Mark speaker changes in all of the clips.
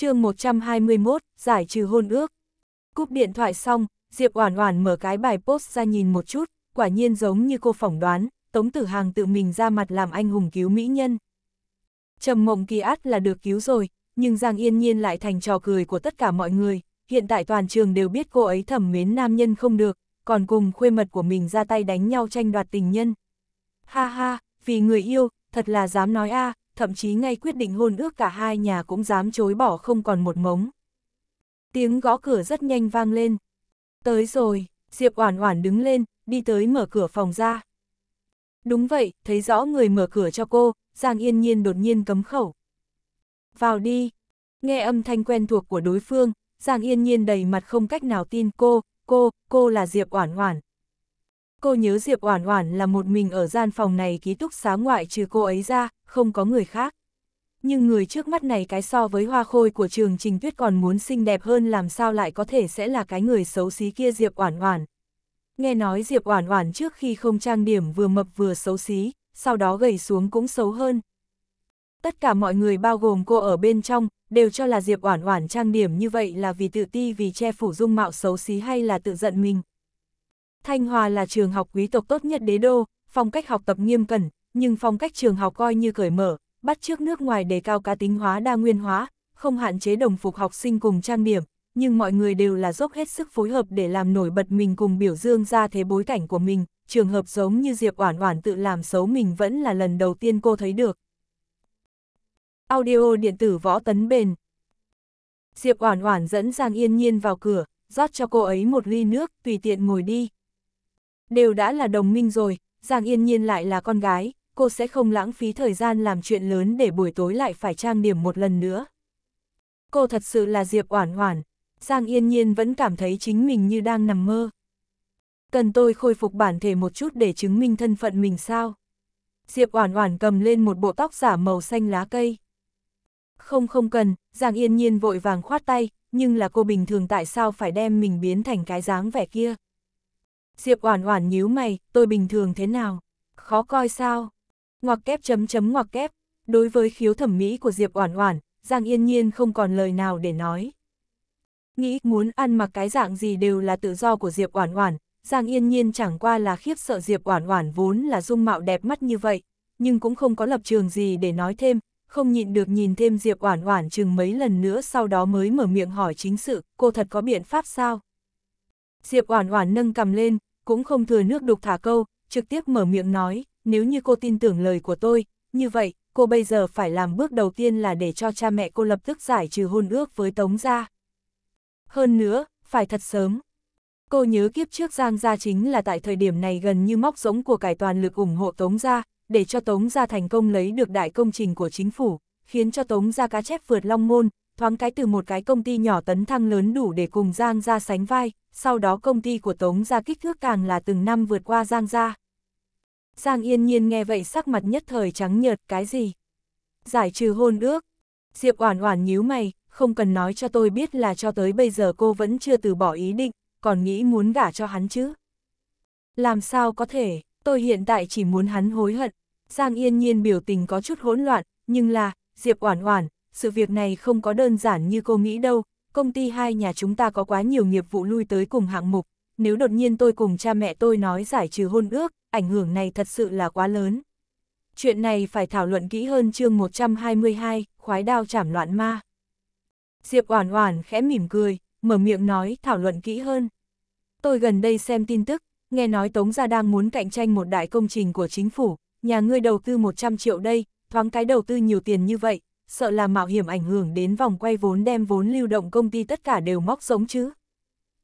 Speaker 1: chương 121, giải trừ hôn ước. Cúp điện thoại xong, Diệp Oản Oản mở cái bài post ra nhìn một chút, quả nhiên giống như cô phỏng đoán, Tống Tử Hàng tự mình ra mặt làm anh hùng cứu mỹ nhân. Trầm Mộng Kỳ át là được cứu rồi, nhưng Giang Yên Nhiên lại thành trò cười của tất cả mọi người, hiện tại toàn trường đều biết cô ấy thẩm mến nam nhân không được, còn cùng khuê mật của mình ra tay đánh nhau tranh đoạt tình nhân. Ha ha, vì người yêu, thật là dám nói a, thậm chí ngay quyết định hôn ước cả hai nhà cũng dám chối bỏ không còn một ngống. Tiếng gõ cửa rất nhanh vang lên. Tới rồi, Diệp Oản Oản đứng lên, đi tới mở cửa phòng ra. Đúng vậy, thấy rõ người mở cửa cho cô, Giang Yên Nhiên đột nhiên cấm khẩu. Vào đi. Nghe âm thanh quen thuộc của đối phương, Giang Yên Nhiên đầy mặt không cách nào tin cô, cô, cô là Diệp Oản Oản. Cô nhớ Diệp Oản Oản là một mình ở gian phòng này ký túc xá ngoại trừ cô ấy ra, không có người khác. Nhưng người trước mắt này cái so với hoa khôi của trường Trình Tuyết còn muốn xinh đẹp hơn làm sao lại có thể sẽ là cái người xấu xí kia Diệp Oản Oản. Nghe nói Diệp Oản Oản trước khi không trang điểm vừa mập vừa xấu xí, sau đó gầy xuống cũng xấu hơn. Tất cả mọi người bao gồm cô ở bên trong, đều cho là Diệp Oản Oản trang điểm như vậy là vì tự ti vì che phủ dung mạo xấu xí hay là tự giận mình. Thanh Hòa là trường học quý tộc tốt nhất đế đô, phong cách học tập nghiêm cẩn, nhưng phong cách trường học coi như cởi mở, bắt trước nước ngoài đề cao cá tính hóa đa nguyên hóa, không hạn chế đồng phục học sinh cùng trang điểm, nhưng mọi người đều là dốc hết sức phối hợp để làm nổi bật mình cùng biểu dương ra thế bối cảnh của mình, trường hợp giống như Diệp Oản Oản tự làm xấu mình vẫn là lần đầu tiên cô thấy được. Audio điện tử võ tấn bền Diệp Oản Oản dẫn Giang Yên Nhiên vào cửa, rót cho cô ấy một ly nước, tùy tiện ngồi đi. Đều đã là đồng minh rồi, Giang Yên Nhiên lại là con gái, cô sẽ không lãng phí thời gian làm chuyện lớn để buổi tối lại phải trang điểm một lần nữa. Cô thật sự là Diệp Oản Oản, Giang Yên Nhiên vẫn cảm thấy chính mình như đang nằm mơ. Cần tôi khôi phục bản thể một chút để chứng minh thân phận mình sao? Diệp Oản Oản cầm lên một bộ tóc giả màu xanh lá cây. Không không cần, Giang Yên Nhiên vội vàng khoát tay, nhưng là cô bình thường tại sao phải đem mình biến thành cái dáng vẻ kia? Diệp Oản Oản nhíu mày, tôi bình thường thế nào? Khó coi sao? Ngoặc kép chấm chấm ngoặc kép, đối với khiếu thẩm mỹ của Diệp Oản Oản, Giang Yên Nhiên không còn lời nào để nói. Nghĩ muốn ăn mặc cái dạng gì đều là tự do của Diệp Oản Oản, Giang Yên Nhiên chẳng qua là khiếp sợ Diệp Oản Oản vốn là dung mạo đẹp mắt như vậy, nhưng cũng không có lập trường gì để nói thêm, không nhịn được nhìn thêm Diệp Oản Oản chừng mấy lần nữa sau đó mới mở miệng hỏi chính sự, cô thật có biện pháp sao? Diệp Oản Oản nâng cầm lên, cũng không thừa nước đục thả câu, trực tiếp mở miệng nói, nếu như cô tin tưởng lời của tôi, như vậy, cô bây giờ phải làm bước đầu tiên là để cho cha mẹ cô lập tức giải trừ hôn ước với Tống Gia. Hơn nữa, phải thật sớm. Cô nhớ kiếp trước Giang Gia chính là tại thời điểm này gần như móc rỗng của cải toàn lực ủng hộ Tống Gia, để cho Tống Gia thành công lấy được đại công trình của chính phủ, khiến cho Tống Gia cá chép vượt long môn, thoáng cái từ một cái công ty nhỏ tấn thăng lớn đủ để cùng Giang Gia sánh vai, sau đó công ty của Tống Gia kích thước càng là từng năm vượt qua Giang Gia. Giang Yên Nhiên nghe vậy sắc mặt nhất thời trắng nhợt cái gì? Giải trừ hôn ước. Diệp Oản Oản nhíu mày, không cần nói cho tôi biết là cho tới bây giờ cô vẫn chưa từ bỏ ý định, còn nghĩ muốn gả cho hắn chứ? Làm sao có thể, tôi hiện tại chỉ muốn hắn hối hận. Giang Yên Nhiên biểu tình có chút hỗn loạn, nhưng là, Diệp Oản Oản, sự việc này không có đơn giản như cô nghĩ đâu, công ty hai nhà chúng ta có quá nhiều nghiệp vụ lui tới cùng hạng mục, nếu đột nhiên tôi cùng cha mẹ tôi nói giải trừ hôn ước, ảnh hưởng này thật sự là quá lớn. Chuyện này phải thảo luận kỹ hơn chương 122, khoái đao chảm loạn ma. Diệp Oản Oản khẽ mỉm cười, mở miệng nói thảo luận kỹ hơn. Tôi gần đây xem tin tức, nghe nói Tống Gia đang muốn cạnh tranh một đại công trình của chính phủ, nhà ngươi đầu tư 100 triệu đây, thoáng cái đầu tư nhiều tiền như vậy, sợ là mạo hiểm ảnh hưởng đến vòng quay vốn đem vốn lưu động công ty tất cả đều móc giống chứ.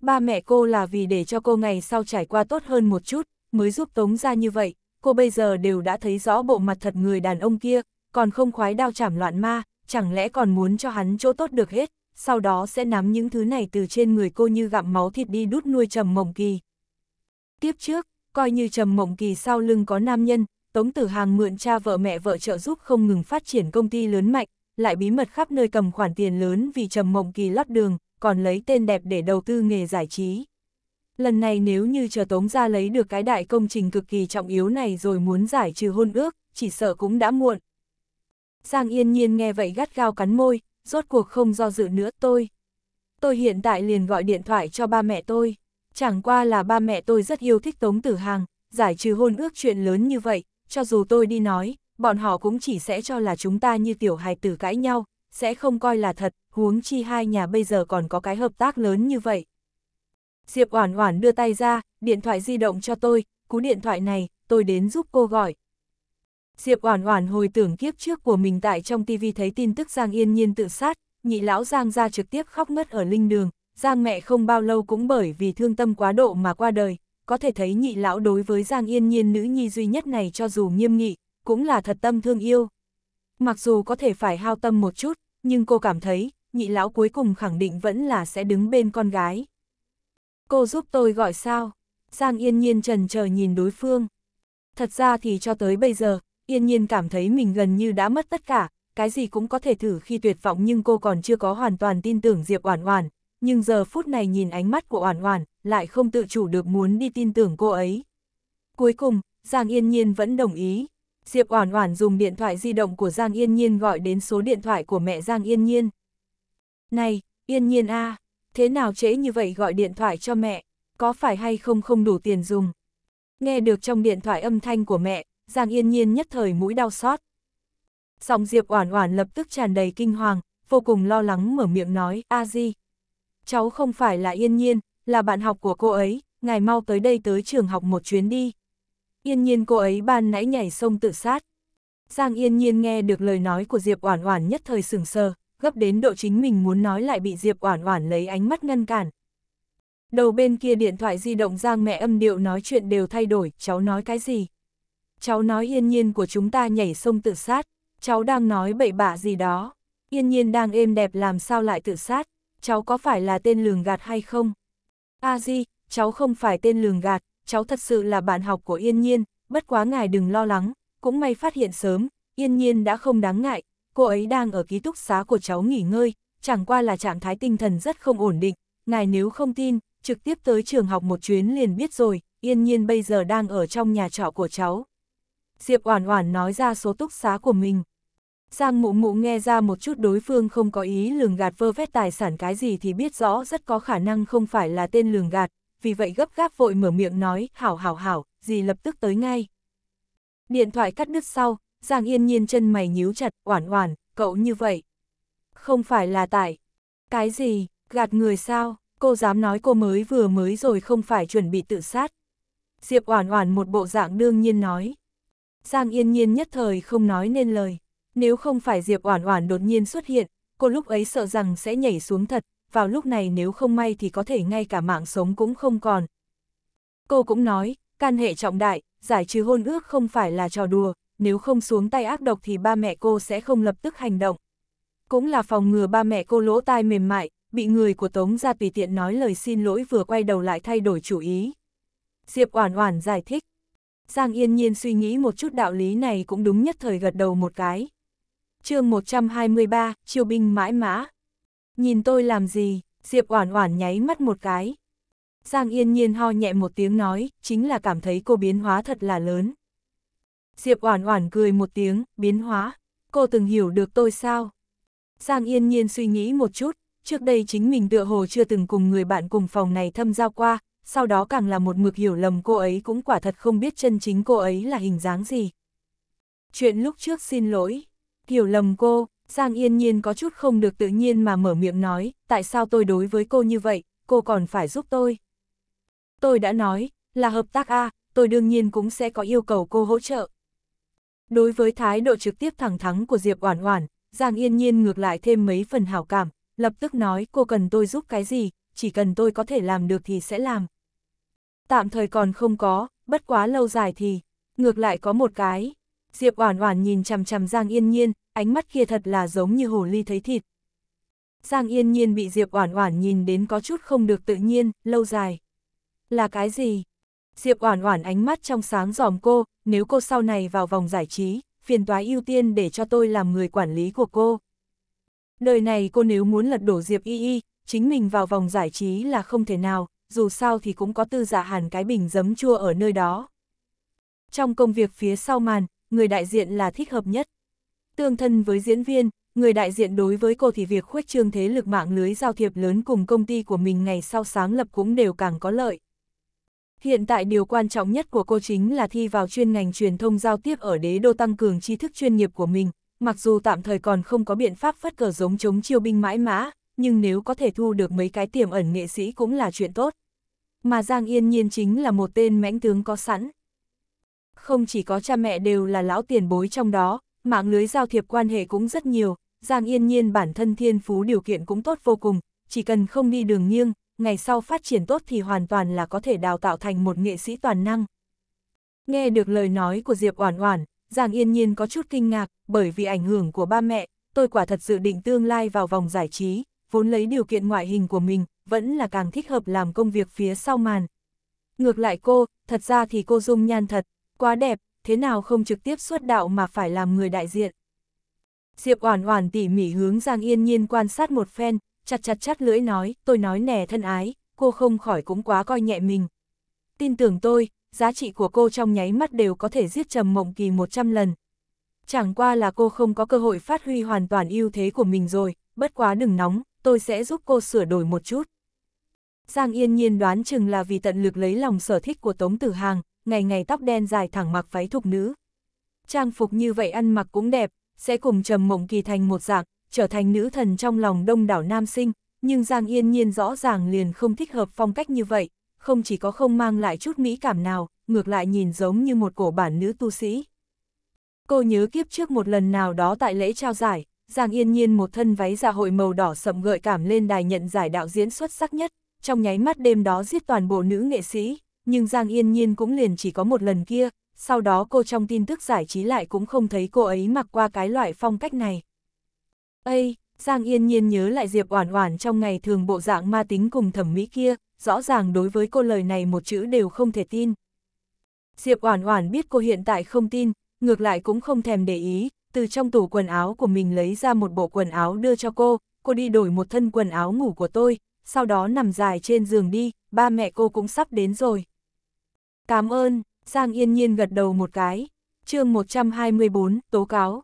Speaker 1: Ba mẹ cô là vì để cho cô ngày sau trải qua tốt hơn một chút, mới giúp Tống ra như vậy, cô bây giờ đều đã thấy rõ bộ mặt thật người đàn ông kia, còn không khoái đao chảm loạn ma, chẳng lẽ còn muốn cho hắn chỗ tốt được hết, sau đó sẽ nắm những thứ này từ trên người cô như gặm máu thịt đi đút nuôi Trầm Mộng Kỳ. Tiếp trước, coi như Trầm Mộng Kỳ sau lưng có nam nhân, Tống Tử Hàng mượn cha vợ mẹ vợ trợ giúp không ngừng phát triển công ty lớn mạnh, lại bí mật khắp nơi cầm khoản tiền lớn vì Trầm Mộng Kỳ lót đường, còn lấy tên đẹp để đầu tư nghề giải trí lần này nếu như chờ Tống ra lấy được cái đại công trình cực kỳ trọng yếu này rồi muốn giải trừ hôn ước, chỉ sợ cũng đã muộn. Giang yên nhiên nghe vậy gắt gao cắn môi, rốt cuộc không do dự nữa tôi. Tôi hiện tại liền gọi điện thoại cho ba mẹ tôi, chẳng qua là ba mẹ tôi rất yêu thích Tống Tử Hàng, giải trừ hôn ước chuyện lớn như vậy, cho dù tôi đi nói, bọn họ cũng chỉ sẽ cho là chúng ta như tiểu hài tử cãi nhau, sẽ không coi là thật, huống chi hai nhà bây giờ còn có cái hợp tác lớn như vậy. Diệp Oản Oản đưa tay ra, điện thoại di động cho tôi, cú điện thoại này, tôi đến giúp cô gọi. Diệp Oản Oản hồi tưởng kiếp trước của mình tại trong tivi thấy tin tức Giang Yên Nhiên tự sát, nhị lão Giang gia trực tiếp khóc ngất ở linh đường, Giang mẹ không bao lâu cũng bởi vì thương tâm quá độ mà qua đời, có thể thấy nhị lão đối với Giang Yên Nhiên nữ nhi duy nhất này cho dù nghiêm nghị, cũng là thật tâm thương yêu. Mặc dù có thể phải hao tâm một chút, nhưng cô cảm thấy, nhị lão cuối cùng khẳng định vẫn là sẽ đứng bên con gái. Cô giúp tôi gọi sao? Giang Yên Nhiên trần chờ nhìn đối phương. Thật ra thì cho tới bây giờ, Yên Nhiên cảm thấy mình gần như đã mất tất cả, cái gì cũng có thể thử khi tuyệt vọng nhưng cô còn chưa có hoàn toàn tin tưởng Diệp Oản Oản, nhưng giờ phút này nhìn ánh mắt của Oản Oản, lại không tự chủ được muốn đi tin tưởng cô ấy. Cuối cùng, Giang Yên Nhiên vẫn đồng ý. Diệp Oản Oản dùng điện thoại di động của Giang Yên Nhiên gọi đến số điện thoại của mẹ Giang Yên Nhiên. "Này, Yên Nhiên a, à, thế nào trễ như vậy gọi điện thoại cho mẹ, có phải hay không không đủ tiền dùng. Nghe được trong điện thoại âm thanh của mẹ, Giang Yên Nhiên nhất thời mũi đau xót. Giọng Diệp Oản Oản lập tức tràn đầy kinh hoàng, vô cùng lo lắng mở miệng nói, "A Di, cháu không phải là Yên Nhiên, là bạn học của cô ấy, ngài mau tới đây tới trường học một chuyến đi." Yên Nhiên cô ấy ban nãy nhảy sông tự sát. Giang Yên Nhiên nghe được lời nói của Diệp Oản Oản nhất thời sừng sờ, gấp đến độ chính mình muốn nói lại bị Diệp Oản Oản lấy ánh mắt ngăn cản. Đầu bên kia điện thoại di động Giang mẹ âm điệu nói chuyện đều thay đổi, cháu nói cái gì? Cháu nói yên nhiên của chúng ta nhảy sông tự sát, cháu đang nói bậy bạ gì đó. Yên nhiên đang êm đẹp làm sao lại tự sát, cháu có phải là tên lường gạt hay không? A Di, cháu không phải tên lường gạt, cháu thật sự là bạn học của yên nhiên, bất quá ngài đừng lo lắng, cũng may phát hiện sớm, yên nhiên đã không đáng ngại, cô ấy đang ở ký túc xá của cháu nghỉ ngơi, chẳng qua là trạng thái tinh thần rất không ổn định, ngài nếu không tin, trực tiếp tới trường học một chuyến liền biết rồi, yên nhiên bây giờ đang ở trong nhà trọ của cháu. Diệp Oản Oản nói ra số túc xá của mình. Giang Mụ Mụ nghe ra một chút đối phương không có ý lường gạt vơ vét tài sản cái gì thì biết rõ rất có khả năng không phải là tên lường gạt, vì vậy gấp gáp vội mở miệng nói, "Hảo hảo hảo, gì lập tức tới ngay." Điện thoại cắt đứt sau, Giang Yên Nhiên chân mày nhíu chặt, oản oản, cậu như vậy. Không phải là tại. Cái gì, gạt người sao, cô dám nói cô mới vừa mới rồi không phải chuẩn bị tự sát. Diệp oản oản một bộ dạng đương nhiên nói. Giang Yên Nhiên nhất thời không nói nên lời. Nếu không phải Diệp oản oản đột nhiên xuất hiện, cô lúc ấy sợ rằng sẽ nhảy xuống thật, vào lúc này nếu không may thì có thể ngay cả mạng sống cũng không còn. Cô cũng nói, can hệ trọng đại, giải trừ hôn ước không phải là trò đùa, nếu không xuống tay ác độc thì ba mẹ cô sẽ không lập tức hành động. Cũng là phòng ngừa ba mẹ cô lỗ tai mềm mại, bị người của Tống ra tùy tiện nói lời xin lỗi vừa quay đầu lại thay đổi chủ ý. Diệp Oản Oản giải thích. Giang Yên Nhiên suy nghĩ một chút đạo lý này cũng đúng nhất thời gật đầu một cái. Chương 123, Triều binh mãi mã. Nhìn tôi làm gì? Diệp Oản Oản nháy mắt một cái. Giang Yên Nhiên ho nhẹ một tiếng nói, chính là cảm thấy cô biến hóa thật là lớn. Diệp Oản Oản cười một tiếng, biến hóa, cô từng hiểu được tôi sao? Giang Yên Nhiên suy nghĩ một chút, trước đây chính mình tựa hồ chưa từng cùng người bạn cùng phòng này thâm giao qua, sau đó càng là một mực hiểu lầm cô ấy cũng quả thật không biết chân chính cô ấy là hình dáng gì. Chuyện lúc trước xin lỗi, hiểu lầm cô, Giang Yên Nhiên có chút không được tự nhiên mà mở miệng nói, tại sao tôi đối với cô như vậy, cô còn phải giúp tôi. Tôi đã nói, là hợp tác A, tôi đương nhiên cũng sẽ có yêu cầu cô hỗ trợ. Đối với thái độ trực tiếp thẳng thắn của Diệp Oản Oản, Giang Yên Nhiên ngược lại thêm mấy phần hảo cảm, lập tức nói cô cần tôi giúp cái gì, chỉ cần tôi có thể làm được thì sẽ làm. Tạm thời còn không có, bất quá lâu dài thì, ngược lại có một cái. Diệp Oản Oản nhìn chằm chằm Giang Yên Nhiên, ánh mắt kia thật là giống như hồ ly thấy thịt. Giang Yên Nhiên bị Diệp Oản Oản nhìn đến có chút không được tự nhiên, lâu dài. Là cái gì? Diệp Oản Oản ánh mắt trong sáng giòm cô, nếu cô sau này vào vòng giải trí, phiền toái ưu tiên để cho tôi làm người quản lý của cô. Đời này cô nếu muốn lật đổ Diệp Y Y, chính mình vào vòng giải trí là không thể nào, dù sao thì cũng có tư giả dạ hàn cái bình giấm chua ở nơi đó. Trong công việc phía sau màn, người đại diện là thích hợp nhất. Tương thân với diễn viên, người đại diện đối với cô thì việc khuếch trương thế lực mạng lưới giao thiệp lớn cùng công ty của mình ngày sau sáng lập cũng đều càng có lợi. Hiện tại điều quan trọng nhất của cô chính là thi vào chuyên ngành truyền thông giao tiếp ở đế đô tăng cường tri thức chuyên nghiệp của mình, mặc dù tạm thời còn không có biện pháp phất cờ giống chống chiêu binh mãi mã, nhưng nếu có thể thu được mấy cái tiềm ẩn nghệ sĩ cũng là chuyện tốt. Mà Giang Yên Nhiên chính là một tên mãnh tướng có sẵn. Không chỉ có cha mẹ đều là lão tiền bối trong đó, mạng lưới giao thiệp quan hệ cũng rất nhiều, Giang Yên Nhiên bản thân thiên phú điều kiện cũng tốt vô cùng, chỉ cần không đi đường nghiêng, ngày sau phát triển tốt thì hoàn toàn là có thể đào tạo thành một nghệ sĩ toàn năng. Nghe được lời nói của Diệp Oản Oản, Giang Yên Nhiên có chút kinh ngạc, bởi vì ảnh hưởng của ba mẹ, tôi quả thật dự định tương lai vào vòng giải trí, vốn lấy điều kiện ngoại hình của mình, vẫn là càng thích hợp làm công việc phía sau màn. Ngược lại cô, thật ra thì cô dung nhan thật, quá đẹp, thế nào không trực tiếp xuất đạo mà phải làm người đại diện. Diệp Oản Oản tỉ mỉ hướng Giang Yên Nhiên quan sát một phen, chặt chặt chắt lưỡi nói, tôi nói nè thân ái, cô không khỏi cũng quá coi nhẹ mình. Tin tưởng tôi, giá trị của cô trong nháy mắt đều có thể giết trầm mộng kỳ 100 lần. Chẳng qua là cô không có cơ hội phát huy hoàn toàn ưu thế của mình rồi, bất quá đừng nóng, tôi sẽ giúp cô sửa đổi một chút. Giang yên nhiên đoán chừng là vì tận lực lấy lòng sở thích của Tống Tử Hàng, ngày ngày tóc đen dài thẳng mặc váy thục nữ. Trang phục như vậy ăn mặc cũng đẹp, sẽ cùng trầm mộng kỳ thành một dạng, trở thành nữ thần trong lòng đông đảo nam sinh, nhưng Giang Yên Nhiên rõ ràng liền không thích hợp phong cách như vậy, không chỉ có không mang lại chút mỹ cảm nào, ngược lại nhìn giống như một cổ bản nữ tu sĩ. Cô nhớ kiếp trước một lần nào đó tại lễ trao giải, Giang Yên Nhiên một thân váy dạ hội màu đỏ sậm gợi cảm lên đài nhận giải đạo diễn xuất sắc nhất, trong nháy mắt đêm đó giết toàn bộ nữ nghệ sĩ, nhưng Giang Yên Nhiên cũng liền chỉ có một lần kia, sau đó cô trong tin tức giải trí lại cũng không thấy cô ấy mặc qua cái loại phong cách này. Ây, Giang Yên Nhiên nhớ lại Diệp Oản Oản trong ngày thường bộ dạng ma tính cùng thẩm mỹ kia, rõ ràng đối với cô lời này một chữ đều không thể tin. Diệp Oản Oản biết cô hiện tại không tin, ngược lại cũng không thèm để ý, từ trong tủ quần áo của mình lấy ra một bộ quần áo đưa cho cô, cô đi đổi một thân quần áo ngủ của tôi, sau đó nằm dài trên giường đi, ba mẹ cô cũng sắp đến rồi. Cảm ơn, Giang Yên Nhiên gật đầu một cái. chương 124, tố cáo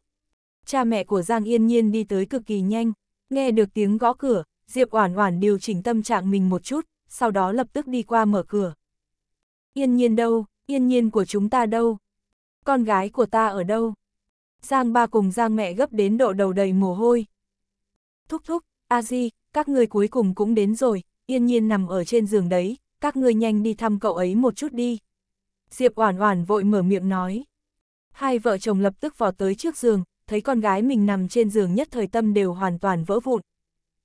Speaker 1: cha mẹ của Giang Yên Nhiên đi tới cực kỳ nhanh, nghe được tiếng gõ cửa, Diệp Oản Oản điều chỉnh tâm trạng mình một chút, sau đó lập tức đi qua mở cửa. Yên Nhiên đâu, Yên Nhiên của chúng ta đâu? Con gái của ta ở đâu? Giang ba cùng Giang mẹ gấp đến độ đầu đầy mồ hôi. Thúc thúc, A Di, các người cuối cùng cũng đến rồi, Yên Nhiên nằm ở trên giường đấy, các ngươi nhanh đi thăm cậu ấy một chút đi. Diệp Oản Oản vội mở miệng nói. Hai vợ chồng lập tức vò tới trước giường, thấy con gái mình nằm trên giường nhất thời tâm đều hoàn toàn vỡ vụn.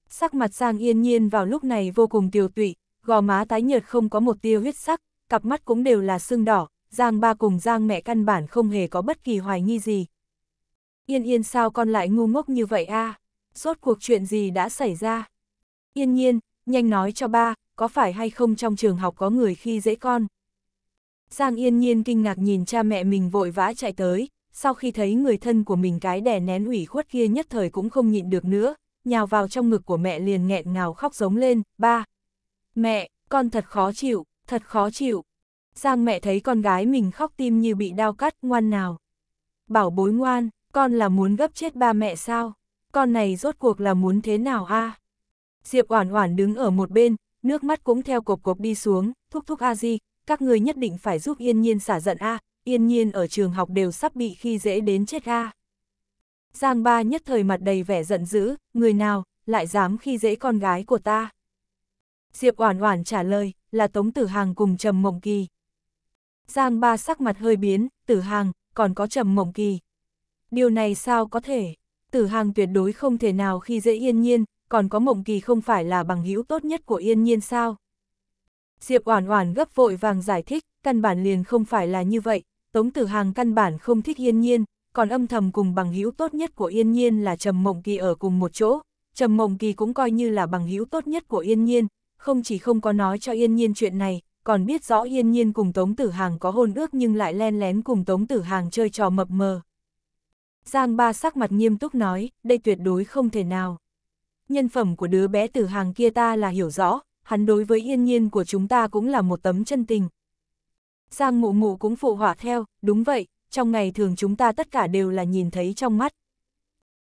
Speaker 1: Sắc mặt giang yên nhiên vào lúc này vô cùng tiều tụy, gò má tái nhợt không có một tia huyết sắc, cặp mắt cũng đều là sưng đỏ, Giang ba cùng Giang mẹ căn bản không hề có bất kỳ hoài nghi gì. Yên yên sao con lại ngu ngốc như vậy a? À? Rốt cuộc chuyện gì đã xảy ra? Yên nhiên, nhanh nói cho ba, có phải hay không trong trường học có người khi dễ con? Giang yên nhiên kinh ngạc nhìn cha mẹ mình vội vã chạy tới, sau khi thấy người thân của mình cái đè nén ủy khuất kia nhất thời cũng không nhịn được nữa, nhào vào trong ngực của mẹ liền nghẹn ngào khóc giống lên, ba. Mẹ, con thật khó chịu, thật khó chịu. Giang mẹ thấy con gái mình khóc tim như bị đau cắt, ngoan nào. Bảo bối ngoan, con là muốn gấp chết ba mẹ sao? Con này rốt cuộc là muốn thế nào a? Diệp Oản Oản đứng ở một bên, nước mắt cũng theo cộp cộp đi xuống, thúc thúc A Di, các người nhất định phải giúp Yên Nhiên xả giận a, yên nhiên ở trường học đều sắp bị khi dễ đến chết ga. Giang ba nhất thời mặt đầy vẻ giận dữ, người nào, lại dám khi dễ con gái của ta. Diệp Oản Oản trả lời, là Tống Tử Hàng cùng Trầm Mộng Kỳ. Giang Ba sắc mặt hơi biến, Tử Hàng, còn có Trầm Mộng Kỳ. Điều này sao có thể? Tử Hàng tuyệt đối không thể nào khi dễ Yên Nhiên, còn có Mộng Kỳ không phải là bằng hữu tốt nhất của Yên Nhiên sao? Diệp Oản Oản gấp vội vàng giải thích, căn bản liền không phải là như vậy, Tống Tử Hàng căn bản không thích Yên Nhiên, còn âm thầm cùng bằng hữu tốt nhất của Yên Nhiên là Trầm Mộng Kỳ ở cùng một chỗ. Trầm Mộng Kỳ cũng coi như là bằng hữu tốt nhất của Yên Nhiên, không chỉ không có nói cho Yên Nhiên chuyện này, còn biết rõ Yên Nhiên cùng Tống Tử Hàng có hôn ước nhưng lại len lén cùng Tống Tử Hàng chơi trò mập mờ. Giang Ba sắc mặt nghiêm túc nói, đây tuyệt đối không thể nào. Nhân phẩm của đứa bé Tử Hàng kia ta là hiểu rõ, hắn đối với Yên Nhiên của chúng ta cũng là một tấm chân tình, Giang mụ mụ cũng phụ họa theo, đúng vậy, trong ngày thường chúng ta tất cả đều là nhìn thấy trong mắt.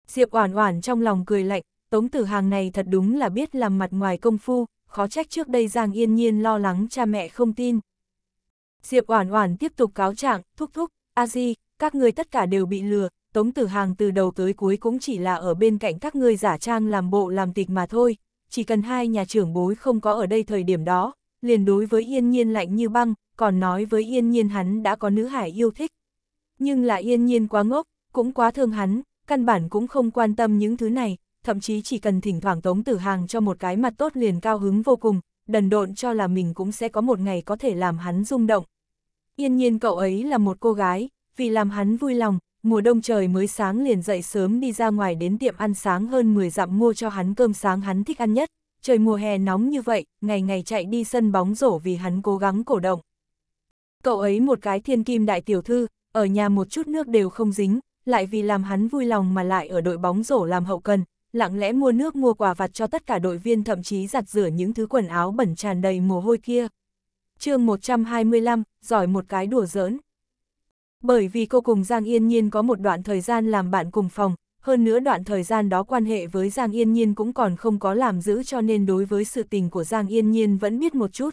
Speaker 1: Diệp Oản Oản trong lòng cười lạnh, Tống Tử Hàng này thật đúng là biết làm mặt ngoài công phu, khó trách trước đây Giang Yên Nhiên lo lắng cha mẹ không tin. Diệp Oản Oản tiếp tục cáo trạng, thúc thúc, a di, các ngươi tất cả đều bị lừa, Tống Tử Hàng từ đầu tới cuối cũng chỉ là ở bên cạnh các ngươi giả trang làm bộ làm tịch mà thôi, chỉ cần hai nhà trưởng bối không có ở đây thời điểm đó, liền đối với Yên Nhiên lạnh như băng, còn nói với yên nhiên hắn đã có nữ hải yêu thích. Nhưng là yên nhiên quá ngốc, cũng quá thương hắn, căn bản cũng không quan tâm những thứ này, thậm chí chỉ cần thỉnh thoảng Tống Tử Hàng cho một cái mặt tốt liền cao hứng vô cùng, đần độn cho là mình cũng sẽ có một ngày có thể làm hắn rung động. Yên nhiên cậu ấy là một cô gái, vì làm hắn vui lòng, mùa đông trời mới sáng liền dậy sớm đi ra ngoài đến tiệm ăn sáng hơn 10 dặm mua cho hắn cơm sáng hắn thích ăn nhất. Trời mùa hè nóng như vậy, ngày ngày chạy đi sân bóng rổ vì hắn cố gắng cổ động. Cậu ấy một cái thiên kim đại tiểu thư, ở nhà một chút nước đều không dính, lại vì làm hắn vui lòng mà lại ở đội bóng rổ làm hậu cần, lặng lẽ mua nước mua quà vặt cho tất cả đội viên thậm chí giặt rửa những thứ quần áo bẩn tràn đầy mồ hôi kia. chương 125, giỏi một cái đùa giỡn. Bởi vì cô cùng Giang Yên Nhiên có một đoạn thời gian làm bạn cùng phòng, hơn nữa đoạn thời gian đó quan hệ với Giang Yên Nhiên cũng còn không có làm giữ cho nên đối với sự tình của Giang Yên Nhiên vẫn biết một chút.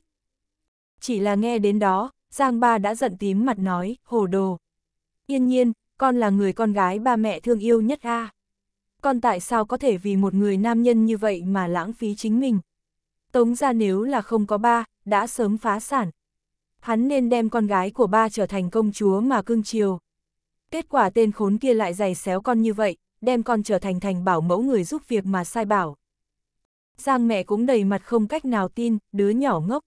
Speaker 1: Chỉ là nghe đến đó, Giang ba đã giận tím mặt nói, hồ đồ. Yên nhiên, con là người con gái ba mẹ thương yêu nhất a. Con tại sao có thể vì một người nam nhân như vậy mà lãng phí chính mình? Tống ra nếu là không có ba, đã sớm phá sản. Hắn nên đem con gái của ba trở thành công chúa mà cưng chiều. Kết quả tên khốn kia lại giày xéo con như vậy, đem con trở thành thành bảo mẫu người giúp việc mà sai bảo. Giang mẹ cũng đầy mặt không cách nào tin, đứa nhỏ ngốc.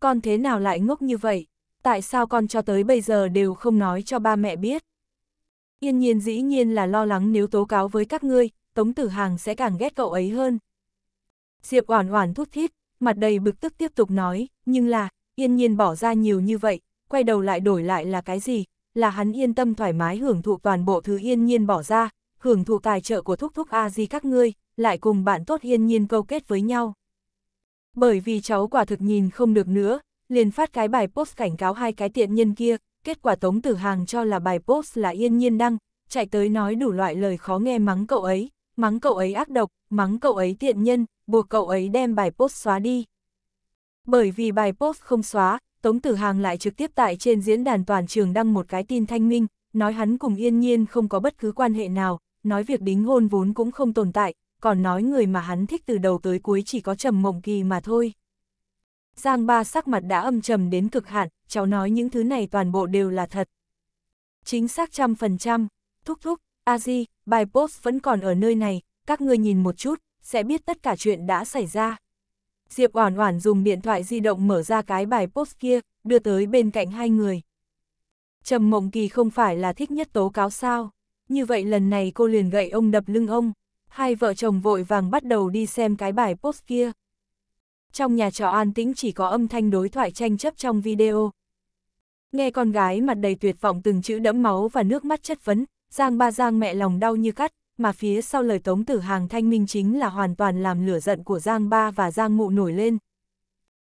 Speaker 1: Con thế nào lại ngốc như vậy? tại sao con cho tới bây giờ đều không nói cho ba mẹ biết. Yên nhiên dĩ nhiên là lo lắng nếu tố cáo với các ngươi, Tống Tử Hàng sẽ càng ghét cậu ấy hơn. Diệp Oản Oản thút thít, mặt đầy bực tức tiếp tục nói, nhưng là, yên nhiên bỏ ra nhiều như vậy, quay đầu lại đổi lại là cái gì, là hắn yên tâm thoải mái hưởng thụ toàn bộ thứ yên nhiên bỏ ra, hưởng thụ tài trợ của thúc thúc a di các ngươi, lại cùng bạn tốt yên nhiên câu kết với nhau. Bởi vì cháu quả thực nhìn không được nữa, liền phát cái bài post cảnh cáo hai cái tiện nhân kia, kết quả Tống Tử Hàng cho là bài post là yên nhiên đăng, chạy tới nói đủ loại lời khó nghe mắng cậu ấy, mắng cậu ấy ác độc, mắng cậu ấy tiện nhân, buộc cậu ấy đem bài post xóa đi. Bởi vì bài post không xóa, Tống Tử Hàng lại trực tiếp tại trên diễn đàn toàn trường đăng một cái tin thanh minh, nói hắn cùng yên nhiên không có bất cứ quan hệ nào, nói việc đính hôn vốn cũng không tồn tại, còn nói người mà hắn thích từ đầu tới cuối chỉ có trầm mộng kỳ mà thôi. Giang ba sắc mặt đã âm trầm đến cực hạn, cháu nói những thứ này toàn bộ đều là thật. Chính xác trăm phần trăm, thúc thúc, a di, bài post vẫn còn ở nơi này, các ngươi nhìn một chút, sẽ biết tất cả chuyện đã xảy ra. Diệp Oản Oản dùng điện thoại di động mở ra cái bài post kia, đưa tới bên cạnh hai người. Trầm Mộng Kỳ không phải là thích nhất tố cáo sao? Như vậy lần này cô liền gậy ông đập lưng ông. Hai vợ chồng vội vàng bắt đầu đi xem cái bài post kia trong nhà trọ an tĩnh chỉ có âm thanh đối thoại tranh chấp trong video. Nghe con gái mặt đầy tuyệt vọng từng chữ đẫm máu và nước mắt chất vấn, Giang ba Giang mẹ lòng đau như cắt, mà phía sau lời tống tử hàng thanh minh chính là hoàn toàn làm lửa giận của Giang ba và Giang mụ nổi lên.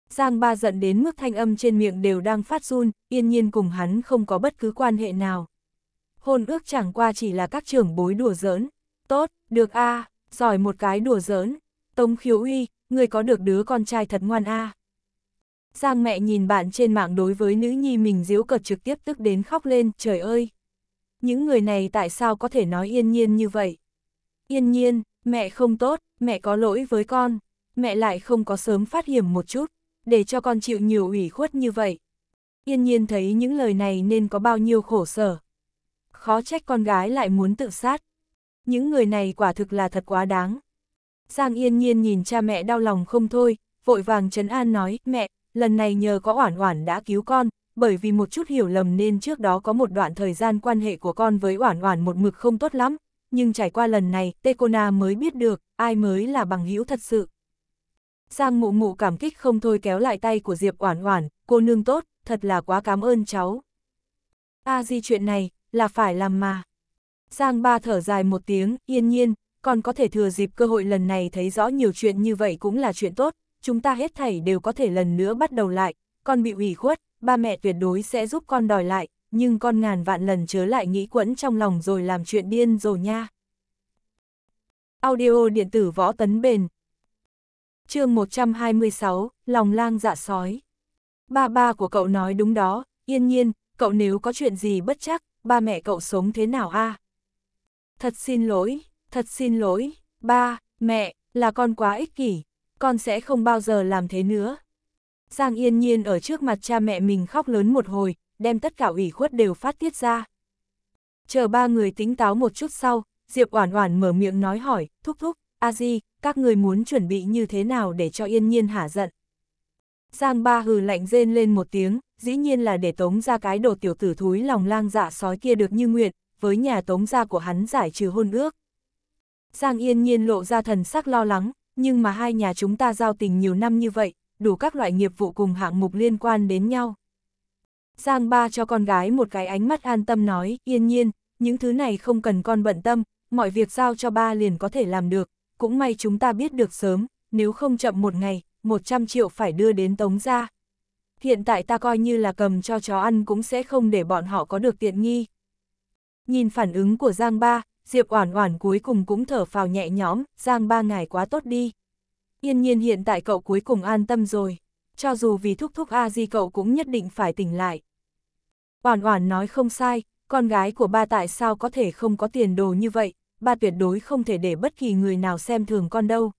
Speaker 1: Giang ba giận đến mức thanh âm trên miệng đều đang phát run, yên nhiên cùng hắn không có bất cứ quan hệ nào. Hôn ước chẳng qua chỉ là các trưởng bối đùa giỡn. Tốt, được a à, giỏi một cái đùa giỡn. Tống khiếu uy, người có được đứa con trai thật ngoan a. À. Giang mẹ nhìn bạn trên mạng đối với nữ nhi mình diếu cợt trực tiếp tức đến khóc lên, trời ơi! Những người này tại sao có thể nói yên nhiên như vậy? Yên nhiên, mẹ không tốt, mẹ có lỗi với con, mẹ lại không có sớm phát hiểm một chút, để cho con chịu nhiều ủy khuất như vậy. Yên nhiên thấy những lời này nên có bao nhiêu khổ sở. Khó trách con gái lại muốn tự sát. Những người này quả thực là thật quá đáng. Giang Yên Nhiên nhìn cha mẹ đau lòng không thôi, vội vàng trấn an nói, mẹ, lần này nhờ có Oản Oản đã cứu con, bởi vì một chút hiểu lầm nên trước đó có một đoạn thời gian quan hệ của con với Oản Oản một mực không tốt lắm, nhưng trải qua lần này, Tecona mới biết được ai mới là bằng hữu thật sự. Giang Mụ Mụ cảm kích không thôi kéo lại tay của Diệp Oản Oản, cô nương tốt, thật là quá cảm ơn cháu. A di chuyện này là phải làm mà. Giang Ba thở dài một tiếng, yên nhiên, còn có thể thừa dịp cơ hội lần này thấy rõ nhiều chuyện như vậy cũng là chuyện tốt, chúng ta hết thảy đều có thể lần nữa bắt đầu lại, con bị ủy khuất, ba mẹ tuyệt đối sẽ giúp con đòi lại, nhưng con ngàn vạn lần chớ lại nghĩ quẫn trong lòng rồi làm chuyện điên rồi nha. Audio điện tử võ tấn bền chương 126, lòng lang dạ sói. Ba ba của cậu nói đúng đó, yên nhiên, cậu nếu có chuyện gì bất chắc, ba mẹ cậu sống thế nào a à? Thật xin lỗi, Thật xin lỗi, ba, mẹ, là con quá ích kỷ, con sẽ không bao giờ làm thế nữa. Giang yên nhiên ở trước mặt cha mẹ mình khóc lớn một hồi, đem tất cả ủy khuất đều phát tiết ra. Chờ ba người tính táo một chút sau, Diệp Oản Oản mở miệng nói hỏi, thúc thúc, a di, các người muốn chuẩn bị như thế nào để cho yên nhiên hả giận. Giang ba hừ lạnh rên lên một tiếng, dĩ nhiên là để tống ra cái đồ tiểu tử thúi lòng lang dạ sói kia được như nguyện, với nhà tống gia của hắn giải trừ hôn ước. Giang Yên Nhiên lộ ra thần sắc lo lắng, nhưng mà hai nhà chúng ta giao tình nhiều năm như vậy, đủ các loại nghiệp vụ cùng hạng mục liên quan đến nhau. Giang ba cho con gái một cái ánh mắt an tâm nói, yên nhiên, những thứ này không cần con bận tâm, mọi việc giao cho ba liền có thể làm được, cũng may chúng ta biết được sớm, nếu không chậm một ngày, 100 triệu phải đưa đến tống ra. Hiện tại ta coi như là cầm cho chó ăn cũng sẽ không để bọn họ có được tiện nghi. Nhìn phản ứng của Giang ba, Diệp Oản Oản cuối cùng cũng thở phào nhẹ nhõm, Giang ba ngày quá tốt đi. Yên nhiên hiện tại cậu cuối cùng an tâm rồi, cho dù vì thúc thúc A Di cậu cũng nhất định phải tỉnh lại. Oản Oản nói không sai, con gái của ba tại sao có thể không có tiền đồ như vậy, ba tuyệt đối không thể để bất kỳ người nào xem thường con đâu.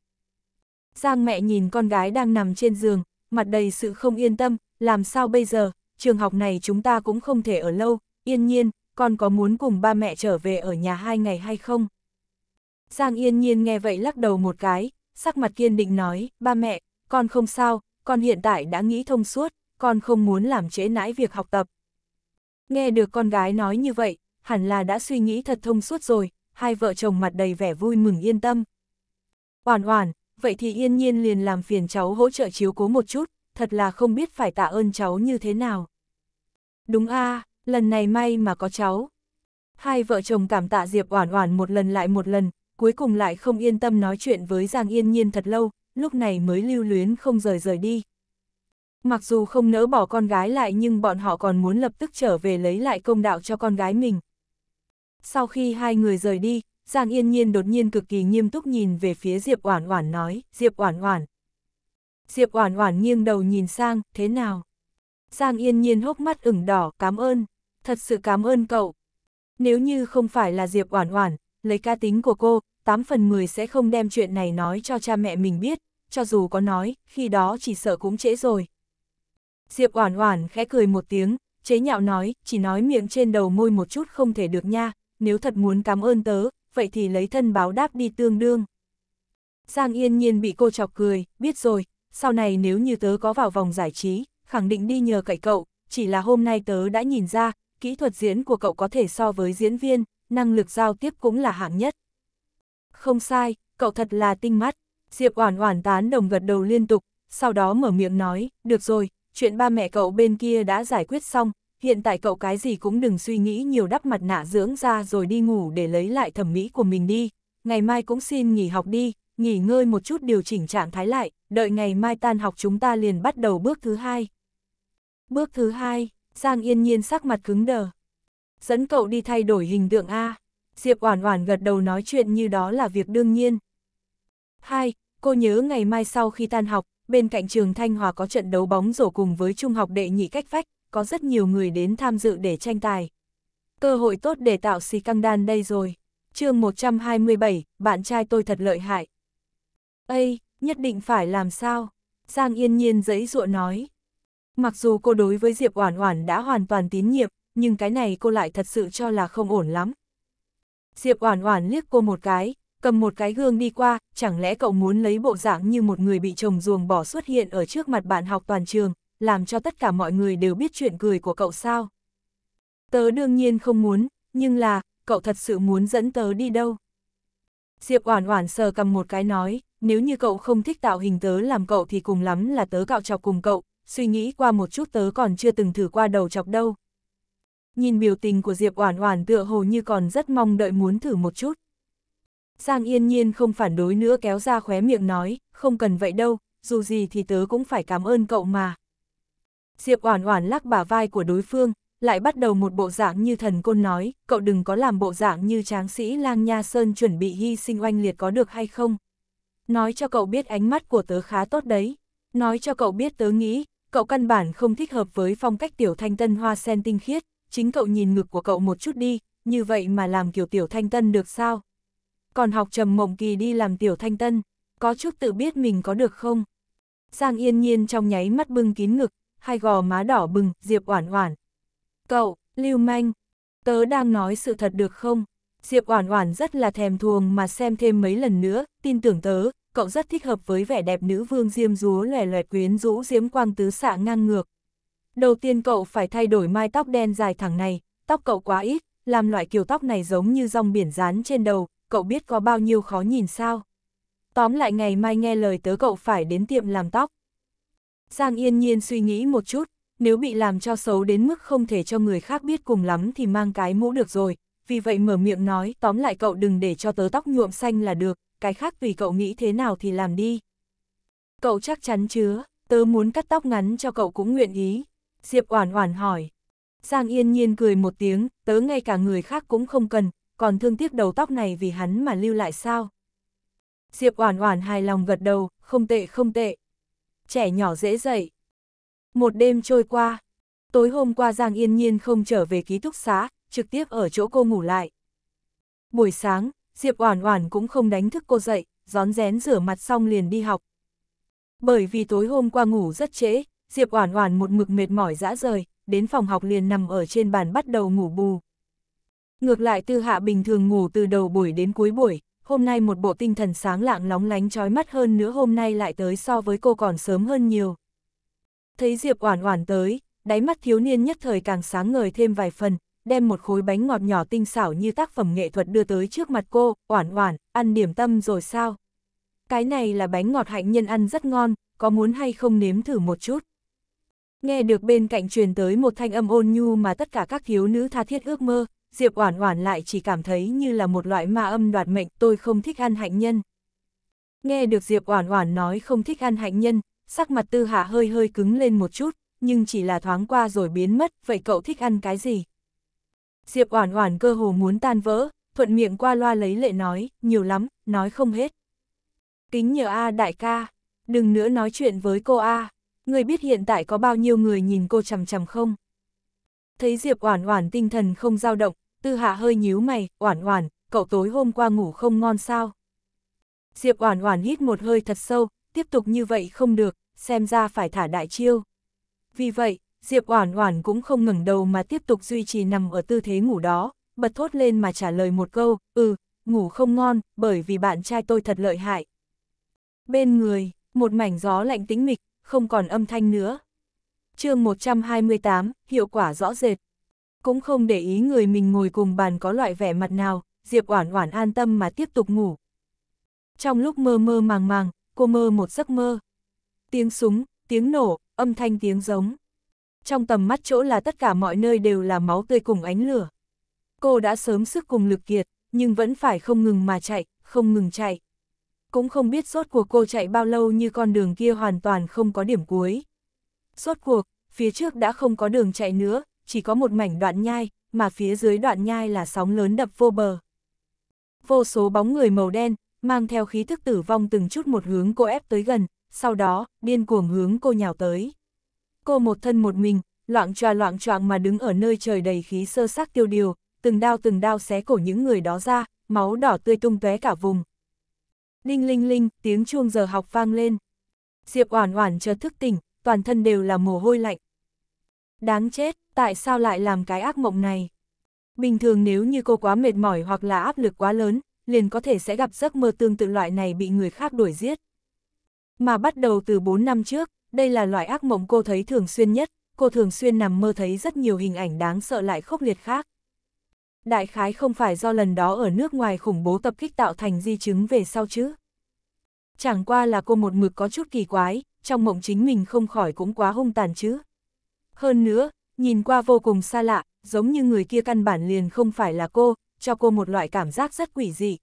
Speaker 1: Giang mẹ nhìn con gái đang nằm trên giường, mặt đầy sự không yên tâm, làm sao bây giờ, trường học này chúng ta cũng không thể ở lâu, yên nhiên, con có muốn cùng ba mẹ trở về ở nhà hai ngày hay không? Giang yên nhiên nghe vậy lắc đầu một cái, sắc mặt kiên định nói, ba mẹ, con không sao, con hiện tại đã nghĩ thông suốt, con không muốn làm trễ nãi việc học tập. Nghe được con gái nói như vậy, hẳn là đã suy nghĩ thật thông suốt rồi, hai vợ chồng mặt đầy vẻ vui mừng yên tâm. Oản oản, vậy thì yên nhiên liền làm phiền cháu hỗ trợ chiếu cố một chút, thật là không biết phải tạ ơn cháu như thế nào. Đúng a lần này may mà có cháu. Hai vợ chồng cảm tạ Diệp Oản Oản một lần lại một lần, cuối cùng lại không yên tâm nói chuyện với Giang Yên Nhiên thật lâu, lúc này mới lưu luyến không rời rời đi. Mặc dù không nỡ bỏ con gái lại nhưng bọn họ còn muốn lập tức trở về lấy lại công đạo cho con gái mình. Sau khi hai người rời đi, Giang Yên Nhiên đột nhiên cực kỳ nghiêm túc nhìn về phía Diệp Oản Oản nói, "Diệp Oản Oản." Diệp Oản Oản nghiêng đầu nhìn sang, "Thế nào?" Giang Yên Nhiên hốc mắt ửng đỏ, "Cảm ơn." thật sự cảm ơn cậu. Nếu như không phải là Diệp Oản Oản, lấy ca tính của cô, 8 phần 10 sẽ không đem chuyện này nói cho cha mẹ mình biết, cho dù có nói, khi đó chỉ sợ cũng trễ rồi. Diệp Oản Oản khẽ cười một tiếng, chế nhạo nói, chỉ nói miệng trên đầu môi một chút không thể được nha, nếu thật muốn cảm ơn tớ, vậy thì lấy thân báo đáp đi tương đương. Giang Yên Nhiên bị cô chọc cười, biết rồi, sau này nếu như tớ có vào vòng giải trí, khẳng định đi nhờ cậy cậu, chỉ là hôm nay tớ đã nhìn ra, kỹ thuật diễn của cậu có thể so với diễn viên, năng lực giao tiếp cũng là hạng nhất. Không sai, cậu thật là tinh mắt. Diệp Oản Oản tán đồng gật đầu liên tục, sau đó mở miệng nói, "Được rồi, chuyện ba mẹ cậu bên kia đã giải quyết xong, hiện tại cậu cái gì cũng đừng suy nghĩ nhiều đắp mặt nạ dưỡng da rồi đi ngủ để lấy lại thẩm mỹ của mình đi, ngày mai cũng xin nghỉ học đi, nghỉ ngơi một chút điều chỉnh trạng thái lại, đợi ngày mai tan học chúng ta liền bắt đầu bước thứ hai." Bước thứ hai Giang Yên Nhiên sắc mặt cứng đờ. Dẫn cậu đi thay đổi hình tượng A. Diệp Oản Oản gật đầu nói chuyện như đó là việc đương nhiên. Hai, cô nhớ ngày mai sau khi tan học, bên cạnh trường Thanh Hòa có trận đấu bóng rổ cùng với trung học đệ nhị cách vách, có rất nhiều người đến tham dự để tranh tài. Cơ hội tốt để tạo xì căng đan đây rồi. chương 127, bạn trai tôi thật lợi hại. Ây, nhất định phải làm sao? Giang Yên Nhiên giấy ruộng nói. Mặc dù cô đối với Diệp Oản Oản đã hoàn toàn tín nhiệm, nhưng cái này cô lại thật sự cho là không ổn lắm. Diệp Oản Oản liếc cô một cái, cầm một cái gương đi qua, chẳng lẽ cậu muốn lấy bộ dạng như một người bị chồng ruồng bỏ xuất hiện ở trước mặt bạn học toàn trường, làm cho tất cả mọi người đều biết chuyện cười của cậu sao? Tớ đương nhiên không muốn, nhưng là, cậu thật sự muốn dẫn tớ đi đâu? Diệp Oản Oản sờ cầm một cái nói, nếu như cậu không thích tạo hình tớ làm cậu thì cùng lắm là tớ cạo chọc cùng cậu, suy nghĩ qua một chút tớ còn chưa từng thử qua đầu chọc đâu. Nhìn biểu tình của Diệp Oản Oản tựa hồ như còn rất mong đợi muốn thử một chút. Giang Yên Nhiên không phản đối nữa kéo ra khóe miệng nói, không cần vậy đâu, dù gì thì tớ cũng phải cảm ơn cậu mà. Diệp Oản Oản lắc bả vai của đối phương, lại bắt đầu một bộ dạng như thần côn nói, cậu đừng có làm bộ dạng như tráng sĩ lang nha sơn chuẩn bị hy sinh oanh liệt có được hay không. Nói cho cậu biết ánh mắt của tớ khá tốt đấy, nói cho cậu biết tớ nghĩ, cậu căn bản không thích hợp với phong cách tiểu thanh tân hoa sen tinh khiết, chính cậu nhìn ngực của cậu một chút đi, như vậy mà làm kiểu tiểu thanh tân được sao? Còn học trầm mộng kỳ đi làm tiểu thanh tân, có chút tự biết mình có được không? Giang yên nhiên trong nháy mắt bưng kín ngực, hai gò má đỏ bừng, Diệp Oản Oản. Cậu, lưu manh, tớ đang nói sự thật được không? Diệp Oản Oản rất là thèm thuồng mà xem thêm mấy lần nữa, tin tưởng tớ, cậu rất thích hợp với vẻ đẹp nữ vương diêm dúa lòe loẹt quyến rũ diễm quang tứ xạ ngang ngược. Đầu tiên cậu phải thay đổi mai tóc đen dài thẳng này, tóc cậu quá ít, làm loại kiểu tóc này giống như rong biển rán trên đầu, cậu biết có bao nhiêu khó nhìn sao. Tóm lại ngày mai nghe lời tớ cậu phải đến tiệm làm tóc. Giang yên nhiên suy nghĩ một chút, nếu bị làm cho xấu đến mức không thể cho người khác biết cùng lắm thì mang cái mũ được rồi, vì vậy mở miệng nói tóm lại cậu đừng để cho tớ tóc nhuộm xanh là được, cái khác tùy cậu nghĩ thế nào thì làm đi. Cậu chắc chắn chứa, tớ muốn cắt tóc ngắn cho cậu cũng nguyện ý. Diệp Oản Oản hỏi. Giang Yên Nhiên cười một tiếng, tớ ngay cả người khác cũng không cần, còn thương tiếc đầu tóc này vì hắn mà lưu lại sao? Diệp Oản Oản hài lòng gật đầu, không tệ không tệ. Trẻ nhỏ dễ dậy. Một đêm trôi qua, tối hôm qua Giang Yên Nhiên không trở về ký túc xá, trực tiếp ở chỗ cô ngủ lại. Buổi sáng, Diệp Oản Oản cũng không đánh thức cô dậy, rón rén rửa mặt xong liền đi học. Bởi vì tối hôm qua ngủ rất trễ, Diệp Oản Oản một mực mệt mỏi dã rời, đến phòng học liền nằm ở trên bàn bắt đầu ngủ bù. Ngược lại Tư Hạ bình thường ngủ từ đầu buổi đến cuối buổi, hôm nay một bộ tinh thần sáng lạng lóng lánh chói mắt hơn nữa hôm nay lại tới so với cô còn sớm hơn nhiều. Thấy Diệp Oản Oản tới, đáy mắt thiếu niên nhất thời càng sáng ngời thêm vài phần, đem một khối bánh ngọt nhỏ tinh xảo như tác phẩm nghệ thuật đưa tới trước mặt cô, oản oản, ăn điểm tâm rồi sao? Cái này là bánh ngọt hạnh nhân ăn rất ngon, có muốn hay không nếm thử một chút? Nghe được bên cạnh truyền tới một thanh âm ôn nhu mà tất cả các thiếu nữ tha thiết ước mơ, Diệp Oản Oản lại chỉ cảm thấy như là một loại ma âm đoạt mệnh, tôi không thích ăn hạnh nhân. Nghe được Diệp Oản Oản nói không thích ăn hạnh nhân, sắc mặt Tư Hạ hơi hơi cứng lên một chút, nhưng chỉ là thoáng qua rồi biến mất, vậy cậu thích ăn cái gì? Diệp Oản Oản cơ hồ muốn tan vỡ, thuận miệng qua loa lấy lệ nói, nhiều lắm, nói không hết. Kính nhờ A đại ca, đừng nữa nói chuyện với cô A, người biết hiện tại có bao nhiêu người nhìn cô chằm chằm không? Thấy Diệp Oản Oản tinh thần không dao động, Tư Hạ hơi nhíu mày, "Oản Oản, cậu tối hôm qua ngủ không ngon sao?" Diệp Oản Oản hít một hơi thật sâu, tiếp tục như vậy không được, xem ra phải thả đại chiêu. Vì vậy, Diệp Oản Oản cũng không ngẩng đầu mà tiếp tục duy trì nằm ở tư thế ngủ đó, bật thốt lên mà trả lời một câu, "Ừ, ngủ không ngon, bởi vì bạn trai tôi thật lợi hại." Bên người, một mảnh gió lạnh tĩnh mịch, không còn âm thanh nữa. Chương 128, hiệu quả rõ rệt. Cũng không để ý người mình ngồi cùng bàn có loại vẻ mặt nào, Diệp Oản Oản an tâm mà tiếp tục ngủ. Trong lúc mơ mơ màng màng, cô mơ một giấc mơ. Tiếng súng, tiếng nổ, âm thanh tiếng giống trong tầm mắt chỗ là tất cả mọi nơi đều là máu tươi cùng ánh lửa. Cô đã sớm sức cùng lực kiệt, nhưng vẫn phải không ngừng mà chạy, không ngừng chạy. Cũng không biết sốt cuộc cô chạy bao lâu như con đường kia hoàn toàn không có điểm cuối. Sốt cuộc, phía trước đã không có đường chạy nữa, chỉ có một mảnh đoạn nhai, mà phía dưới đoạn nhai là sóng lớn đập vô bờ. Vô số bóng người màu đen, mang theo khí thức tử vong từng chút một hướng cô ép tới gần, sau đó, điên cuồng hướng cô nhào tới cô một thân một mình, loạn tròa loạn choạng mà đứng ở nơi trời đầy khí sơ xác tiêu điều, từng đao từng đao xé cổ những người đó ra, máu đỏ tươi tung tóe cả vùng. Đinh linh linh, tiếng chuông giờ học vang lên. Diệp Oản Oản chợt thức tỉnh, toàn thân đều là mồ hôi lạnh. Đáng chết, tại sao lại làm cái ác mộng này? Bình thường nếu như cô quá mệt mỏi hoặc là áp lực quá lớn, liền có thể sẽ gặp giấc mơ tương tự loại này bị người khác đuổi giết. Mà bắt đầu từ 4 năm trước, đây là loại ác mộng cô thấy thường xuyên nhất, cô thường xuyên nằm mơ thấy rất nhiều hình ảnh đáng sợ lại khốc liệt khác. Đại khái không phải do lần đó ở nước ngoài khủng bố tập kích tạo thành di chứng về sau chứ. Chẳng qua là cô một mực có chút kỳ quái, trong mộng chính mình không khỏi cũng quá hung tàn chứ. Hơn nữa, nhìn qua vô cùng xa lạ, giống như người kia căn bản liền không phải là cô, cho cô một loại cảm giác rất quỷ dị.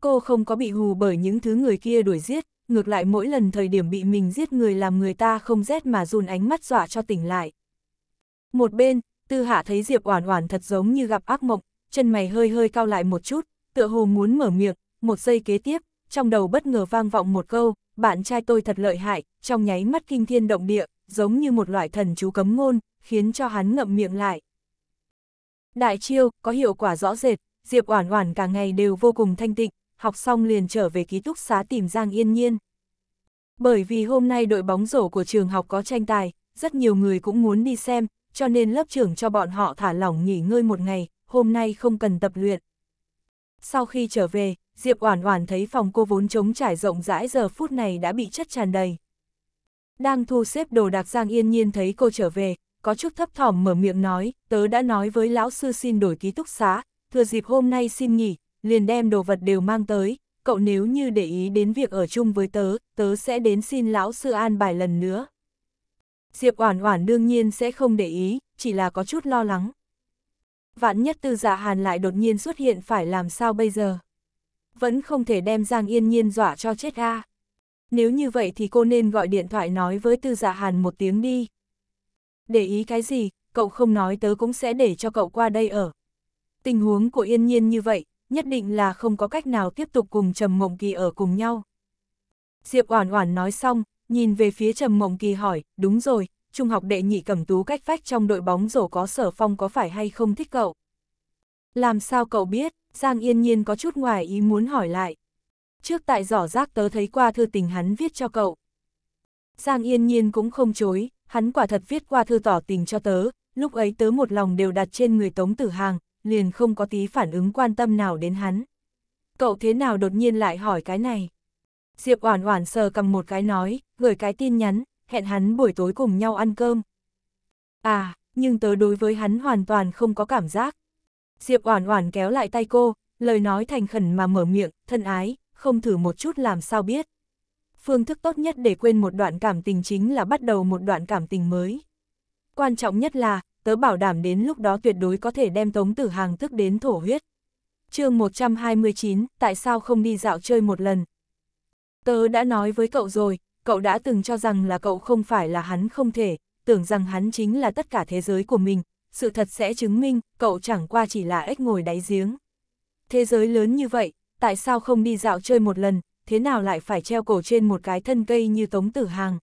Speaker 1: Cô không có bị hù bởi những thứ người kia đuổi giết, ngược lại mỗi lần thời điểm bị mình giết người làm người ta không rét mà run ánh mắt dọa cho tỉnh lại. Một bên, Tư Hạ thấy Diệp Oản Oản thật giống như gặp ác mộng, chân mày hơi hơi cao lại một chút, tựa hồ muốn mở miệng, một giây kế tiếp, trong đầu bất ngờ vang vọng một câu, bạn trai tôi thật lợi hại, trong nháy mắt kinh thiên động địa, giống như một loại thần chú cấm ngôn, khiến cho hắn ngậm miệng lại. Đại chiêu, có hiệu quả rõ rệt, Diệp Oản Oản cả ngày đều vô cùng thanh tịnh, học xong liền trở về ký túc xá tìm Giang Yên Nhiên. Bởi vì hôm nay đội bóng rổ của trường học có tranh tài, rất nhiều người cũng muốn đi xem, cho nên lớp trưởng cho bọn họ thả lỏng nghỉ ngơi một ngày, hôm nay không cần tập luyện. Sau khi trở về, Diệp Oản Oản thấy phòng cô vốn trống trải rộng rãi giờ phút này đã bị chất tràn đầy. Đang thu xếp đồ đạc Giang Yên Nhiên thấy cô trở về, có chút thấp thỏm mở miệng nói, tớ đã nói với lão sư xin đổi ký túc xá, thừa dịp hôm nay xin nghỉ, liền đem đồ vật đều mang tới, cậu nếu như để ý đến việc ở chung với tớ, tớ sẽ đến xin lão sư an bài lần nữa. Diệp Oản Oản đương nhiên sẽ không để ý, chỉ là có chút lo lắng. Vạn nhất Tư Dạ Hàn lại đột nhiên xuất hiện phải làm sao bây giờ? Vẫn không thể đem Giang Yên Nhiên dọa cho chết a. Nếu như vậy thì cô nên gọi điện thoại nói với Tư Dạ Hàn một tiếng đi. Để ý cái gì, cậu không nói tớ cũng sẽ để cho cậu qua đây ở. Tình huống của Yên Nhiên như vậy, nhất định là không có cách nào tiếp tục cùng Trầm Mộng Kỳ ở cùng nhau. Diệp Oản Oản nói xong, nhìn về phía Trầm Mộng Kỳ hỏi, đúng rồi, trung học đệ nhị cầm tú cách vách trong đội bóng rổ có sở phong có phải hay không thích cậu? Làm sao cậu biết, Giang Yên Nhiên có chút ngoài ý muốn hỏi lại. Trước tại giỏ rác tớ thấy qua thư tình hắn viết cho cậu. Giang Yên Nhiên cũng không chối, hắn quả thật viết qua thư tỏ tình cho tớ, lúc ấy tớ một lòng đều đặt trên người Tống Tử Hàng, liền không có tí phản ứng quan tâm nào đến hắn. Cậu thế nào đột nhiên lại hỏi cái này? Diệp Oản Oản sờ cầm một cái nói, gửi cái tin nhắn, hẹn hắn buổi tối cùng nhau ăn cơm. À, nhưng tớ đối với hắn hoàn toàn không có cảm giác. Diệp Oản Oản kéo lại tay cô, lời nói thành khẩn mà mở miệng, thân ái, không thử một chút làm sao biết. Phương thức tốt nhất để quên một đoạn cảm tình chính là bắt đầu một đoạn cảm tình mới. Quan trọng nhất là, tớ bảo đảm đến lúc đó tuyệt đối có thể đem Tống Tử Hàng thức đến thổ huyết. chương 129, tại sao không đi dạo chơi một lần? Tớ đã nói với cậu rồi, cậu đã từng cho rằng là cậu không phải là hắn không thể, tưởng rằng hắn chính là tất cả thế giới của mình, sự thật sẽ chứng minh cậu chẳng qua chỉ là ếch ngồi đáy giếng. Thế giới lớn như vậy, tại sao không đi dạo chơi một lần, thế nào lại phải treo cổ trên một cái thân cây như Tống Tử Hàng?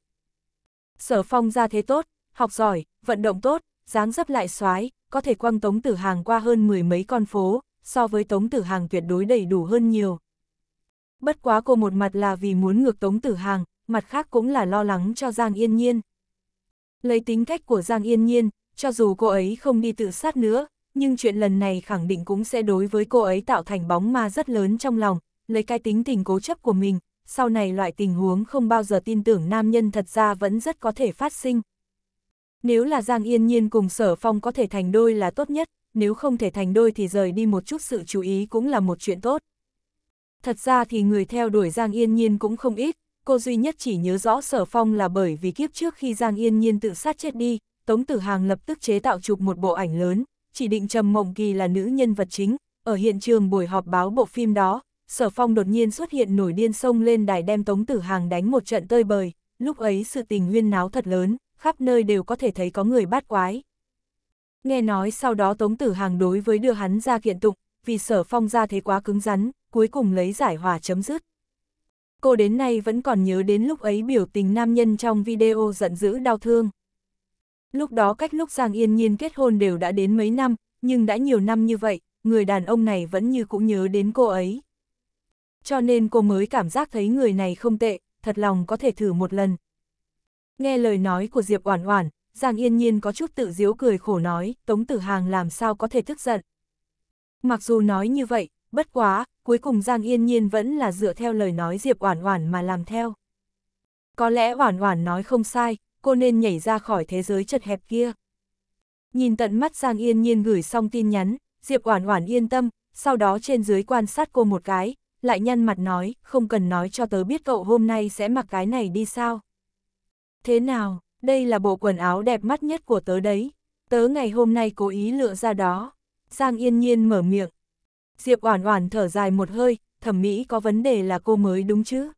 Speaker 1: Sở Phong ra thế tốt, học giỏi, vận động tốt, dáng dấp lại soái có thể quăng Tống Tử Hàng qua hơn mười mấy con phố, so với Tống Tử Hàng tuyệt đối đầy đủ hơn nhiều. Bất quá cô một mặt là vì muốn ngược Tống Tử Hàng, mặt khác cũng là lo lắng cho Giang Yên Nhiên. Lấy tính cách của Giang Yên Nhiên, cho dù cô ấy không đi tự sát nữa, nhưng chuyện lần này khẳng định cũng sẽ đối với cô ấy tạo thành bóng ma rất lớn trong lòng, lấy cái tính tình cố chấp của mình, sau này loại tình huống không bao giờ tin tưởng nam nhân thật ra vẫn rất có thể phát sinh. Nếu là Giang Yên Nhiên cùng Sở Phong có thể thành đôi là tốt nhất, nếu không thể thành đôi thì rời đi một chút sự chú ý cũng là một chuyện tốt. Thật ra thì người theo đuổi Giang Yên Nhiên cũng không ít, cô duy nhất chỉ nhớ rõ Sở Phong là bởi vì kiếp trước khi Giang Yên Nhiên tự sát chết đi, Tống Tử Hàng lập tức chế tạo chụp một bộ ảnh lớn, chỉ định Trầm Mộng Kỳ là nữ nhân vật chính, ở hiện trường buổi họp báo bộ phim đó, Sở Phong đột nhiên xuất hiện nổi điên sông lên đài đem Tống Tử Hàng đánh một trận tơi bời, lúc ấy sự tình huyên náo thật lớn khắp nơi đều có thể thấy có người bát quái. Nghe nói sau đó Tống Tử Hàng đối với đưa hắn ra kiện tụng, vì sở phong ra thế quá cứng rắn, cuối cùng lấy giải hòa chấm dứt. Cô đến nay vẫn còn nhớ đến lúc ấy biểu tình nam nhân trong video giận dữ đau thương. Lúc đó cách lúc Giang Yên Nhiên kết hôn đều đã đến mấy năm, nhưng đã nhiều năm như vậy, người đàn ông này vẫn như cũng nhớ đến cô ấy. Cho nên cô mới cảm giác thấy người này không tệ, thật lòng có thể thử một lần, Nghe lời nói của Diệp Oản Oản, Giang Yên Nhiên có chút tự giễu cười khổ nói, Tống Tử Hàng làm sao có thể tức giận. Mặc dù nói như vậy, bất quá, cuối cùng Giang Yên Nhiên vẫn là dựa theo lời nói Diệp Oản Oản mà làm theo. Có lẽ Oản Oản nói không sai, cô nên nhảy ra khỏi thế giới chật hẹp kia. Nhìn tận mắt Giang Yên Nhiên gửi xong tin nhắn, Diệp Oản Oản yên tâm, sau đó trên dưới quan sát cô một cái, lại nhăn mặt nói, không cần nói cho tớ biết cậu hôm nay sẽ mặc cái này đi sao. Thế nào, đây là bộ quần áo đẹp mắt nhất của tớ đấy. Tớ ngày hôm nay cố ý lựa ra đó. Giang yên nhiên mở miệng. Diệp oản oản thở dài một hơi, thẩm mỹ có vấn đề là cô mới đúng chứ.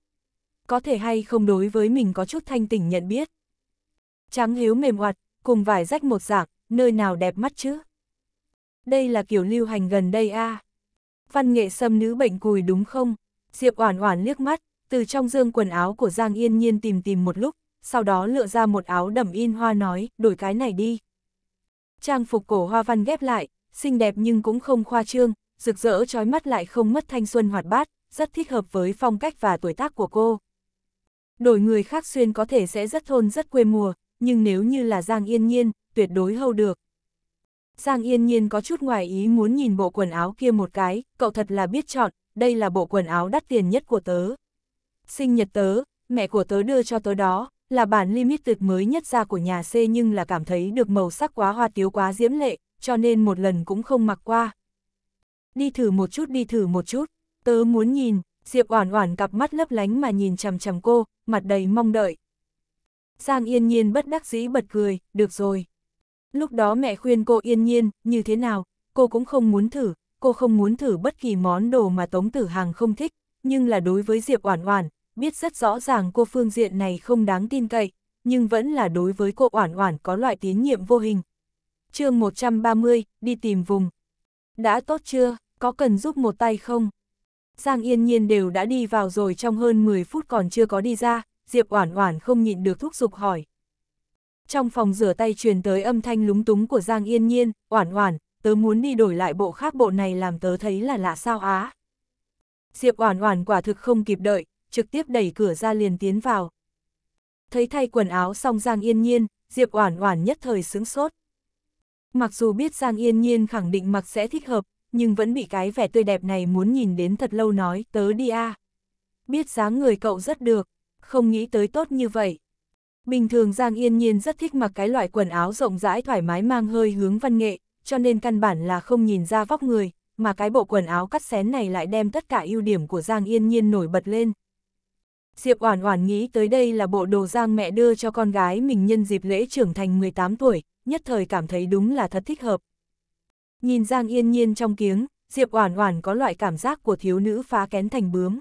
Speaker 1: Có thể hay không đối với mình có chút thanh tỉnh nhận biết. Trắng hiếu mềm hoạt cùng vải rách một dạng, nơi nào đẹp mắt chứ. Đây là kiểu lưu hành gần đây a. Văn nghệ xâm nữ bệnh cùi đúng không? Diệp oản oản liếc mắt, từ trong dương quần áo của Giang Yên Nhiên tìm tìm một lúc, sau đó lựa ra một áo đầm in hoa nói, đổi cái này đi. Trang phục cổ hoa văn ghép lại, xinh đẹp nhưng cũng không khoa trương, rực rỡ trói mắt lại không mất thanh xuân hoạt bát, rất thích hợp với phong cách và tuổi tác của cô. Đổi người khác xuyên có thể sẽ rất thôn rất quê mùa, nhưng nếu như là Giang Yên Nhiên, tuyệt đối hâu được. Giang Yên Nhiên có chút ngoài ý muốn nhìn bộ quần áo kia một cái, cậu thật là biết chọn, đây là bộ quần áo đắt tiền nhất của tớ. Sinh nhật tớ, mẹ của tớ đưa cho tớ đó, là bản limited mới nhất ra của nhà C nhưng là cảm thấy được màu sắc quá hoa tiếu quá diễm lệ, cho nên một lần cũng không mặc qua. Đi thử một chút đi thử một chút, tớ muốn nhìn, Diệp Oản Oản cặp mắt lấp lánh mà nhìn chằm chằm cô, mặt đầy mong đợi. Giang Yên Nhiên bất đắc dĩ bật cười, được rồi. Lúc đó mẹ khuyên cô Yên Nhiên, như thế nào, cô cũng không muốn thử, cô không muốn thử bất kỳ món đồ mà Tống Tử Hàng không thích, nhưng là đối với Diệp Oản Oản, biết rất rõ ràng cô phương diện này không đáng tin cậy, nhưng vẫn là đối với cô Oản Oản có loại tín nhiệm vô hình. chương 130, đi tìm vùng. Đã tốt chưa, có cần giúp một tay không? Giang Yên Nhiên đều đã đi vào rồi trong hơn 10 phút còn chưa có đi ra, Diệp Oản Oản không nhịn được thúc giục hỏi. Trong phòng rửa tay truyền tới âm thanh lúng túng của Giang Yên Nhiên, "Oản Oản, tớ muốn đi đổi lại bộ khác bộ này làm tớ thấy là lạ sao á?" Diệp Oản Oản quả thực không kịp đợi, trực tiếp đẩy cửa ra liền tiến vào. Thấy thay quần áo xong Giang Yên Nhiên, Diệp Oản Oản nhất thời sướng sốt. Mặc dù biết Giang Yên Nhiên khẳng định mặc sẽ thích hợp, nhưng vẫn bị cái vẻ tươi đẹp này muốn nhìn đến thật lâu nói tớ đi a. Biết dáng người cậu rất được, không nghĩ tới tốt như vậy. Bình thường Giang Yên Nhiên rất thích mặc cái loại quần áo rộng rãi thoải mái mang hơi hướng văn nghệ, cho nên căn bản là không nhìn ra vóc người, mà cái bộ quần áo cắt xén này lại đem tất cả ưu điểm của Giang Yên Nhiên nổi bật lên. Diệp Oản Oản nghĩ tới đây là bộ đồ Giang mẹ đưa cho con gái mình nhân dịp lễ trưởng thành 18 tuổi, nhất thời cảm thấy đúng là thật thích hợp. Nhìn Giang Yên Nhiên trong kiếng, Diệp Oản Oản có loại cảm giác của thiếu nữ phá kén thành bướm.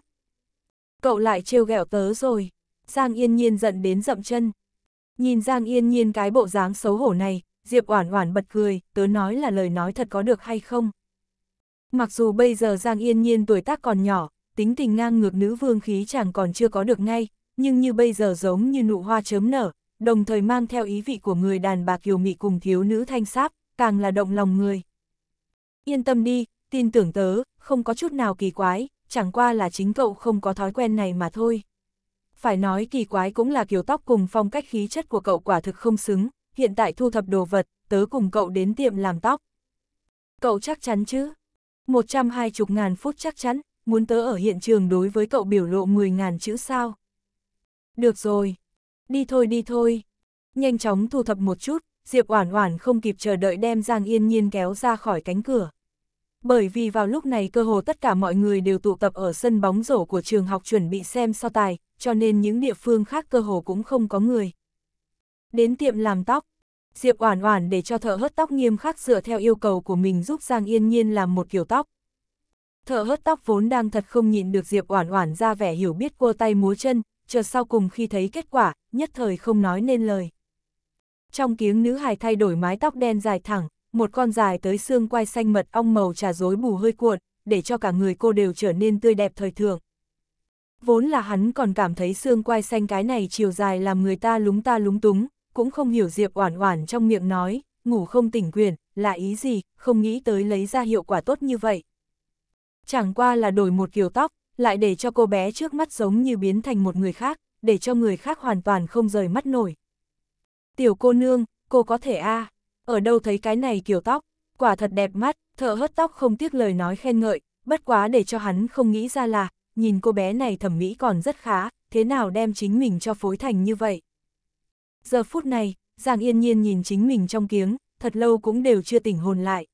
Speaker 1: Cậu lại trêu ghẹo tớ rồi. Giang Yên Nhiên giận đến dậm chân. Nhìn Giang Yên Nhiên cái bộ dáng xấu hổ này, Diệp Oản Oản bật cười, tớ nói là lời nói thật có được hay không? Mặc dù bây giờ Giang Yên Nhiên tuổi tác còn nhỏ, tính tình ngang ngược nữ vương khí chẳng còn chưa có được ngay, nhưng như bây giờ giống như nụ hoa chớm nở, đồng thời mang theo ý vị của người đàn bà kiều mị cùng thiếu nữ thanh sáp, càng là động lòng người. Yên tâm đi, tin tưởng tớ, không có chút nào kỳ quái, chẳng qua là chính cậu không có thói quen này mà thôi. Phải nói kỳ quái cũng là kiểu tóc cùng phong cách khí chất của cậu quả thực không xứng, hiện tại thu thập đồ vật, tớ cùng cậu đến tiệm làm tóc. Cậu chắc chắn chứ? Một trăm hai chục ngàn phút chắc chắn, muốn tớ ở hiện trường đối với cậu biểu lộ 10.000 chữ sao. Được rồi, đi thôi đi thôi. Nhanh chóng thu thập một chút, Diệp Oản Oản không kịp chờ đợi đem Giang Yên Nhiên kéo ra khỏi cánh cửa. Bởi vì vào lúc này cơ hồ tất cả mọi người đều tụ tập ở sân bóng rổ của trường học chuẩn bị xem so tài, cho nên những địa phương khác cơ hồ cũng không có người. Đến tiệm làm tóc, Diệp Oản Oản để cho thợ hớt tóc nghiêm khắc dựa theo yêu cầu của mình giúp Giang Yên Nhiên làm một kiểu tóc. Thợ hớt tóc vốn đang thật không nhịn được Diệp Oản Oản ra vẻ hiểu biết cua tay múa chân, chờ sau cùng khi thấy kết quả, nhất thời không nói nên lời. Trong kiếng nữ hài thay đổi mái tóc đen dài thẳng, một con dài tới xương quai xanh mật ong màu trà rối bù hơi cuộn, để cho cả người cô đều trở nên tươi đẹp thời thượng. Vốn là hắn còn cảm thấy xương quai xanh cái này chiều dài làm người ta lúng ta lúng túng, cũng không hiểu Diệp Oản Oản trong miệng nói, ngủ không tỉnh quyền, là ý gì, không nghĩ tới lấy ra hiệu quả tốt như vậy chẳng qua là đổi một kiểu tóc, lại để cho cô bé trước mắt giống như biến thành một người khác, để cho người khác hoàn toàn không rời mắt nổi. Tiểu cô nương, cô có thể a à, ở đâu thấy cái này kiểu tóc, quả thật đẹp mắt, thợ hớt tóc không tiếc lời nói khen ngợi, bất quá để cho hắn không nghĩ ra là, nhìn cô bé này thẩm mỹ còn rất khá, thế nào đem chính mình cho phối thành như vậy. Giờ phút này, Giang Yên Nhiên nhìn chính mình trong kiếng, thật lâu cũng đều chưa tỉnh hồn lại.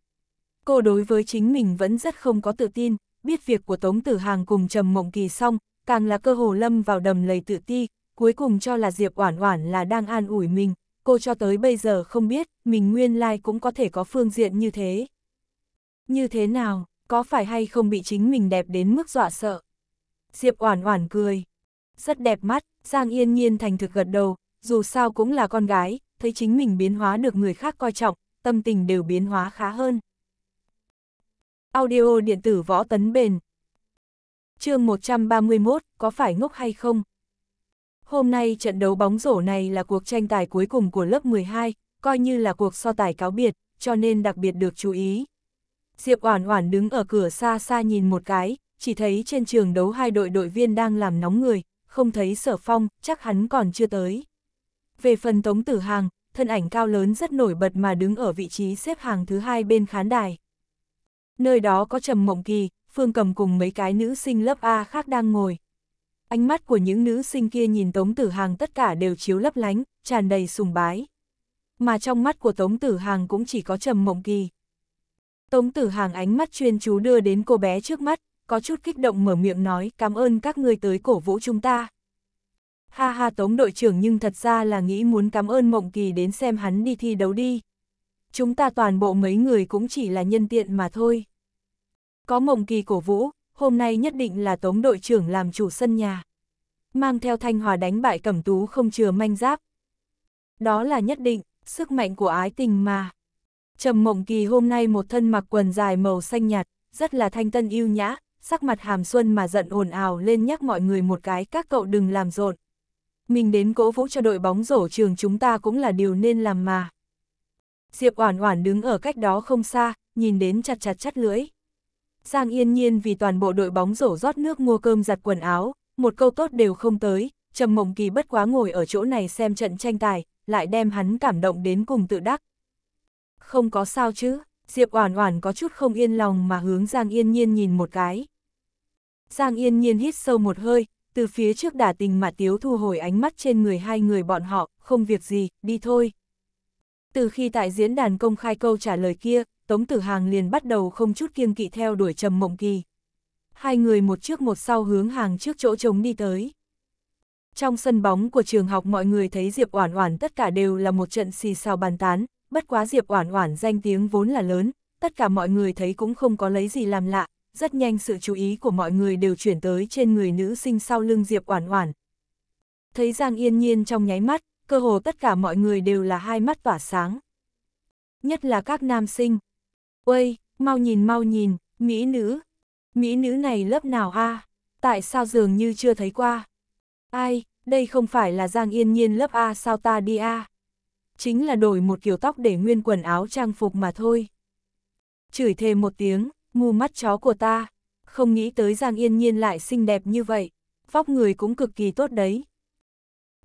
Speaker 1: Cô đối với chính mình vẫn rất không có tự tin, biết việc của Tống Tử Hàng cùng Trầm Mộng Kỳ xong, càng là cơ hồ lâm vào đầm lầy tự ti, cuối cùng cho là Diệp Oản Oản là đang an ủi mình, cô cho tới bây giờ không biết, mình nguyên lai cũng có thể có phương diện như thế. Như thế nào, có phải hay không bị chính mình đẹp đến mức dọa sợ? Diệp Oản Oản cười, rất đẹp mắt, Giang Yên Nhiên thành thực gật đầu, dù sao cũng là con gái, thấy chính mình biến hóa được người khác coi trọng, tâm tình đều biến hóa khá hơn. Audio điện tử võ tấn bền. chương 131, có phải ngốc hay không? Hôm nay trận đấu bóng rổ này là cuộc tranh tài cuối cùng của lớp 12, coi như là cuộc so tài cáo biệt, cho nên đặc biệt được chú ý. Diệp Oản Oản đứng ở cửa xa xa nhìn một cái, chỉ thấy trên trường đấu hai đội đội viên đang làm nóng người, không thấy Sở Phong, chắc hắn còn chưa tới. Về phần Tống Tử Hàng, thân ảnh cao lớn rất nổi bật mà đứng ở vị trí xếp hàng thứ hai bên khán đài. Nơi đó có Trầm Mộng Kỳ, Phương Cầm cùng mấy cái nữ sinh lớp A khác đang ngồi. Ánh mắt của những nữ sinh kia nhìn Tống Tử Hàng tất cả đều chiếu lấp lánh, tràn đầy sùng bái. Mà trong mắt của Tống Tử Hàng cũng chỉ có Trầm Mộng Kỳ. Tống Tử Hàng ánh mắt chuyên chú đưa đến cô bé trước mắt, có chút kích động mở miệng nói cảm ơn các người tới cổ vũ chúng ta. Ha ha Tống đội trưởng nhưng thật ra là nghĩ muốn cảm ơn Mộng Kỳ đến xem hắn đi thi đấu đi chúng ta toàn bộ mấy người cũng chỉ là nhân tiện mà thôi. Có mộng kỳ cổ vũ, hôm nay nhất định là tống đội trưởng làm chủ sân nhà. Mang theo thanh hòa đánh bại cẩm tú không chừa manh giáp. Đó là nhất định, sức mạnh của ái tình mà. Trầm mộng kỳ hôm nay một thân mặc quần dài màu xanh nhạt, rất là thanh tân yêu nhã, sắc mặt hàm xuân mà giận ồn ào lên nhắc mọi người một cái các cậu đừng làm rộn. Mình đến cố vũ cho đội bóng rổ trường chúng ta cũng là điều nên làm mà. Diệp Oản Oản đứng ở cách đó không xa, nhìn đến chặt chặt chắt lưỡi. Giang Yên Nhiên vì toàn bộ đội bóng rổ rót nước mua cơm giặt quần áo, một câu tốt đều không tới, Trầm Mộng Kỳ bất quá ngồi ở chỗ này xem trận tranh tài, lại đem hắn cảm động đến cùng tự đắc. Không có sao chứ, Diệp Oản Oản có chút không yên lòng mà hướng Giang Yên Nhiên nhìn một cái. Giang Yên Nhiên hít sâu một hơi, từ phía trước đả tình mà tiếu thu hồi ánh mắt trên người hai người bọn họ, không việc gì, đi thôi. Từ khi tại diễn đàn công khai câu trả lời kia, Tống Tử Hàng liền bắt đầu không chút kiêng kỵ theo đuổi Trầm Mộng Kỳ. Hai người một trước một sau hướng hàng trước chỗ trống đi tới. Trong sân bóng của trường học mọi người thấy Diệp Oản Oản tất cả đều là một trận xì xào bàn tán, bất quá Diệp Oản Oản danh tiếng vốn là lớn, tất cả mọi người thấy cũng không có lấy gì làm lạ, rất nhanh sự chú ý của mọi người đều chuyển tới trên người nữ sinh sau lưng Diệp Oản Oản. Thấy Giang Yên Nhiên trong nháy mắt, cơ hồ tất cả mọi người đều là hai mắt tỏa sáng. Nhất là các nam sinh. Uây, mau nhìn mau nhìn, mỹ nữ. Mỹ nữ này lớp nào a? À? Tại sao dường như chưa thấy qua? Ai, đây không phải là Giang Yên Nhiên lớp A sao ta đi a? À? Chính là đổi một kiểu tóc để nguyên quần áo trang phục mà thôi. Chửi thề một tiếng, ngu mắt chó của ta. Không nghĩ tới Giang Yên Nhiên lại xinh đẹp như vậy. Vóc người cũng cực kỳ tốt đấy.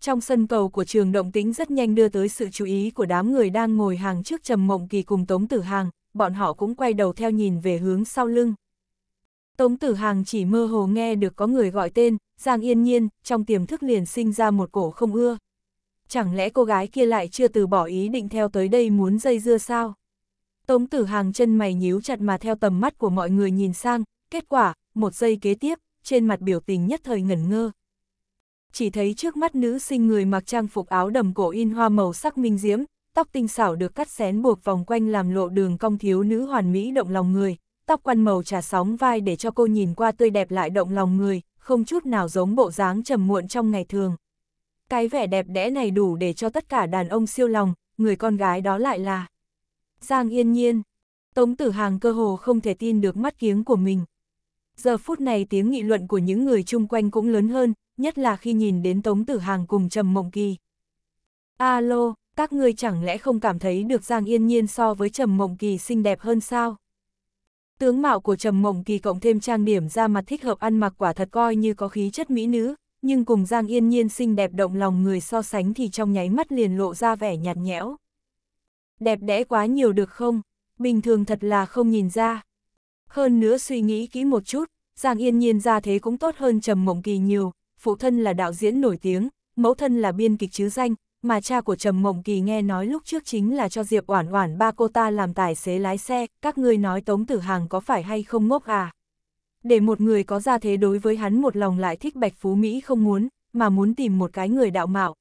Speaker 1: Trong sân cầu của trường động tính rất nhanh đưa tới sự chú ý của đám người đang ngồi hàng trước Trầm Mộng Kỳ cùng Tống Tử Hàng, bọn họ cũng quay đầu theo nhìn về hướng sau lưng. Tống Tử Hàng chỉ mơ hồ nghe được có người gọi tên, Giang Yên Nhiên, trong tiềm thức liền sinh ra một cổ không ưa. Chẳng lẽ cô gái kia lại chưa từ bỏ ý định theo tới đây muốn dây dưa sao? Tống Tử Hàng chân mày nhíu chặt mà theo tầm mắt của mọi người nhìn sang, kết quả, một giây kế tiếp, trên mặt biểu tình nhất thời ngẩn ngơ, chỉ thấy trước mắt nữ sinh người mặc trang phục áo đầm cổ in hoa màu sắc minh diễm, tóc tinh xảo được cắt xén buộc vòng quanh làm lộ đường cong thiếu nữ hoàn mỹ động lòng người, tóc quăn màu trà sóng vai để cho cô nhìn qua tươi đẹp lại động lòng người, không chút nào giống bộ dáng trầm muộn trong ngày thường. Cái vẻ đẹp đẽ này đủ để cho tất cả đàn ông siêu lòng, người con gái đó lại là Giang Yên Nhiên. Tống Tử Hàng cơ hồ không thể tin được mắt kiếng của mình. Giờ phút này tiếng nghị luận của những người chung quanh cũng lớn hơn, nhất là khi nhìn đến Tống Tử Hàng cùng Trầm Mộng Kỳ. Alo, các ngươi chẳng lẽ không cảm thấy được Giang Yên Nhiên so với Trầm Mộng Kỳ xinh đẹp hơn sao? Tướng mạo của Trầm Mộng Kỳ cộng thêm trang điểm ra mặt thích hợp ăn mặc quả thật coi như có khí chất mỹ nữ, nhưng cùng Giang Yên Nhiên xinh đẹp động lòng người so sánh thì trong nháy mắt liền lộ ra vẻ nhạt nhẽo. Đẹp đẽ quá nhiều được không? Bình thường thật là không nhìn ra. Hơn nữa suy nghĩ kỹ một chút, Giang Yên Nhiên ra thế cũng tốt hơn Trầm Mộng Kỳ nhiều, phụ thân là đạo diễn nổi tiếng, mẫu thân là biên kịch chứ danh, mà cha của Trầm Mộng Kỳ nghe nói lúc trước chính là cho Diệp Oản Oản ba cô ta làm tài xế lái xe, các ngươi nói Tống Tử Hàng có phải hay không ngốc à? Để một người có gia thế đối với hắn một lòng lại thích Bạch Phú Mỹ không muốn, mà muốn tìm một cái người đạo mạo.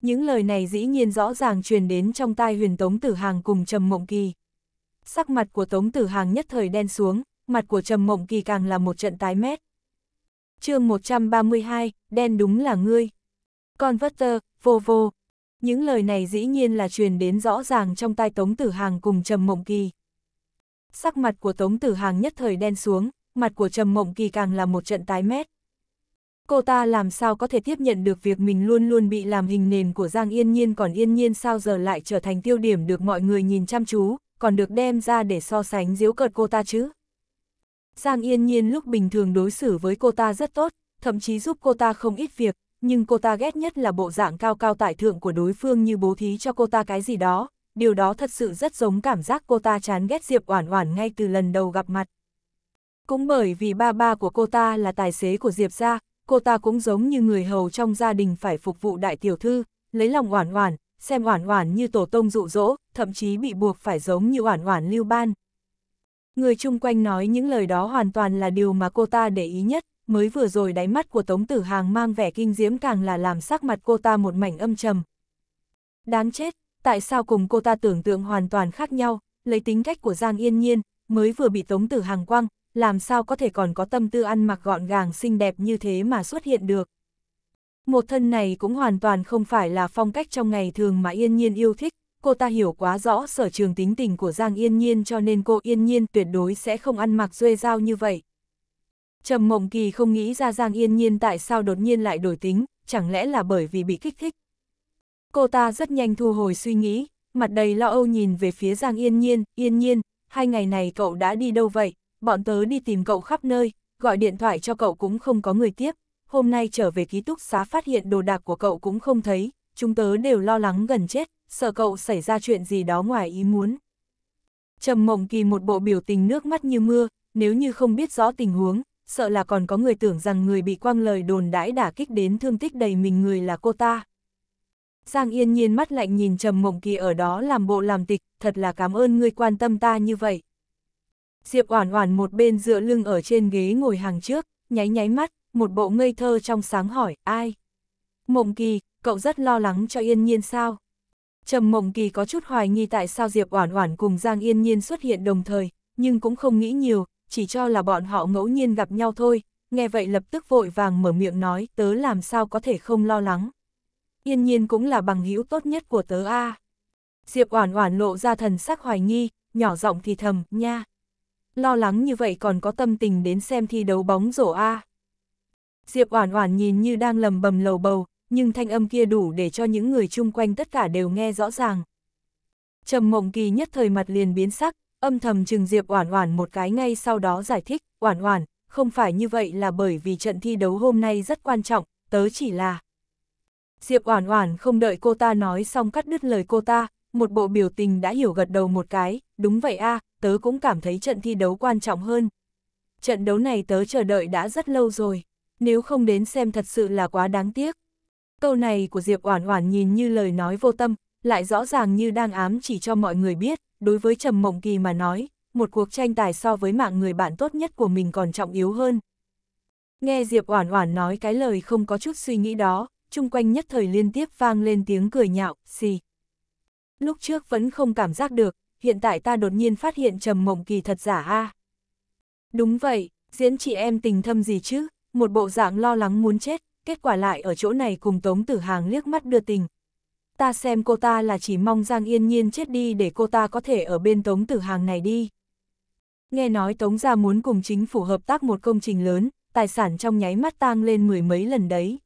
Speaker 1: Những lời này dĩ nhiên rõ ràng truyền đến trong tai Huyền Tống Tử Hàng cùng Trầm Mộng Kỳ. Sắc mặt của Tống Tử Hàng nhất thời đen xuống, mặt của Trầm Mộng Kỳ càng là một trận tái mét chương 132, đen đúng là ngươi. Converter, vô vô. Những lời này dĩ nhiên là truyền đến rõ ràng trong tai Tống Tử Hàng cùng Trầm Mộng Kỳ. Sắc mặt của Tống Tử Hàng nhất thời đen xuống, mặt của Trầm Mộng Kỳ càng là một trận tái mét. Cô ta làm sao có thể tiếp nhận được việc mình luôn luôn bị làm hình nền của Giang Yên Nhiên còn Yên Nhiên sao giờ lại trở thành tiêu điểm được mọi người nhìn chăm chú, còn được đem ra để so sánh diếu cợt cô ta chứ. Giang Yên Nhiên lúc bình thường đối xử với cô ta rất tốt, thậm chí giúp cô ta không ít việc, nhưng cô ta ghét nhất là bộ dạng cao cao tại thượng của đối phương như bố thí cho cô ta cái gì đó, điều đó thật sự rất giống cảm giác cô ta chán ghét Diệp Oản Oản ngay từ lần đầu gặp mặt. Cũng bởi vì ba ba của cô ta là tài xế của Diệp gia, cô ta cũng giống như người hầu trong gia đình phải phục vụ đại tiểu thư, lấy lòng Oản Oản, xem Oản Oản như tổ tông dụ dỗ, thậm chí bị buộc phải giống như Oản Oản lưu ban. Người chung quanh nói những lời đó hoàn toàn là điều mà cô ta để ý nhất, mới vừa rồi đáy mắt của Tống Tử Hàng mang vẻ kinh diễm càng là làm sắc mặt cô ta một mảnh âm trầm. Đáng chết, tại sao cùng cô ta tưởng tượng hoàn toàn khác nhau, lấy tính cách của Giang Yên Nhiên, mới vừa bị Tống Tử Hàng quăng, làm sao có thể còn có tâm tư ăn mặc gọn gàng xinh đẹp như thế mà xuất hiện được. Một thân này cũng hoàn toàn không phải là phong cách trong ngày thường mà Yên Nhiên yêu thích, cô ta hiểu quá rõ sở trường tính tình của Giang Yên Nhiên cho nên cô Yên Nhiên tuyệt đối sẽ không ăn mặc duê dao như vậy. Trầm Mộng Kỳ không nghĩ ra Giang Yên Nhiên tại sao đột nhiên lại đổi tính, chẳng lẽ là bởi vì bị kích thích. Cô ta rất nhanh thu hồi suy nghĩ, mặt đầy lo âu nhìn về phía Giang Yên Nhiên, Yên Nhiên, hai ngày này cậu đã đi đâu vậy, bọn tớ đi tìm cậu khắp nơi, gọi điện thoại cho cậu cũng không có người tiếp, hôm nay trở về ký túc xá phát hiện đồ đạc của cậu cũng không thấy, chúng tớ đều lo lắng gần chết, sợ cậu xảy ra chuyện gì đó ngoài ý muốn. Trầm mộng kỳ một bộ biểu tình nước mắt như mưa, nếu như không biết rõ tình huống, sợ là còn có người tưởng rằng người bị quang lời đồn đãi đả kích đến thương tích đầy mình người là cô ta. Giang yên nhiên mắt lạnh nhìn Trầm mộng kỳ ở đó làm bộ làm tịch, thật là cảm ơn ngươi quan tâm ta như vậy. Diệp Oản Oản một bên dựa lưng ở trên ghế ngồi hàng trước, nháy nháy mắt, một bộ ngây thơ trong sáng hỏi, ai? Mộng kỳ, cậu rất lo lắng cho yên nhiên sao? Trầm Mộng Kỳ có chút hoài nghi tại sao Diệp Oản Oản cùng Giang Yên Nhiên xuất hiện đồng thời, nhưng cũng không nghĩ nhiều, chỉ cho là bọn họ ngẫu nhiên gặp nhau thôi, nghe vậy lập tức vội vàng mở miệng nói, tớ làm sao có thể không lo lắng. Yên Nhiên cũng là bằng hữu tốt nhất của tớ a. Diệp Oản Oản lộ ra thần sắc hoài nghi, nhỏ giọng thì thầm, nha. Lo lắng như vậy còn có tâm tình đến xem thi đấu bóng rổ a. Diệp Oản Oản nhìn như đang lầm bầm lầu bầu, nhưng thanh âm kia đủ để cho những người chung quanh tất cả đều nghe rõ ràng. Trầm Mộng Kỳ nhất thời mặt liền biến sắc, âm thầm trừng Diệp Oản Oản một cái ngay sau đó giải thích, "Oản Oản, không phải như vậy là bởi vì trận thi đấu hôm nay rất quan trọng, tớ chỉ là..." Diệp Oản Oản không đợi cô ta nói xong cắt đứt lời cô ta, một bộ biểu tình đã hiểu gật đầu một cái, "Đúng vậy a, tớ cũng cảm thấy trận thi đấu quan trọng hơn. Trận đấu này tớ chờ đợi đã rất lâu rồi, nếu không đến xem thật sự là quá đáng tiếc." Câu này của Diệp Oản Oản nhìn như lời nói vô tâm, lại rõ ràng như đang ám chỉ cho mọi người biết, đối với Trầm Mộng Kỳ mà nói, một cuộc tranh tài so với mạng người bạn tốt nhất của mình còn trọng yếu hơn. Nghe Diệp Oản Oản nói cái lời không có chút suy nghĩ đó, chung quanh nhất thời liên tiếp vang lên tiếng cười nhạo, xì. Lúc trước vẫn không cảm giác được, hiện tại ta đột nhiên phát hiện Trầm Mộng Kỳ thật giả a. Đúng vậy, diễn chị em tình thâm gì chứ, một bộ dạng lo lắng muốn chết, kết quả lại ở chỗ này cùng Tống Tử Hàng liếc mắt đưa tình. Ta xem cô ta là chỉ mong Giang Yên Nhiên chết đi để cô ta có thể ở bên Tống Tử Hàng này đi. Nghe nói Tống Gia muốn cùng chính phủ hợp tác một công trình lớn, tài sản trong nháy mắt tăng lên mười mấy lần đấy.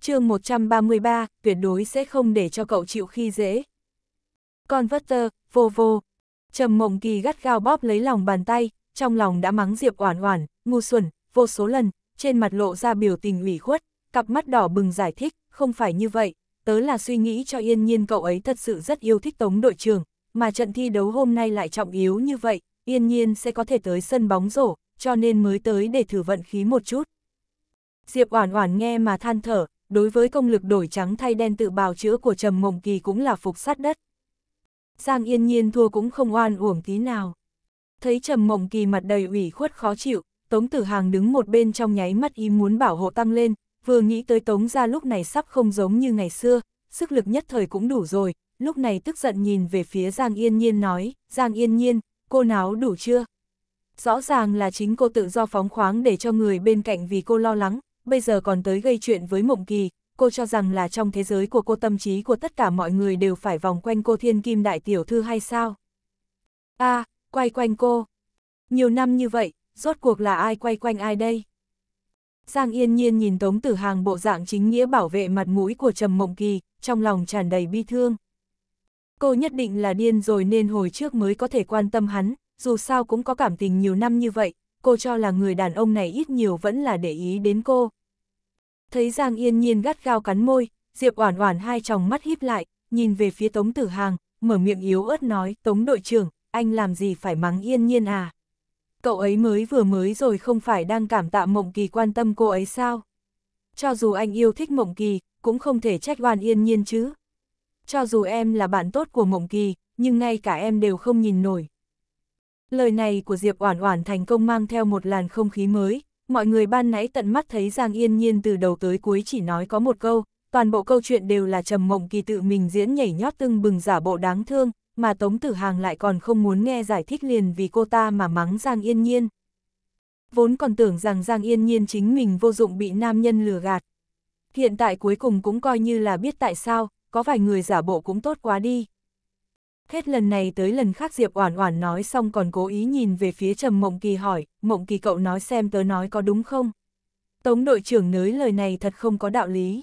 Speaker 1: chương 133, tuyệt đối sẽ không để cho cậu chịu khi dễ. Con Vester, vô vô. Trầm mộng kỳ gắt gao bóp lấy lòng bàn tay, trong lòng đã mắng Diệp oản oản, ngu xuẩn, vô số lần, trên mặt lộ ra biểu tình ủy khuất, cặp mắt đỏ bừng giải thích, không phải như vậy, tớ là suy nghĩ cho yên nhiên cậu ấy thật sự rất yêu thích tống đội trưởng, mà trận thi đấu hôm nay lại trọng yếu như vậy, yên nhiên sẽ có thể tới sân bóng rổ, cho nên mới tới để thử vận khí một chút. Diệp Oản Oản nghe mà than thở, đối với công lực đổi trắng thay đen tự bào chữa của Trầm Mộng Kỳ cũng là phục sát đất. Giang Yên Nhiên thua cũng không oan uổng tí nào. Thấy Trầm Mộng Kỳ mặt đầy ủy khuất khó chịu, Tống Tử Hàng đứng một bên trong nháy mắt ý muốn bảo hộ tăng lên, vừa nghĩ tới Tống ra lúc này sắp không giống như ngày xưa, sức lực nhất thời cũng đủ rồi, lúc này tức giận nhìn về phía Giang Yên Nhiên nói, Giang Yên Nhiên, cô náo đủ chưa? Rõ ràng là chính cô tự do phóng khoáng để cho người bên cạnh vì cô lo lắng, bây giờ còn tới gây chuyện với Mộng Kỳ, cô cho rằng là trong thế giới của cô tâm trí của tất cả mọi người đều phải vòng quanh cô thiên kim đại tiểu thư hay sao? a à, quay quanh cô. Nhiều năm như vậy, rốt cuộc là ai quay quanh ai đây? Giang Yên Nhiên nhìn Tống Tử Hàng bộ dạng chính nghĩa bảo vệ mặt mũi của Trầm Mộng Kỳ, trong lòng tràn đầy bi thương. Cô nhất định là điên rồi nên hồi trước mới có thể quan tâm hắn, dù sao cũng có cảm tình nhiều năm như vậy, cô cho là người đàn ông này ít nhiều vẫn là để ý đến cô. Thấy Giang Yên Nhiên gắt gao cắn môi, Diệp Oản Oản hai tròng mắt híp lại, nhìn về phía Tống Tử Hàng, mở miệng yếu ớt nói, "Tống đội trưởng, anh làm gì phải mắng Yên Nhiên à?" Cậu ấy mới vừa mới rồi không phải đang cảm tạ Mộng Kỳ quan tâm cô ấy sao? Cho dù anh yêu thích Mộng Kỳ, cũng không thể trách oan yên nhiên chứ. Cho dù em là bạn tốt của Mộng Kỳ, nhưng ngay cả em đều không nhìn nổi. Lời này của Diệp Oản Oản thành công mang theo một làn không khí mới, mọi người ban nãy tận mắt thấy Giang Yên Nhiên từ đầu tới cuối chỉ nói có một câu, toàn bộ câu chuyện đều là Trầm Mộng Kỳ tự mình diễn nhảy nhót tưng bừng giả bộ đáng thương, mà Tống Tử Hàng lại còn không muốn nghe giải thích liền vì cô ta mà mắng Giang Yên Nhiên. Vốn còn tưởng rằng Giang Yên Nhiên chính mình vô dụng bị nam nhân lừa gạt. Hiện tại cuối cùng cũng coi như là biết tại sao, có vài người giả bộ cũng tốt quá đi. Hết lần này tới lần khác Diệp Oản Oản nói xong còn cố ý nhìn về phía Trầm Mộng Kỳ hỏi, "Mộng Kỳ cậu nói xem tớ nói có đúng không?" Tống đội trưởng nới lời này thật không có đạo lý.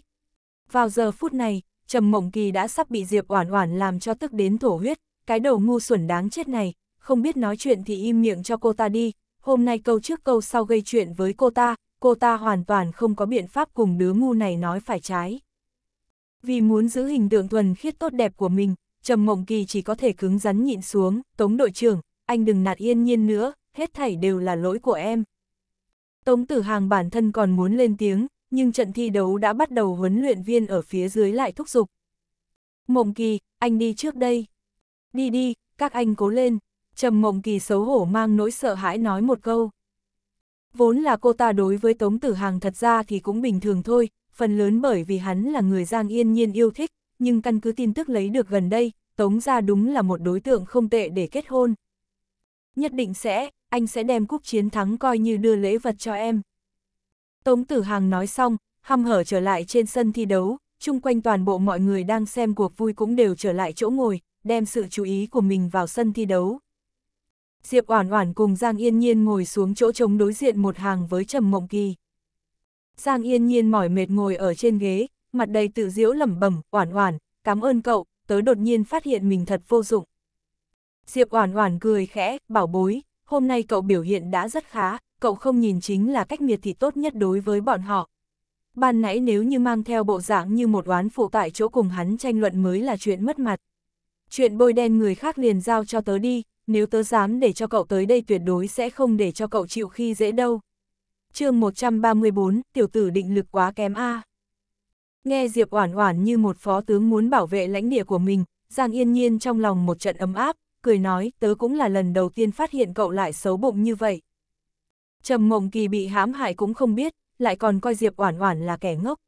Speaker 1: Vào giờ phút này, Trầm Mộng Kỳ đã sắp bị Diệp Oản Oản làm cho tức đến thổ huyết, cái đầu ngu xuẩn đáng chết này, không biết nói chuyện thì im miệng cho cô ta đi, hôm nay câu trước câu sau gây chuyện với cô ta, cô ta hoàn toàn không có biện pháp cùng đứa ngu này nói phải trái. Vì muốn giữ hình tượng thuần khiết tốt đẹp của mình, Trầm Mộng Kỳ chỉ có thể cứng rắn nhịn xuống, Tống đội trưởng, anh đừng nạt yên nhiên nữa, hết thảy đều là lỗi của em. Tống Tử Hàng bản thân còn muốn lên tiếng, nhưng trận thi đấu đã bắt đầu huấn luyện viên ở phía dưới lại thúc giục. Mộng Kỳ, anh đi trước đây. Đi đi, các anh cố lên. Trầm Mộng Kỳ xấu hổ mang nỗi sợ hãi nói một câu. Vốn là cô ta đối với Tống Tử Hàng thật ra thì cũng bình thường thôi, phần lớn bởi vì hắn là người Giang Yên Nhiên yêu thích, nhưng căn cứ tin tức lấy được gần đây, Tống ra đúng là một đối tượng không tệ để kết hôn. Nhất định sẽ, anh sẽ đem cúp chiến thắng coi như đưa lễ vật cho em. Tống Tử Hàng nói xong, hăm hở trở lại trên sân thi đấu, chung quanh toàn bộ mọi người đang xem cuộc vui cũng đều trở lại chỗ ngồi, đem sự chú ý của mình vào sân thi đấu. Diệp Oản Oản cùng Giang Yên Nhiên ngồi xuống chỗ trống đối diện một hàng với Trầm Mộng Kỳ. Giang Yên Nhiên mỏi mệt ngồi ở trên ghế, mặt đầy tự giễu lẩm bẩm, "Oản Oản, cảm ơn cậu, tớ đột nhiên phát hiện mình thật vô dụng." Diệp Oản Oản cười khẽ, "Bảo bối, hôm nay cậu biểu hiện đã rất khá, cậu không nhìn chính là cách miệt thị tốt nhất đối với bọn họ. Ban nãy nếu như mang theo bộ dạng như một oán phụ tại chỗ cùng hắn tranh luận mới là chuyện mất mặt. Chuyện bôi đen người khác liền giao cho tớ đi, nếu tớ dám để cho cậu tới đây tuyệt đối sẽ không để cho cậu chịu khi dễ đâu. chương 134, tiểu tử định lực quá kém A. Nghe Diệp Oản Oản như một phó tướng muốn bảo vệ lãnh địa của mình, Giang Yên Nhiên trong lòng một trận ấm áp, cười nói, tớ cũng là lần đầu tiên phát hiện cậu lại xấu bụng như vậy. Trầm Mộng Kỳ bị hãm hại cũng không biết, lại còn coi Diệp Oản Oản là kẻ ngốc.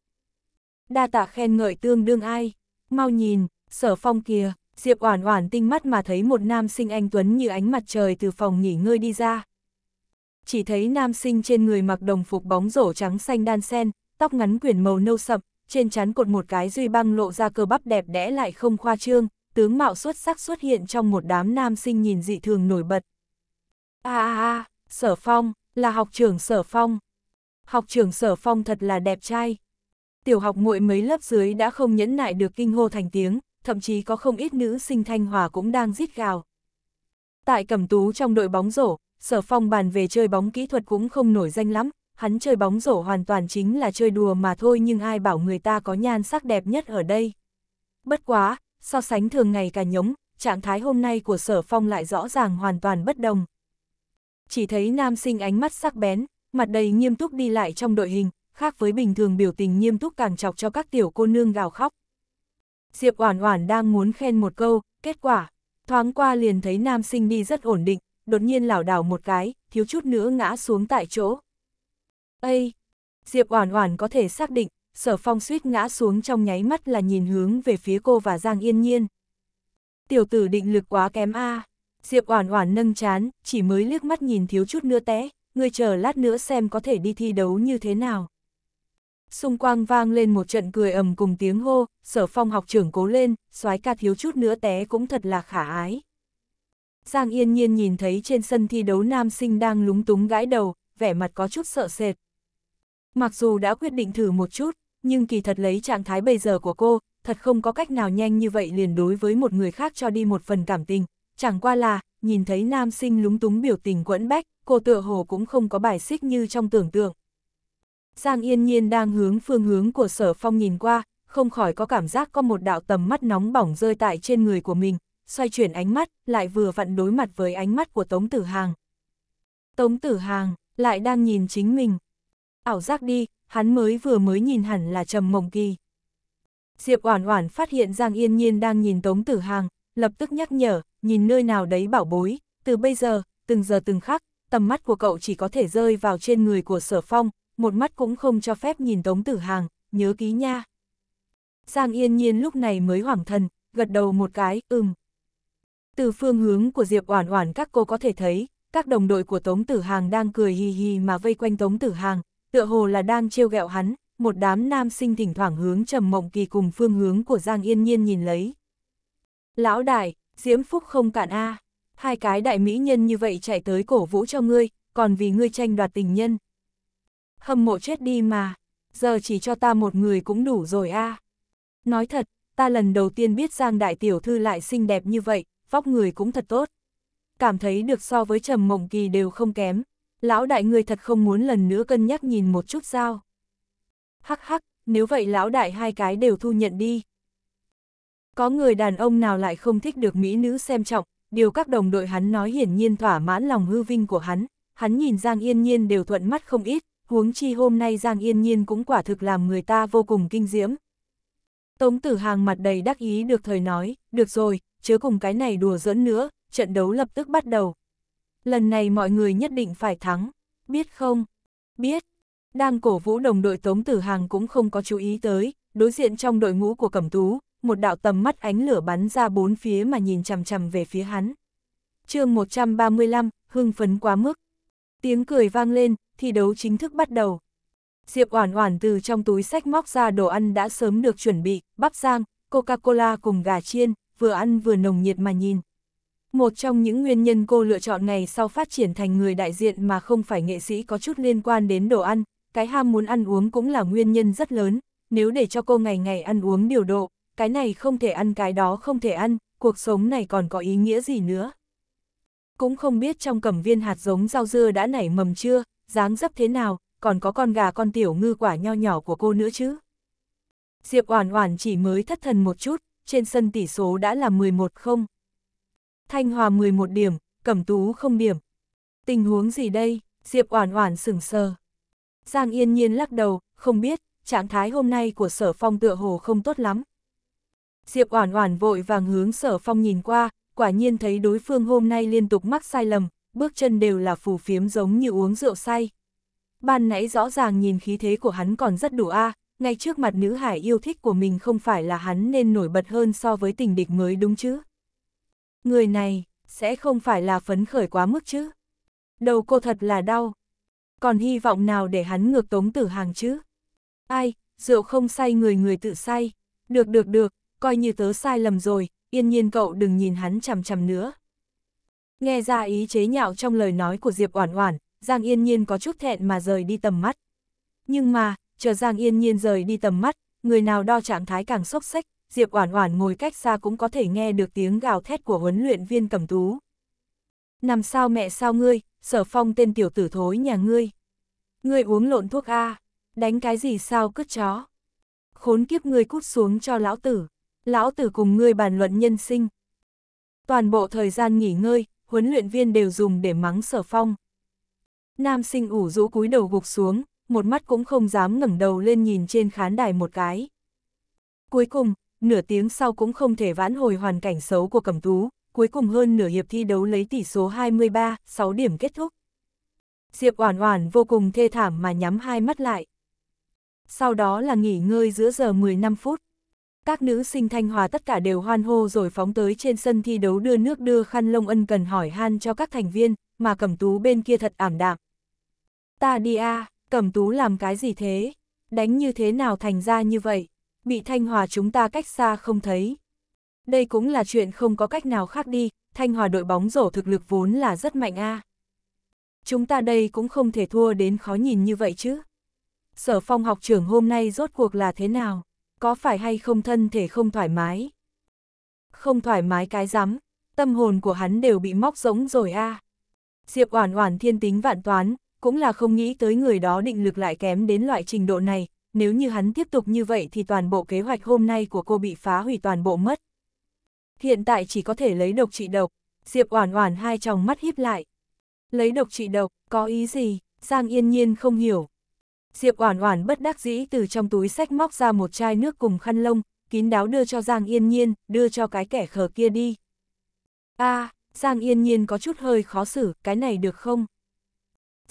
Speaker 1: Đa tạ khen ngợi tương đương ai, mau nhìn, Sở Phong kia, Diệp Oản Oản tinh mắt mà thấy một nam sinh anh tuấn như ánh mặt trời từ phòng nghỉ ngơi đi ra. Chỉ thấy nam sinh trên người mặc đồng phục bóng rổ trắng xanh đan sen, tóc ngắn quyển màu nâu sậm, trên trán cột một cái duy băng lộ ra cơ bắp đẹp đẽ lại không khoa trương, tướng mạo xuất sắc xuất hiện trong một đám nam sinh nhìn dị thường nổi bật. a a a, Sở Phong, là học trưởng Sở Phong. Học trưởng Sở Phong thật là đẹp trai. Tiểu học muội mấy lớp dưới đã không nhẫn nại được kinh hô thành tiếng, thậm chí có không ít nữ sinh thanh hòa cũng đang rít gào. Tại Cẩm Tú trong đội bóng rổ, Sở Phong bàn về chơi bóng kỹ thuật cũng không nổi danh lắm, hắn chơi bóng rổ hoàn toàn chính là chơi đùa mà thôi nhưng ai bảo người ta có nhan sắc đẹp nhất ở đây. Bất quá, so sánh thường ngày cả nhống, trạng thái hôm nay của sở phong lại rõ ràng hoàn toàn bất đồng. Chỉ thấy nam sinh ánh mắt sắc bén, mặt đầy nghiêm túc đi lại trong đội hình, khác với bình thường biểu tình nghiêm túc càng chọc cho các tiểu cô nương gào khóc. Diệp Oản Oản đang muốn khen một câu, kết quả, thoáng qua liền thấy nam sinh đi rất ổn định, đột nhiên lảo đảo một cái, thiếu chút nữa ngã xuống tại chỗ. Ây! Diệp Oản Oản có thể xác định, sở phong suýt ngã xuống trong nháy mắt là nhìn hướng về phía cô và Giang Yên Nhiên. Tiểu tử định lực quá kém a Diệp Oản Oản nâng chán, chỉ mới liếc mắt nhìn thiếu chút nữa té, ngươi chờ lát nữa xem có thể đi thi đấu như thế nào. Xung quanh vang lên một trận cười ầm cùng tiếng hô, sở phong học trưởng cố lên, soái ca thiếu chút nữa té cũng thật là khả ái. Giang yên nhiên nhìn thấy trên sân thi đấu nam sinh đang lúng túng gãi đầu, vẻ mặt có chút sợ sệt. Mặc dù đã quyết định thử một chút, nhưng kỳ thật lấy trạng thái bây giờ của cô, thật không có cách nào nhanh như vậy liền đối với một người khác cho đi một phần cảm tình, chẳng qua là, nhìn thấy nam sinh lúng túng biểu tình quẫn bách, cô tựa hồ cũng không có bài xích như trong tưởng tượng. Giang yên nhiên đang hướng phương hướng của sở phong nhìn qua, không khỏi có cảm giác có một đạo tầm mắt nóng bỏng rơi tại trên người của mình, xoay chuyển ánh mắt, lại vừa vặn đối mặt với ánh mắt của Tống Tử Hàng. Tống Tử Hàng, lại đang nhìn chính mình. Ảo giác đi, hắn mới vừa mới nhìn hẳn là trầm mộng kỳ. Diệp Oản Oản phát hiện Giang Yên Nhiên đang nhìn Tống Tử Hàng, lập tức nhắc nhở, nhìn nơi nào đấy bảo bối, từ bây giờ, từng giờ từng khắc, tầm mắt của cậu chỉ có thể rơi vào trên người của Sở Phong, một mắt cũng không cho phép nhìn Tống Tử Hàng, nhớ ký nha. Giang Yên Nhiên lúc này mới hoảng thần, gật đầu một cái, ừm. Từ phương hướng của Diệp Oản Oản các cô có thể thấy, các đồng đội của Tống Tử Hàng đang cười hì hì mà vây quanh Tống Tử Hàng, tựa hồ là đang trêu ghẹo hắn, một đám nam sinh thỉnh thoảng hướng trầm mộng kỳ cùng phương hướng của Giang Yên Nhiên nhìn lấy. Lão đại, diễm phúc không cạn a hai cái đại mỹ nhân như vậy chạy tới cổ vũ cho ngươi, còn vì ngươi tranh đoạt tình nhân. Hâm mộ chết đi mà, giờ chỉ cho ta một người cũng đủ rồi a Nói thật, ta lần đầu tiên biết Giang Đại Tiểu Thư lại xinh đẹp như vậy, vóc người cũng thật tốt. Cảm thấy được so với Trầm Mộng Kỳ đều không kém lão đại người thật không muốn lần nữa cân nhắc nhìn một chút sao. Hắc hắc, nếu vậy lão đại hai cái đều thu nhận đi. Có người đàn ông nào lại không thích được mỹ nữ xem trọng, điều các đồng đội hắn nói hiển nhiên thỏa mãn lòng hư vinh của hắn, hắn nhìn Giang Yên Nhiên đều thuận mắt không ít, huống chi hôm nay Giang Yên Nhiên cũng quả thực làm người ta vô cùng kinh diễm. Tống Tử Hàng mặt đầy đắc ý được thời nói, được rồi, chớ cùng cái này đùa giỡn nữa, trận đấu lập tức bắt đầu, Lần này mọi người nhất định phải thắng, biết không? Biết. Đang cổ vũ đồng đội Tống Tử Hàng cũng không có chú ý tới, đối diện trong đội ngũ của Cẩm Tú, một đạo tầm mắt ánh lửa bắn ra bốn phía mà nhìn chằm chằm về phía hắn. chương 135, hưng phấn quá mức. Tiếng cười vang lên, thi đấu chính thức bắt đầu. Diệp Oản Oản từ trong túi sách móc ra đồ ăn đã sớm được chuẩn bị, bắp rang, Coca-Cola cùng gà chiên, vừa ăn vừa nồng nhiệt mà nhìn. Một trong những nguyên nhân cô lựa chọn ngày sau phát triển thành người đại diện mà không phải nghệ sĩ có chút liên quan đến đồ ăn, cái ham muốn ăn uống cũng là nguyên nhân rất lớn, nếu để cho cô ngày ngày ăn uống điều độ, cái này không thể ăn cái đó không thể ăn, cuộc sống này còn có ý nghĩa gì nữa. Cũng không biết trong cẩm viên hạt giống rau dưa đã nảy mầm chưa, dáng dấp thế nào, còn có con gà con tiểu ngư quả nho nhỏ của cô nữa chứ. Diệp Oản Oản chỉ mới thất thần một chút, trên sân tỷ số đã là 11 không. Thanh Hòa 11 điểm, Cẩm Tú không điểm. Tình huống gì đây? Diệp Oản Oản sững sờ. Giang Yên Nhiên lắc đầu, không biết, trạng thái hôm nay của Sở Phong tựa hồ không tốt lắm. Diệp Oản Oản vội vàng hướng Sở Phong nhìn qua, quả nhiên thấy đối phương hôm nay liên tục mắc sai lầm, bước chân đều là phù phiếm giống như uống rượu say. Ban nãy rõ ràng nhìn khí thế của hắn còn rất đủ a, ngay trước mặt nữ hải yêu thích của mình không phải là hắn nên nổi bật hơn so với tình địch mới đúng chứ. Người này, sẽ không phải là phấn khởi quá mức chứ. Đầu cô thật là đau. Còn hy vọng nào để hắn ngược tống tử hàng chứ? Ai, rượu không say người người tự say. Được được được, coi như tớ sai lầm rồi, yên nhiên cậu đừng nhìn hắn chằm chằm nữa. Nghe ra ý chế nhạo trong lời nói của Diệp Oản Oản, Giang Yên Nhiên có chút thẹn mà rời đi tầm mắt. Nhưng mà, chờ Giang Yên Nhiên rời đi tầm mắt, người nào đo trạng thái càng sốc sách, Diệp Oản Oản ngồi cách xa cũng có thể nghe được tiếng gào thét của huấn luyện viên Cẩm Tú. Nằm sao mẹ sao ngươi, Sở Phong tên tiểu tử thối nhà ngươi. Ngươi uống lộn thuốc a, đánh cái gì sao cứt chó. Khốn kiếp ngươi cút xuống cho lão tử, lão tử cùng ngươi bàn luận nhân sinh. Toàn bộ thời gian nghỉ ngơi, huấn luyện viên đều dùng để mắng Sở Phong. Nam sinh ủ rũ cúi đầu gục xuống, một mắt cũng không dám ngẩng đầu lên nhìn trên khán đài một cái. Cuối cùng, nửa tiếng sau cũng không thể vãn hồi hoàn cảnh xấu của Cẩm Tú, cuối cùng hơn nửa hiệp thi đấu lấy tỷ số 23, 6 điểm kết thúc. Diệp Oản Oản vô cùng thê thảm mà nhắm hai mắt lại. Sau đó là nghỉ ngơi giữa giờ 15 phút. Các nữ sinh Thanh Hòa tất cả đều hoan hô rồi phóng tới trên sân thi đấu đưa nước đưa khăn lông ân cần hỏi han cho các thành viên, mà Cẩm Tú bên kia thật ảm đạm. Ta đi a, à, Cẩm Tú làm cái gì thế? Đánh như thế nào thành ra như vậy? bị Thanh Hòa chúng ta cách xa không thấy. Đây cũng là chuyện không có cách nào khác đi, Thanh Hòa đội bóng rổ thực lực vốn là rất mạnh a. À. Chúng ta đây cũng không thể thua đến khó nhìn như vậy chứ. Sở phong học trưởng hôm nay rốt cuộc là thế nào? Có phải hay không thân thể không thoải mái? Không thoải mái cái rắm, tâm hồn của hắn đều bị móc rỗng rồi a. À. Diệp Oản Oản thiên tính vạn toán, cũng là không nghĩ tới người đó định lực lại kém đến loại trình độ này, nếu như hắn tiếp tục như vậy thì toàn bộ kế hoạch hôm nay của cô bị phá hủy toàn bộ mất. Hiện tại chỉ có thể lấy độc trị độc, Diệp Oản Oản hai tròng mắt híp lại. Lấy độc trị độc, có ý gì? Giang Yên Nhiên không hiểu. Diệp Oản Oản bất đắc dĩ từ trong túi sách móc ra một chai nước cùng khăn lông, kín đáo đưa cho Giang Yên Nhiên, đưa cho cái kẻ khờ kia đi. A, Giang Yên Nhiên có chút hơi khó xử, cái này được không?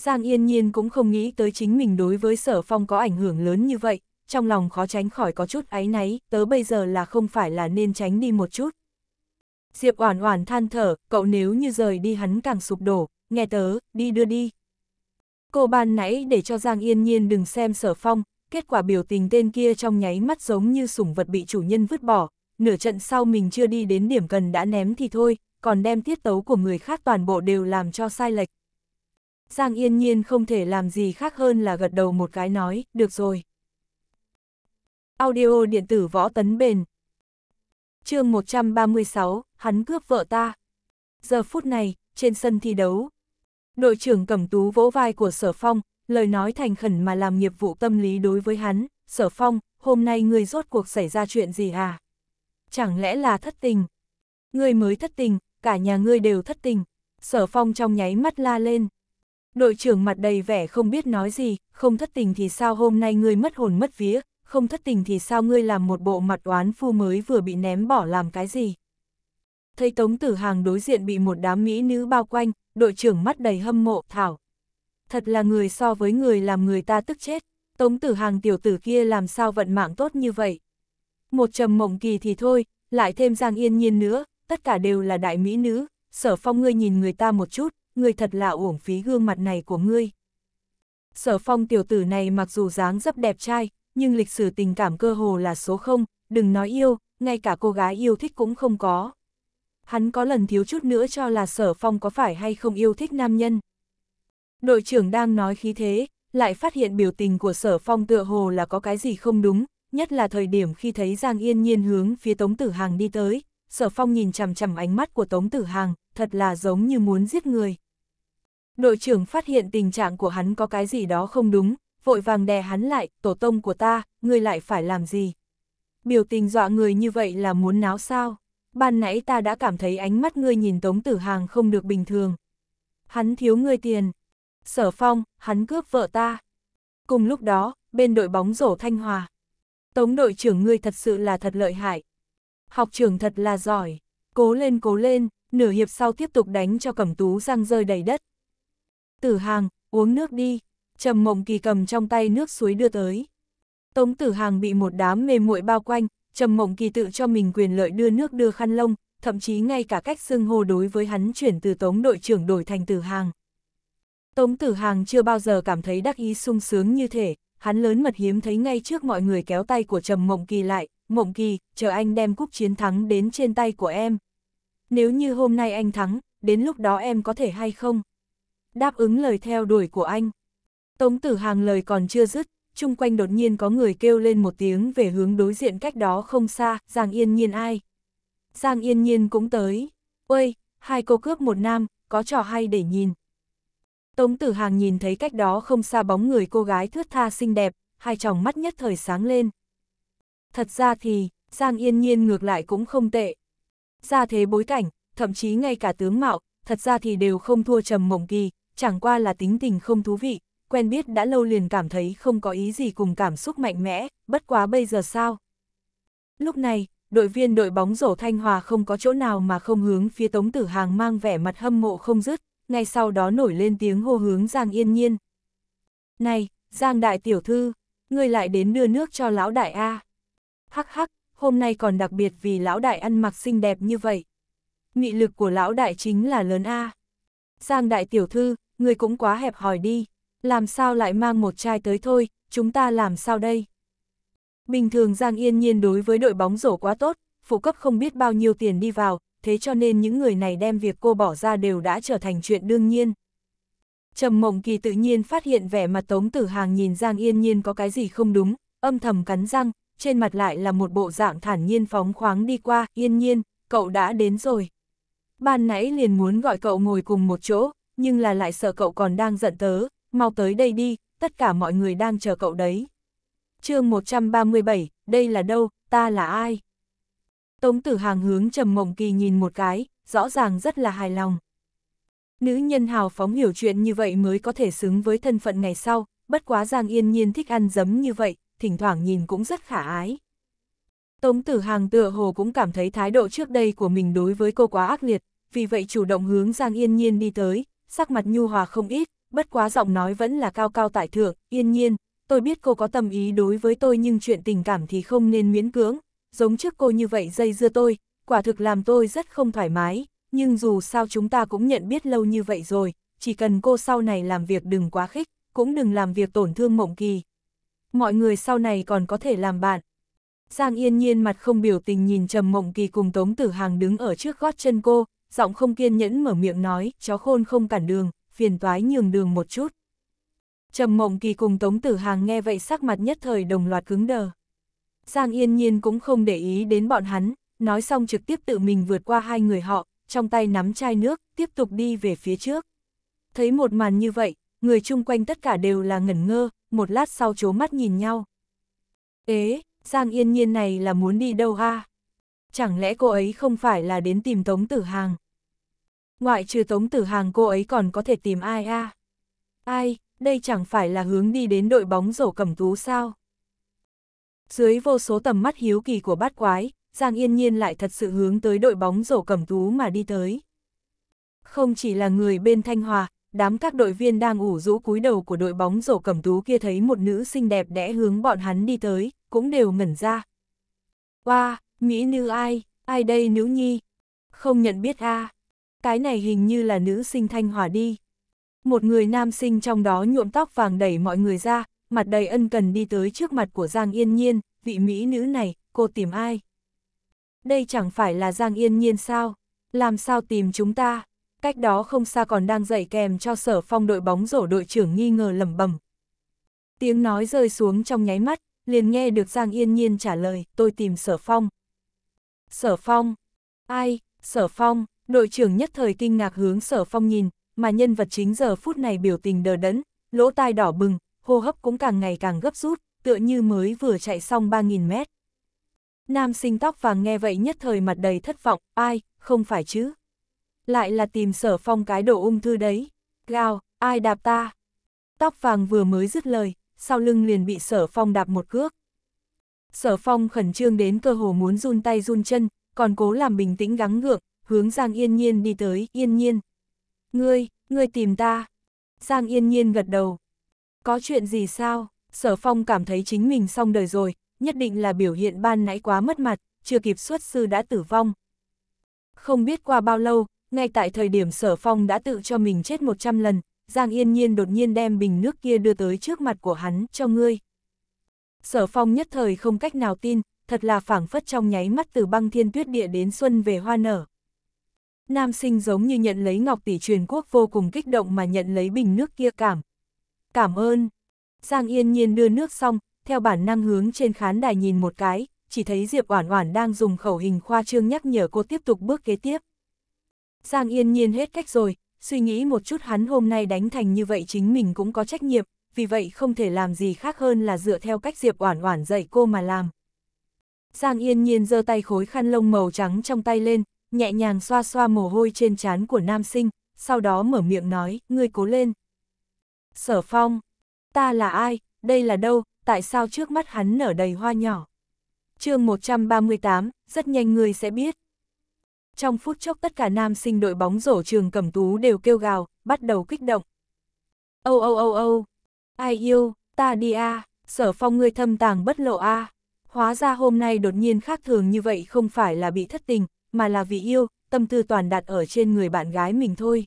Speaker 1: Giang Yên Nhiên cũng không nghĩ tới chính mình đối với sở phong có ảnh hưởng lớn như vậy, trong lòng khó tránh khỏi có chút áy náy, tớ bây giờ là không phải là nên tránh đi một chút. Diệp Oản Oản than thở, cậu nếu như rời đi hắn càng sụp đổ, nghe tớ, đi đưa đi. Cô ban nãy để cho Giang Yên Nhiên đừng xem sở phong, kết quả biểu tình tên kia trong nháy mắt giống như sủng vật bị chủ nhân vứt bỏ, nửa trận sau mình chưa đi đến điểm cần đã ném thì thôi, còn đem tiết tấu của người khác toàn bộ đều làm cho sai lệch, Giang Yên Nhiên không thể làm gì khác hơn là gật đầu một cái nói, được rồi. Audio điện tử võ tấn bền chương 136, hắn cướp vợ ta. Giờ phút này, trên sân thi đấu, đội trưởng cẩm tú vỗ vai của Sở Phong, lời nói thành khẩn mà làm nghiệp vụ tâm lý đối với hắn, Sở Phong, hôm nay người rốt cuộc xảy ra chuyện gì à? Chẳng lẽ là thất tình? người mới thất tình, cả nhà ngươi đều thất tình. Sở Phong trong nháy mắt la lên. Đội trưởng mặt đầy vẻ không biết nói gì, không thất tình thì sao hôm nay ngươi mất hồn mất vía, không thất tình thì sao ngươi làm một bộ mặt oán phu mới vừa bị ném bỏ làm cái gì. Thấy Tống Tử Hàng đối diện bị một đám mỹ nữ bao quanh, đội trưởng mắt đầy hâm mộ, thảo. Thật là người so với người làm người ta tức chết, Tống Tử Hàng tiểu tử kia làm sao vận mạng tốt như vậy. Một trầm mộng kỳ thì thôi, lại thêm Giang Yên Nhiên nữa, tất cả đều là đại mỹ nữ, sở phong ngươi nhìn người ta một chút, người thật là uổng phí gương mặt này của ngươi. Sở phong tiểu tử này mặc dù dáng dấp đẹp trai, nhưng lịch sử tình cảm cơ hồ là số không, đừng nói yêu, ngay cả cô gái yêu thích cũng không có. Hắn có lần thiếu chút nữa cho là sở phong có phải hay không yêu thích nam nhân. Đội trưởng đang nói khí thế, lại phát hiện biểu tình của sở phong tựa hồ là có cái gì không đúng, nhất là thời điểm khi thấy Giang Yên Nhiên hướng phía Tống Tử Hàng đi tới, sở phong nhìn chằm chằm ánh mắt của Tống Tử Hàng, thật là giống như muốn giết người. Đội trưởng phát hiện tình trạng của hắn có cái gì đó không đúng, vội vàng đè hắn lại, tổ tông của ta, ngươi lại phải làm gì? Biểu tình dọa người như vậy là muốn náo sao? Ban nãy ta đã cảm thấy ánh mắt ngươi nhìn Tống Tử Hàng không được bình thường. Hắn thiếu ngươi tiền. Sở phong, hắn cướp vợ ta. Cùng lúc đó, bên đội bóng rổ Thanh Hòa. Tống đội trưởng ngươi thật sự là thật lợi hại, học trưởng thật là giỏi, cố lên cố lên, nửa hiệp sau tiếp tục đánh cho cẩm tú răng rơi đầy đất. Tử hàng, uống nước đi, trầm mộng kỳ cầm trong tay nước suối đưa tới. Tống tử hàng bị một đám mê muội bao quanh, trầm mộng kỳ tự cho mình quyền lợi đưa nước đưa khăn lông, thậm chí ngay cả cách xưng hô đối với hắn chuyển từ tống đội trưởng đổi thành tử hàng. Tống tử hàng chưa bao giờ cảm thấy đắc ý sung sướng như thể, hắn lớn mật hiếm thấy ngay trước mọi người kéo tay của trầm mộng kỳ lại, Mộng Kỳ, chờ anh đem cúp chiến thắng đến trên tay của em. Nếu như hôm nay anh thắng, đến lúc đó em có thể hay không? Đáp ứng lời theo đuổi của anh. Tống Tử Hàng lời còn chưa dứt, chung quanh đột nhiên có người kêu lên một tiếng về hướng đối diện cách đó không xa, Giang Yên Nhiên ai. Giang Yên Nhiên cũng tới. Ôi, hai cô cướp một nam, có trò hay để nhìn. Tống Tử Hàng nhìn thấy cách đó không xa bóng người cô gái thướt tha xinh đẹp, hai tròng mắt nhất thời sáng lên. Thật ra thì, Giang Yên Nhiên ngược lại cũng không tệ. Ra thế bối cảnh, thậm chí ngay cả tướng mạo, thật ra thì đều không thua Trầm Mộng Kỳ, chẳng qua là tính tình không thú vị, quen biết đã lâu liền cảm thấy không có ý gì cùng cảm xúc mạnh mẽ, bất quá bây giờ sao? Lúc này, đội viên đội bóng rổ Thanh Hòa không có chỗ nào mà không hướng phía Tống Tử Hàng mang vẻ mặt hâm mộ không dứt, ngay sau đó nổi lên tiếng hô hướng Giang Yên Nhiên. Này, Giang Đại Tiểu Thư, ngươi lại đến đưa nước cho Lão Đại A hắc hắc, hôm nay còn đặc biệt vì lão đại ăn mặc xinh đẹp như vậy. Nghị lực của lão đại chính là lớn A. Giang đại tiểu thư, người cũng quá hẹp hòi đi, làm sao lại mang một chai tới thôi, chúng ta làm sao đây? Bình thường Giang Yên Nhiên đối với đội bóng rổ quá tốt, phụ cấp không biết bao nhiêu tiền đi vào, thế cho nên những người này đem việc cô bỏ ra đều đã trở thành chuyện đương nhiên. Trầm Mộng Kỳ tự nhiên phát hiện vẻ mặt Tống Tử Hàng nhìn Giang Yên Nhiên có cái gì không đúng, âm thầm cắn răng, trên mặt lại là một bộ dạng thản nhiên phóng khoáng đi qua, yên nhiên, cậu đã đến rồi. Ban nãy liền muốn gọi cậu ngồi cùng một chỗ, nhưng là lại sợ cậu còn đang giận tớ, mau tới đây đi, tất cả mọi người đang chờ cậu đấy. chương 137, đây là đâu, ta là ai? Tống tử hàng hướng trầm mộng kỳ nhìn một cái, rõ ràng rất là hài lòng. Nữ nhân hào phóng hiểu chuyện như vậy mới có thể xứng với thân phận ngày sau, bất quá Giang Yên Nhiên thích ăn dấm như vậy, thỉnh thoảng nhìn cũng rất khả ái. Tống tử hàng tựa hồ cũng cảm thấy thái độ trước đây của mình đối với cô quá ác liệt, vì vậy chủ động hướng Giang Yên Nhiên đi tới, sắc mặt nhu hòa không ít, bất quá giọng nói vẫn là cao cao tại thượng, Yên Nhiên, tôi biết cô có tâm ý đối với tôi nhưng chuyện tình cảm thì không nên miễn cưỡng, giống trước cô như vậy dây dưa tôi, quả thực làm tôi rất không thoải mái, nhưng dù sao chúng ta cũng nhận biết lâu như vậy rồi, chỉ cần cô sau này làm việc đừng quá khích, cũng đừng làm việc tổn thương mộng kỳ, mọi người sau này còn có thể làm bạn. Giang yên nhiên mặt không biểu tình nhìn Trầm Mộng Kỳ cùng Tống Tử Hàng đứng ở trước gót chân cô, giọng không kiên nhẫn mở miệng nói, chó khôn không cản đường, phiền toái nhường đường một chút. Trầm Mộng Kỳ cùng Tống Tử Hàng nghe vậy sắc mặt nhất thời đồng loạt cứng đờ. Giang Yên Nhiên cũng không để ý đến bọn hắn, nói xong trực tiếp tự mình vượt qua hai người họ, trong tay nắm chai nước, tiếp tục đi về phía trước. Thấy một màn như vậy, người chung quanh tất cả đều là ngẩn ngơ, một lát sau chố mắt nhìn nhau. Ế, Giang Yên Nhiên này là muốn đi đâu ha? Chẳng lẽ cô ấy không phải là đến tìm Tống Tử Hàng? Ngoại trừ Tống Tử Hàng cô ấy còn có thể tìm ai a? Ai, đây chẳng phải là hướng đi đến đội bóng rổ cẩm tú sao? Dưới vô số tầm mắt hiếu kỳ của bát quái, Giang Yên Nhiên lại thật sự hướng tới đội bóng rổ cẩm tú mà đi tới. Không chỉ là người bên Thanh Hòa, đám các đội viên đang ủ rũ cúi đầu của đội bóng rổ cầm tú kia thấy một nữ xinh đẹp đẽ hướng bọn hắn đi tới, cũng đều ngẩn ra. Wow, Mỹ nữ ai, ai đây nữ nhi? Không nhận biết a Cái này hình như là nữ sinh thanh hòa đi. Một người nam sinh trong đó nhuộm tóc vàng đẩy mọi người ra, mặt đầy ân cần đi tới trước mặt của Giang Yên Nhiên, vị Mỹ nữ này, cô tìm ai? Đây chẳng phải là Giang Yên Nhiên sao? Làm sao tìm chúng ta? cách đó không xa còn đang dạy kèm cho sở phong đội bóng rổ đội trưởng nghi ngờ lẩm bẩm Tiếng nói rơi xuống trong nháy mắt, liền nghe được Giang Yên Nhiên trả lời, tôi tìm sở phong. Sở phong? Ai? Sở phong? Đội trưởng nhất thời kinh ngạc hướng sở phong nhìn, mà nhân vật chính giờ phút này biểu tình đờ đẫn, lỗ tai đỏ bừng, hô hấp cũng càng ngày càng gấp rút, tựa như mới vừa chạy xong ba nghìn mét. Nam sinh tóc vàng nghe vậy nhất thời mặt đầy thất vọng, ai, không phải chứ lại là tìm sở phong cái đồ ung thư đấy. Gào, ai đạp ta? Tóc vàng vừa mới dứt lời, sau lưng liền bị sở phong đạp một cước. Sở phong khẩn trương đến cơ hồ muốn run tay run chân, còn cố làm bình tĩnh gắng ngượng hướng Giang Yên Nhiên đi tới, Yên Nhiên. Ngươi, ngươi tìm ta. Giang Yên Nhiên gật đầu. Có chuyện gì sao? Sở phong cảm thấy chính mình xong đời rồi, nhất định là biểu hiện ban nãy quá mất mặt, chưa kịp xuất sư đã tử vong. Không biết qua bao lâu, ngay tại thời điểm sở phong đã tự cho mình chết 100 lần, Giang Yên Nhiên đột nhiên đem bình nước kia đưa tới trước mặt của hắn, cho ngươi. Sở phong nhất thời không cách nào tin, thật là phảng phất trong nháy mắt từ băng thiên tuyết địa đến xuân về hoa nở. Nam sinh giống như nhận lấy ngọc tỷ truyền quốc vô cùng kích động mà nhận lấy bình nước kia cảm. Cảm ơn. Giang Yên Nhiên đưa nước xong, theo bản năng hướng trên khán đài nhìn một cái, chỉ thấy Diệp Oản Oản đang dùng khẩu hình khoa trương nhắc nhở cô tiếp tục bước kế tiếp. Giang Yên Nhiên hết cách rồi, suy nghĩ một chút hắn hôm nay đánh thành như vậy chính mình cũng có trách nhiệm, vì vậy không thể làm gì khác hơn là dựa theo cách Diệp Oản Oản dạy cô mà làm. Giang Yên Nhiên giơ tay khối khăn lông màu trắng trong tay lên, nhẹ nhàng xoa xoa mồ hôi trên trán của nam sinh, sau đó mở miệng nói, ngươi cố lên. Sở Phong, ta là ai, đây là đâu, tại sao trước mắt hắn nở đầy hoa nhỏ. chương 138, rất nhanh ngươi sẽ biết. Trong phút chốc tất cả nam sinh đội bóng rổ trường cẩm tú đều kêu gào, bắt đầu kích động. Âu Âu Âu Âu, ai yêu, ta đi a à, sở phong ngươi thâm tàng bất lộ a à. Hóa ra hôm nay đột nhiên khác thường như vậy không phải là bị thất tình, mà là vì yêu, tâm tư toàn đặt ở trên người bạn gái mình thôi.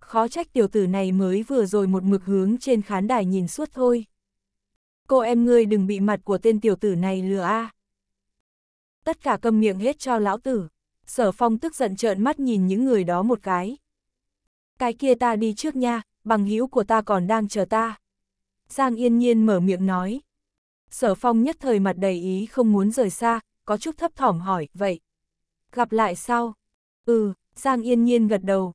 Speaker 1: Khó trách tiểu tử này mới vừa rồi một mực hướng trên khán đài nhìn suốt thôi. Cô em ngươi đừng bị mặt của tên tiểu tử này lừa a à. Tất cả câm miệng hết cho lão tử sở phong tức giận trợn mắt nhìn những người đó một cái. Cái kia ta đi trước nha, bằng hữu của ta còn đang chờ ta. Giang yên nhiên mở miệng nói. Sở phong nhất thời mặt đầy ý không muốn rời xa, có chút thấp thỏm hỏi, vậy. Gặp lại sau. Ừ, Giang yên nhiên gật đầu.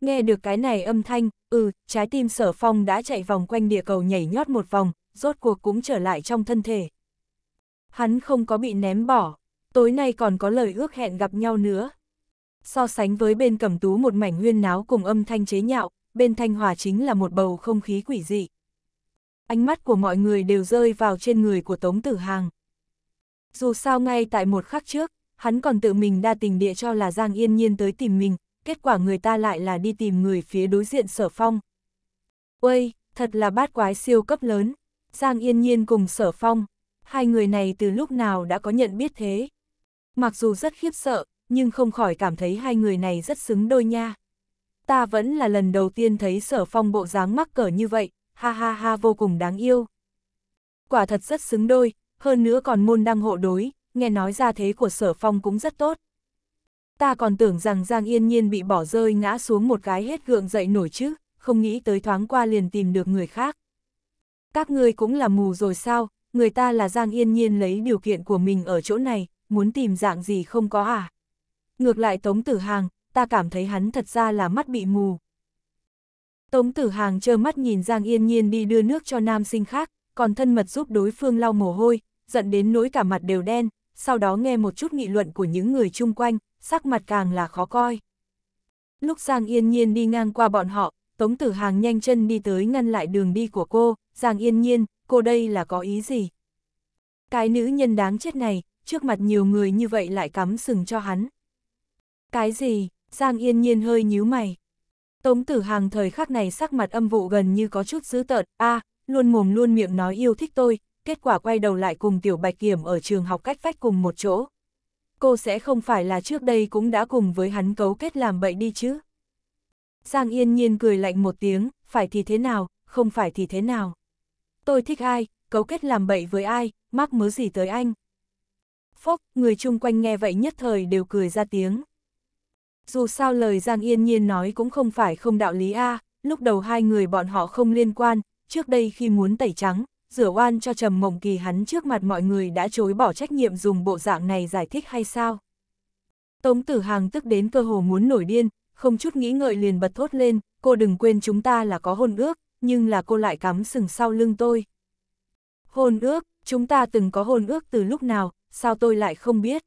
Speaker 1: Nghe được cái này âm thanh, ừ, trái tim sở phong đã chạy vòng quanh địa cầu nhảy nhót một vòng, rốt cuộc cũng trở lại trong thân thể. Hắn không có bị ném bỏ, tối nay còn có lời ước hẹn gặp nhau nữa. So sánh với bên cẩm tú một mảnh huyên náo cùng âm thanh chế nhạo, bên thanh hòa chính là một bầu không khí quỷ dị. Ánh mắt của mọi người đều rơi vào trên người của Tống Tử Hàng. Dù sao ngay tại một khắc trước, hắn còn tự mình đa tình địa cho là Giang Yên Nhiên tới tìm mình, kết quả người ta lại là đi tìm người phía đối diện sở phong. Uây, thật là bát quái siêu cấp lớn, Giang Yên Nhiên cùng sở phong, hai người này từ lúc nào đã có nhận biết thế mặc dù rất khiếp sợ, nhưng không khỏi cảm thấy hai người này rất xứng đôi nha. Ta vẫn là lần đầu tiên thấy sở phong bộ dáng mắc cỡ như vậy, ha ha ha vô cùng đáng yêu. Quả thật rất xứng đôi, hơn nữa còn môn đăng hộ đối, nghe nói ra thế của sở phong cũng rất tốt. Ta còn tưởng rằng Giang Yên Nhiên bị bỏ rơi ngã xuống một cái hết gượng dậy nổi chứ, không nghĩ tới thoáng qua liền tìm được người khác. Các ngươi cũng là mù rồi sao, người ta là Giang Yên Nhiên lấy điều kiện của mình ở chỗ này, muốn tìm dạng gì không có à? Ngược lại Tống Tử Hàng, ta cảm thấy hắn thật ra là mắt bị mù. Tống Tử Hàng trơ mắt nhìn Giang Yên Nhiên đi đưa nước cho nam sinh khác, còn thân mật giúp đối phương lau mồ hôi, giận đến nỗi cả mặt đều đen, sau đó nghe một chút nghị luận của những người chung quanh, sắc mặt càng là khó coi. Lúc Giang Yên Nhiên đi ngang qua bọn họ, Tống Tử Hàng nhanh chân đi tới ngăn lại đường đi của cô, Giang Yên Nhiên, cô đây là có ý gì? Cái nữ nhân đáng chết này, trước mặt nhiều người như vậy lại cắm sừng cho hắn. Cái gì? Giang yên nhiên hơi nhíu mày. Tống tử hàng thời khắc này sắc mặt âm vụ gần như có chút dữ tợn, a à, luôn mồm luôn miệng nói yêu thích tôi, kết quả quay đầu lại cùng tiểu bạch kiểm ở trường học cách vách cùng một chỗ. Cô sẽ không phải là trước đây cũng đã cùng với hắn cấu kết làm bậy đi chứ. Giang yên nhiên cười lạnh một tiếng, phải thì thế nào, không phải thì thế nào. Tôi thích ai, cấu kết làm bậy với ai, mắc mớ gì tới anh phốc, người chung quanh nghe vậy nhất thời đều cười ra tiếng. Dù sao lời Giang Yên Nhiên nói cũng không phải không đạo lý a, lúc đầu hai người bọn họ không liên quan, trước đây khi muốn tẩy trắng, rửa oan cho Trầm Mộng Kỳ hắn trước mặt mọi người đã chối bỏ trách nhiệm dùng bộ dạng này giải thích hay sao? Tống Tử Hàng tức đến cơ hồ muốn nổi điên, không chút nghĩ ngợi liền bật thốt lên, cô đừng quên chúng ta là có hôn ước, nhưng là cô lại cắm sừng sau lưng tôi. Hôn ước, chúng ta từng có hôn ước từ lúc nào, sao tôi lại không biết?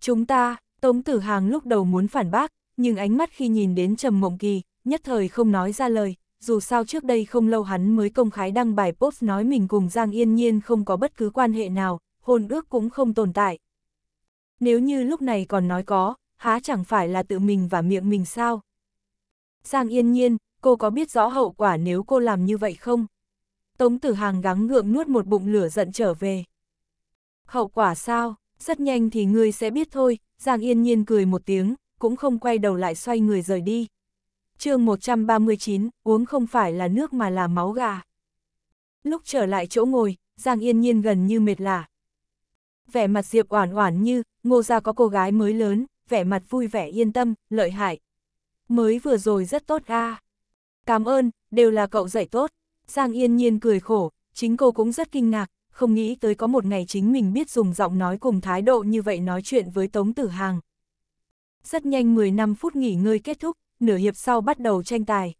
Speaker 1: Chúng ta, Tống Tử Hàng lúc đầu muốn phản bác, nhưng ánh mắt khi nhìn đến Trầm Mộng Kỳ, nhất thời không nói ra lời, dù sao trước đây không lâu hắn mới công khái đăng bài post nói mình cùng Giang Yên Nhiên không có bất cứ quan hệ nào, hôn ước cũng không tồn tại. Nếu như lúc này còn nói có, há chẳng phải là tự mình và miệng mình sao? Giang Yên Nhiên, cô có biết rõ hậu quả nếu cô làm như vậy không? Tống Tử Hàng gắng ngượng nuốt một bụng lửa giận trở về. Hậu quả sao, rất nhanh thì ngươi sẽ biết thôi, Giang Yên Nhiên cười một tiếng, cũng không quay đầu lại xoay người rời đi. chương 139, uống không phải là nước mà là máu gà. Lúc trở lại chỗ ngồi, Giang Yên Nhiên gần như mệt lạ, Vẻ mặt Diệp oản oản như, ngô gia có cô gái mới lớn, vẻ mặt vui vẻ yên tâm, lợi hại. Mới vừa rồi rất tốt ga. Cảm ơn, đều là cậu dạy tốt. Giang Yên Nhiên cười khổ, chính cô cũng rất kinh ngạc, không nghĩ tới có một ngày chính mình biết dùng giọng nói cùng thái độ như vậy nói chuyện với Tống Tử Hàng. Rất nhanh 15 phút nghỉ ngơi kết thúc, nửa hiệp sau bắt đầu tranh tài.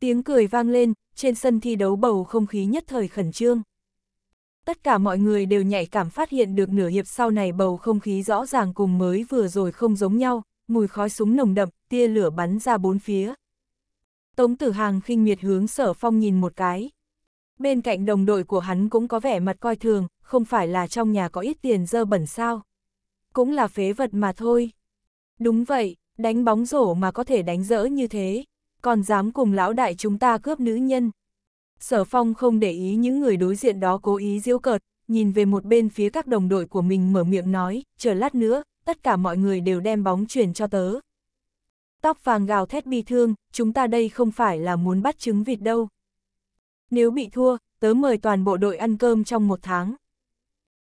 Speaker 1: Tiếng cười vang lên, trên sân thi đấu bầu không khí nhất thời khẩn trương. Tất cả mọi người đều nhạy cảm phát hiện được nửa hiệp sau này bầu không khí rõ ràng cùng mới vừa rồi không giống nhau, mùi khói súng nồng đậm, tia lửa bắn ra bốn phía. Tống Tử Hàng khinh miệt hướng sở phong nhìn một cái. Bên cạnh đồng đội của hắn cũng có vẻ mặt coi thường, không phải là trong nhà có ít tiền dơ bẩn sao. Cũng là phế vật mà thôi. Đúng vậy, đánh bóng rổ mà có thể đánh dỡ như thế, còn dám cùng lão đại chúng ta cướp nữ nhân. Sở phong không để ý những người đối diện đó cố ý diễu cợt, nhìn về một bên phía các đồng đội của mình mở miệng nói, chờ lát nữa, tất cả mọi người đều đem bóng chuyển cho tớ. Tóc vàng gào thét bi thương, chúng ta đây không phải là muốn bắt trứng vịt đâu. Nếu bị thua, tớ mời toàn bộ đội ăn cơm trong một tháng.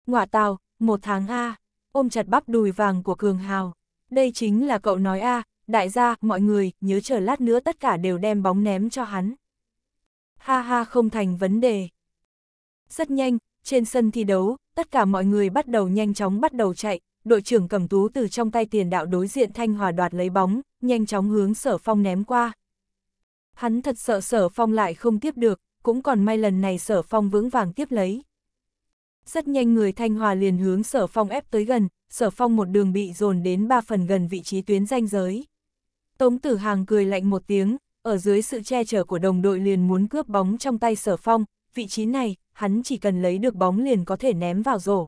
Speaker 1: Ngoạ tàu một tháng A, ôm chặt bắp đùi vàng của Cường Hào. Đây chính là cậu nói A, đại gia, mọi người, nhớ chờ lát nữa tất cả đều đem bóng ném cho hắn. Ha ha không thành vấn đề. Rất nhanh, trên sân thi đấu, tất cả mọi người bắt đầu nhanh chóng bắt đầu chạy, đội trưởng cầm tú từ trong tay tiền đạo đối diện Thanh Hòa đoạt lấy bóng, nhanh chóng hướng sở phong ném qua. Hắn thật sợ sở phong lại không tiếp được, cũng còn may lần này sở phong vững vàng tiếp lấy. Rất nhanh người Thanh Hòa liền hướng sở phong ép tới gần, sở phong một đường bị dồn đến ba phần gần vị trí tuyến danh giới. Tống tử hàng cười lạnh một tiếng, ở dưới sự che chở của đồng đội liền muốn cướp bóng trong tay sở phong, vị trí này, hắn chỉ cần lấy được bóng liền có thể ném vào rổ.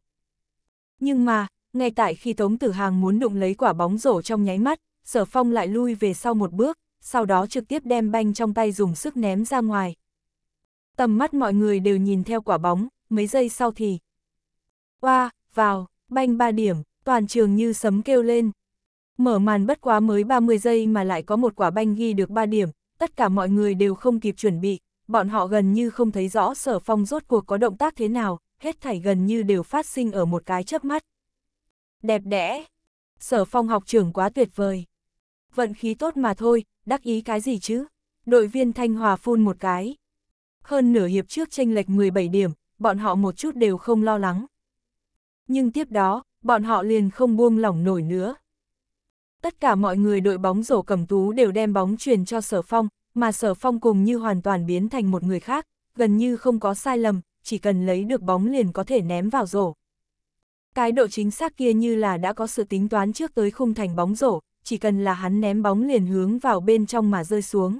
Speaker 1: Nhưng mà, ngay tại khi Tống Tử Hàng muốn đụng lấy quả bóng rổ trong nháy mắt, Sở Phong lại lui về sau một bước, sau đó trực tiếp đem banh trong tay dùng sức ném ra ngoài, tầm mắt mọi người đều nhìn theo quả bóng, mấy giây sau thì... qua vào, banh ba điểm, toàn trường như sấm kêu lên. Mở màn bất quá mới 30 giây mà lại có một quả banh ghi được 3 điểm, tất cả mọi người đều không kịp chuẩn bị, bọn họ gần như không thấy rõ sở phong rốt cuộc có động tác thế nào, hết thảy gần như đều phát sinh ở một cái chớp mắt. Đẹp đẽ, sở phong học trưởng quá tuyệt vời. Vận khí tốt mà thôi, đắc ý cái gì chứ? Đội viên Thanh Hòa phun một cái hơn nửa hiệp trước tranh lệch 17 điểm, bọn họ một chút đều không lo lắng. Nhưng tiếp đó, bọn họ liền không buông lỏng nổi nữa. Tất cả mọi người đội bóng rổ cầm tú đều đem bóng truyền cho Sở Phong, mà Sở Phong cùng như hoàn toàn biến thành một người khác, gần như không có sai lầm, chỉ cần lấy được bóng liền có thể ném vào rổ. Cái độ chính xác kia như là đã có sự tính toán trước tới khung thành bóng rổ, chỉ cần là hắn ném bóng liền hướng vào bên trong mà rơi xuống.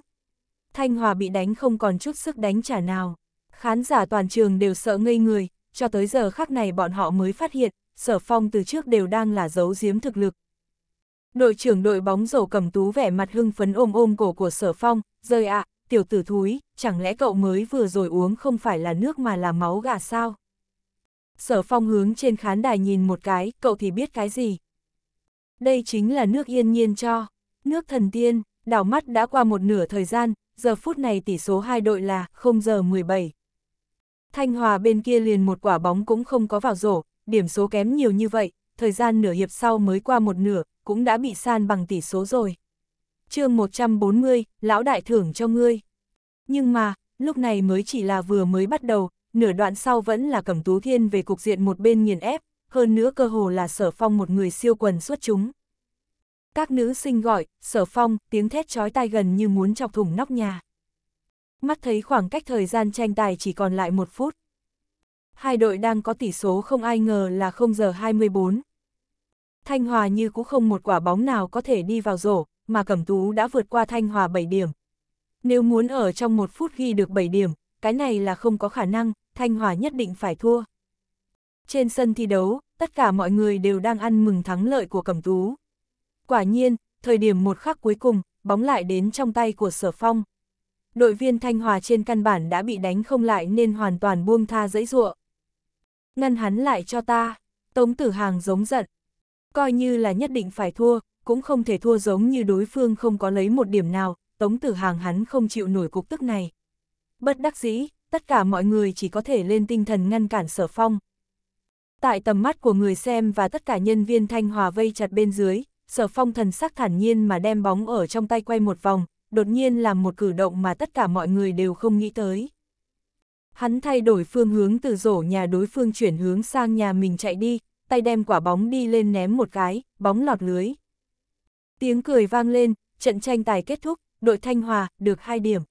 Speaker 1: Thanh Hòa bị đánh không còn chút sức đánh trả nào. Khán giả toàn trường đều sợ ngây người, cho tới giờ khắc này bọn họ mới phát hiện, sở phong từ trước đều đang là giấu giếm thực lực. Đội trưởng đội bóng rổ cầm tú vẻ mặt hưng phấn ôm ôm cổ của sở phong, rơi ạ, à, tiểu tử thúi, chẳng lẽ cậu mới vừa rồi uống không phải là nước mà là máu gà sao? Sở phong hướng trên khán đài nhìn một cái, cậu thì biết cái gì? Đây chính là nước yên nhiên cho, nước thần tiên, đảo mắt đã qua một nửa thời gian, giờ phút này tỷ số hai đội là 0 giờ 17. Thanh Hòa bên kia liền một quả bóng cũng không có vào rổ, điểm số kém nhiều như vậy, thời gian nửa hiệp sau mới qua một nửa, cũng đã bị san bằng tỷ số rồi. chương 140, lão đại thưởng cho ngươi. Nhưng mà, lúc này mới chỉ là vừa mới bắt đầu, nửa đoạn sau vẫn là Cẩm Tú Thiên về cục diện một bên nghiền ép, hơn nữa cơ hồ là sở phong một người siêu quần xuất chúng các nữ sinh gọi, sở phong, tiếng thét chói tai gần như muốn chọc thủng nóc nhà. Mắt thấy khoảng cách thời gian tranh tài chỉ còn lại một phút. Hai đội đang có tỷ số không ai ngờ là 0 giờ 24. Thanh Hòa như cũng không một quả bóng nào có thể đi vào rổ, mà Cẩm Tú đã vượt qua Thanh Hòa 7 điểm. Nếu muốn ở trong một phút ghi được 7 điểm, cái này là không có khả năng, Thanh Hòa nhất định phải thua. Trên sân thi đấu, tất cả mọi người đều đang ăn mừng thắng lợi của Cẩm Tú. Quả nhiên, thời điểm một khắc cuối cùng, bóng lại đến trong tay của Sở Phong. Đội viên Thanh Hòa trên căn bản đã bị đánh không lại nên hoàn toàn buông tha dãy ruộng. Ngăn hắn lại cho ta, Tống Tử Hàng giống giận. Coi như là nhất định phải thua, cũng không thể thua giống như đối phương không có lấy một điểm nào, Tống Tử Hàng hắn không chịu nổi cục tức này. Bất đắc dĩ, tất cả mọi người chỉ có thể lên tinh thần ngăn cản Sở Phong. Tại tầm mắt của người xem và tất cả nhân viên Thanh Hòa vây chặt bên dưới, sở phong thần sắc thản nhiên mà đem bóng ở trong tay quay một vòng, đột nhiên làm một cử động mà tất cả mọi người đều không nghĩ tới. Hắn thay đổi phương hướng từ rổ nhà đối phương chuyển hướng sang nhà mình chạy đi, tay đem quả bóng đi lên ném một cái, bóng lọt lưới. Tiếng cười vang lên, trận tranh tài kết thúc, đội Thanh Hòa được 2 điểm.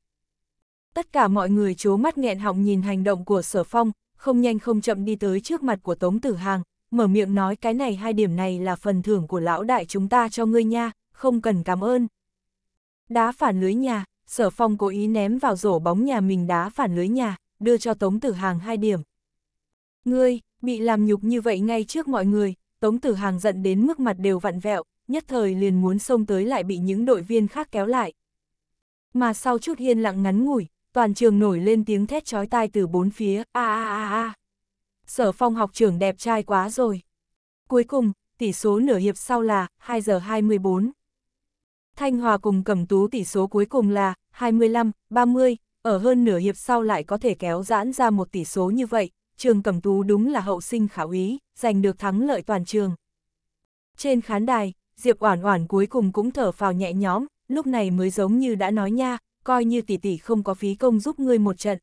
Speaker 1: Tất cả mọi người chố mắt nghẹn họng nhìn hành động của Sở Phong, không nhanh không chậm đi tới trước mặt của Tống Tử Hàng, mở miệng nói cái này hai điểm này là phần thưởng của lão đại chúng ta cho ngươi nha, không cần cảm ơn. Đá phản lưới nhà, sở phong cố ý ném vào rổ bóng nhà mình đá phản lưới nhà, đưa cho Tống Tử Hàng hai điểm. Ngươi, bị làm nhục như vậy ngay trước mọi người, Tống Tử Hàng giận đến mức mặt đều vặn vẹo, nhất thời liền muốn xông tới lại bị những đội viên khác kéo lại. Mà sau chút hiên lặng ngắn ngủi, toàn trường nổi lên tiếng thét chói tai từ bốn phía, a a a a sở phong học trưởng đẹp trai quá rồi. Cuối cùng, tỷ số nửa hiệp sau là 2 giờ 24. Thanh Hòa cùng cẩm tú tỷ số cuối cùng là 25-30, ở hơn nửa hiệp sau lại có thể kéo giãn ra một tỷ số như vậy, trường cẩm tú đúng là hậu sinh khảo ý, giành được thắng lợi toàn trường. Trên khán đài, Diệp Oản Oản cuối cùng cũng thở phào nhẹ nhõm, lúc này mới giống như đã nói nha, coi như tỷ tỷ không có phí công giúp ngươi một trận,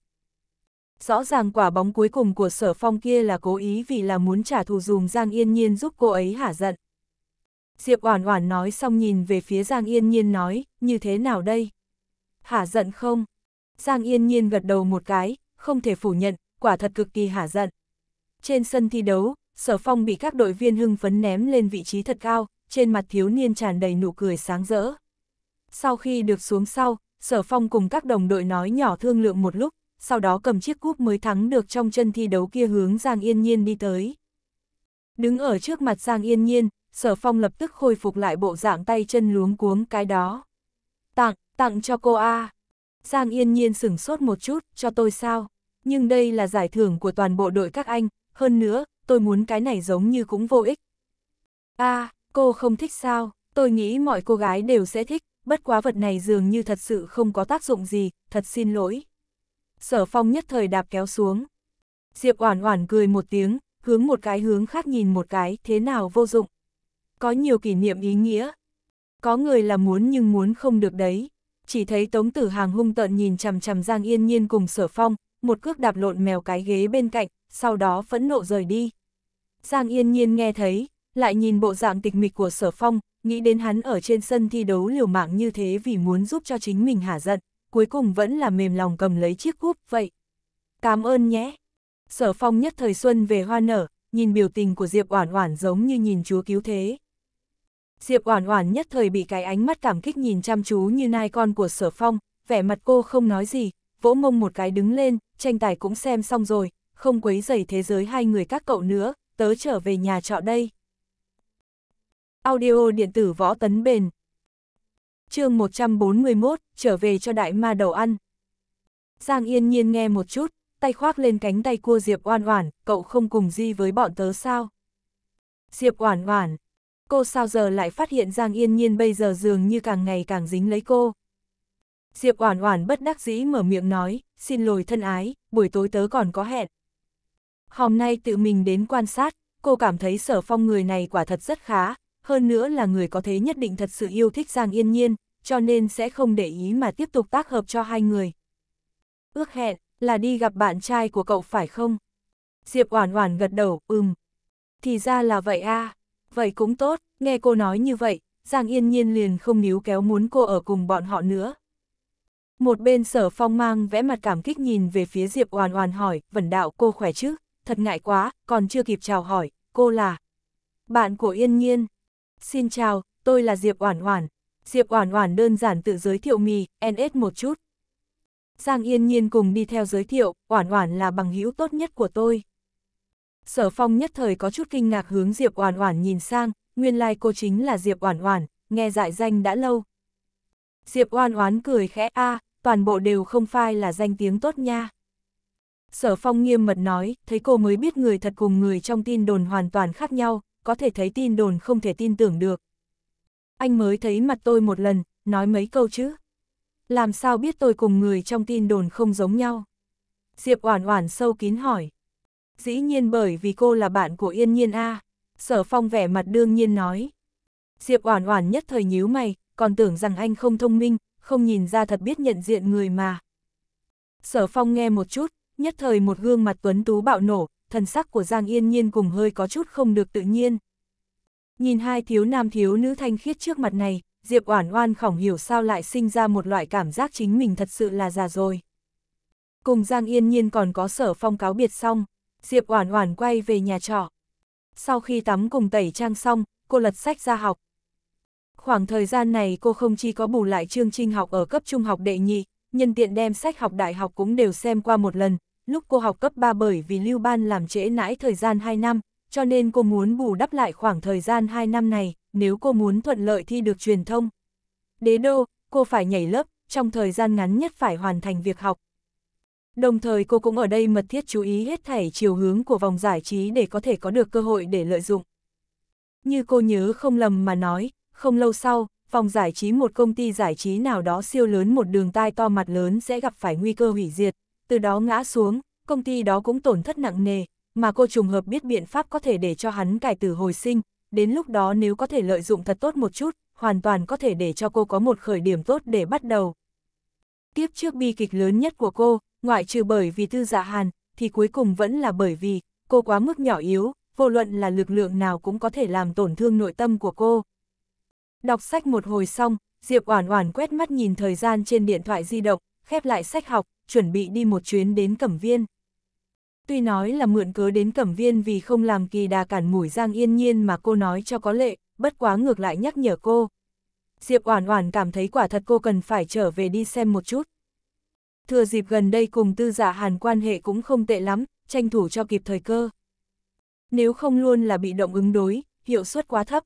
Speaker 1: rõ ràng quả bóng cuối cùng của sở phong kia là cố ý vì là muốn trả thù dùm Giang Yên Nhiên giúp cô ấy hả giận. Diệp Oản Oản nói xong nhìn về phía Giang Yên Nhiên nói, như thế nào đây? Hả giận không? Giang Yên Nhiên gật đầu một cái, không thể phủ nhận, quả thật cực kỳ hả giận. Trên sân thi đấu, Sở Phong bị các đội viên hưng phấn ném lên vị trí thật cao, trên mặt thiếu niên tràn đầy nụ cười sáng rỡ. Sau khi được xuống sau, Sở Phong cùng các đồng đội nói nhỏ thương lượng một lúc, sau đó cầm chiếc cúp mới thắng được trong chân thi đấu kia hướng Giang Yên Nhiên đi tới. Đứng ở trước mặt Giang Yên Nhiên, Sở Phong lập tức khôi phục lại bộ dạng tay chân luống cuống cái đó. Tặng, tặng cho cô A. Giang Yên Nhiên sửng sốt một chút, cho tôi sao? Nhưng đây là giải thưởng của toàn bộ đội các anh, hơn nữa, tôi muốn cái này giống như cũng vô ích. A, cô không thích sao? Tôi nghĩ mọi cô gái đều sẽ thích, bất quá vật này dường như thật sự không có tác dụng gì, thật xin lỗi sở phong nhất thời đạp kéo xuống. Diệp Oản Oản cười một tiếng, hướng một cái hướng khác nhìn một cái, thế nào vô dụng. Có nhiều kỷ niệm ý nghĩa. Có người là muốn nhưng muốn không được đấy. Chỉ thấy Tống Tử Hàng hung tợn nhìn chằm chằm Giang Yên Nhiên cùng Sở Phong, một cước đạp lộn mèo cái ghế bên cạnh, sau đó phẫn nộ rời đi. Giang Yên Nhiên nghe thấy, lại nhìn bộ dạng tịch mịch của Sở Phong, nghĩ đến hắn ở trên sân thi đấu liều mạng như thế vì muốn giúp cho chính mình hả giận, cuối cùng vẫn là mềm lòng cầm lấy chiếc cúp vậy. Cảm ơn nhé. Sở phong nhất thời xuân về hoa nở, nhìn biểu tình của Diệp Oản Oản giống như nhìn chúa cứu thế. Diệp Oản Oản nhất thời bị cái ánh mắt cảm kích nhìn chăm chú như nai con của Sở Phong, vẻ mặt cô không nói gì, vỗ mông một cái đứng lên, tranh tài cũng xem xong rồi, không quấy rầy thế giới hai người các cậu nữa, tớ trở về nhà trọ đây. Audio điện tử võ tấn bền chương 141, trở về cho đại ma đầu ăn. Giang yên nhiên nghe một chút, tay khoác lên cánh tay cua Diệp Oan Oản, cậu không cùng di với bọn tớ sao? Diệp Oản Oản, cô sao giờ lại phát hiện Giang Yên Nhiên bây giờ dường như càng ngày càng dính lấy cô. Diệp Oản Oản bất đắc dĩ mở miệng nói, xin lỗi thân ái, buổi tối tớ còn có hẹn. Hôm nay tự mình đến quan sát, cô cảm thấy sở phong người này quả thật rất khá, hơn nữa là người có thế nhất định thật sự yêu thích Giang Yên Nhiên, cho nên sẽ không để ý mà tiếp tục tác hợp cho hai người. Ước hẹn là đi gặp bạn trai của cậu phải không? Diệp Oản Oản gật đầu, ừm. Thì ra là vậy a, vậy cũng tốt, nghe cô nói như vậy, Giang Yên Nhiên liền không níu kéo muốn cô ở cùng bọn họ nữa. Một bên Sở Phong mang vẽ mặt cảm kích nhìn về phía Diệp Oản Oản hỏi, "Vân đạo cô khỏe chứ? Thật ngại quá, còn chưa kịp chào hỏi, cô là bạn của Yên Nhiên." Xin chào, tôi là Diệp Oản Oản. Diệp Oản Oản đơn giản tự giới thiệu mì, NS một chút. Giang Yên Nhiên cùng đi theo giới thiệu, Oản Oản là bằng hữu tốt nhất của tôi. Sở Phong nhất thời có chút kinh ngạc hướng Diệp Oản Oản nhìn sang, nguyên lai like cô chính là Diệp Oản Oản, nghe dại danh đã lâu. Diệp Oản Oán cười khẽ a, toàn bộ đều không phải là danh tiếng tốt nha. Sở Phong nghiêm mật nói, thấy cô mới biết người thật cùng người trong tin đồn hoàn toàn khác nhau, có thể thấy tin đồn không thể tin tưởng được. Anh mới thấy mặt tôi một lần, nói mấy câu chứ. Làm sao biết tôi cùng người trong tin đồn không giống nhau? Diệp Oản Oản sâu kín hỏi. Dĩ nhiên bởi vì cô là bạn của Yên Nhiên a, Sở Phong vẻ mặt đương nhiên nói. Diệp Oản Oản nhất thời nhíu mày, còn tưởng rằng anh không thông minh, không nhìn ra thật biết nhận diện người mà. Sở Phong nghe một chút, nhất thời một gương mặt tuấn tú bạo nổ, thần sắc của Giang Yên Nhiên cùng hơi có chút không được tự nhiên. Nhìn hai thiếu nam thiếu nữ thanh khiết trước mặt này, Diệp Oản Oan khỏng hiểu sao lại sinh ra một loại cảm giác chính mình thật sự là già rồi. Cùng Giang Yên Nhiên còn có sở phong cáo biệt xong, Diệp Oản Oản quay về nhà trọ. Sau khi tắm cùng tẩy trang xong, cô lật sách ra học. Khoảng thời gian này cô không chỉ có bù lại chương trình học ở cấp trung học đệ nhị, nhân tiện đem sách học đại học cũng đều xem qua một lần, lúc cô học cấp 3 bởi vì lưu ban làm trễ nãi thời gian 2 năm, cho nên cô muốn bù đắp lại khoảng thời gian 2 năm này, nếu cô muốn thuận lợi thi được truyền thông. Đế đô, cô phải nhảy lớp, trong thời gian ngắn nhất phải hoàn thành việc học. Đồng thời cô cũng ở đây mật thiết chú ý hết thảy chiều hướng của vòng giải trí để có thể có được cơ hội để lợi dụng. Như cô nhớ không lầm mà nói, không lâu sau, vòng giải trí một công ty giải trí nào đó siêu lớn một đường tai to mặt lớn sẽ gặp phải nguy cơ hủy diệt, từ đó ngã xuống, công ty đó cũng tổn thất nặng nề, mà cô trùng hợp biết biện pháp có thể để cho hắn cải tử hồi sinh, đến lúc đó nếu có thể lợi dụng thật tốt một chút, hoàn toàn có thể để cho cô có một khởi điểm tốt để bắt đầu. Tiếp trước bi kịch lớn nhất của cô, ngoại trừ bởi vì tư dạ hàn, thì cuối cùng vẫn là bởi vì cô quá mức nhỏ yếu, vô luận là lực lượng nào cũng có thể làm tổn thương nội tâm của cô. Đọc sách một hồi xong, Diệp Oản Oản quét mắt nhìn thời gian trên điện thoại di động, khép lại sách học, chuẩn bị đi một chuyến đến Cẩm Viên. Tuy nói là mượn cớ đến Cẩm Viên vì không làm kỳ đà cản mũi Giang Yên Nhiên mà cô nói cho có lệ, bất quá ngược lại nhắc nhở cô. Diệp Oản Oản cảm thấy quả thật cô cần phải trở về đi xem một chút. Thừa dịp gần đây cùng tư giả dạ hàn quan hệ cũng không tệ lắm, tranh thủ cho kịp thời cơ. Nếu không luôn là bị động ứng đối, hiệu suất quá thấp.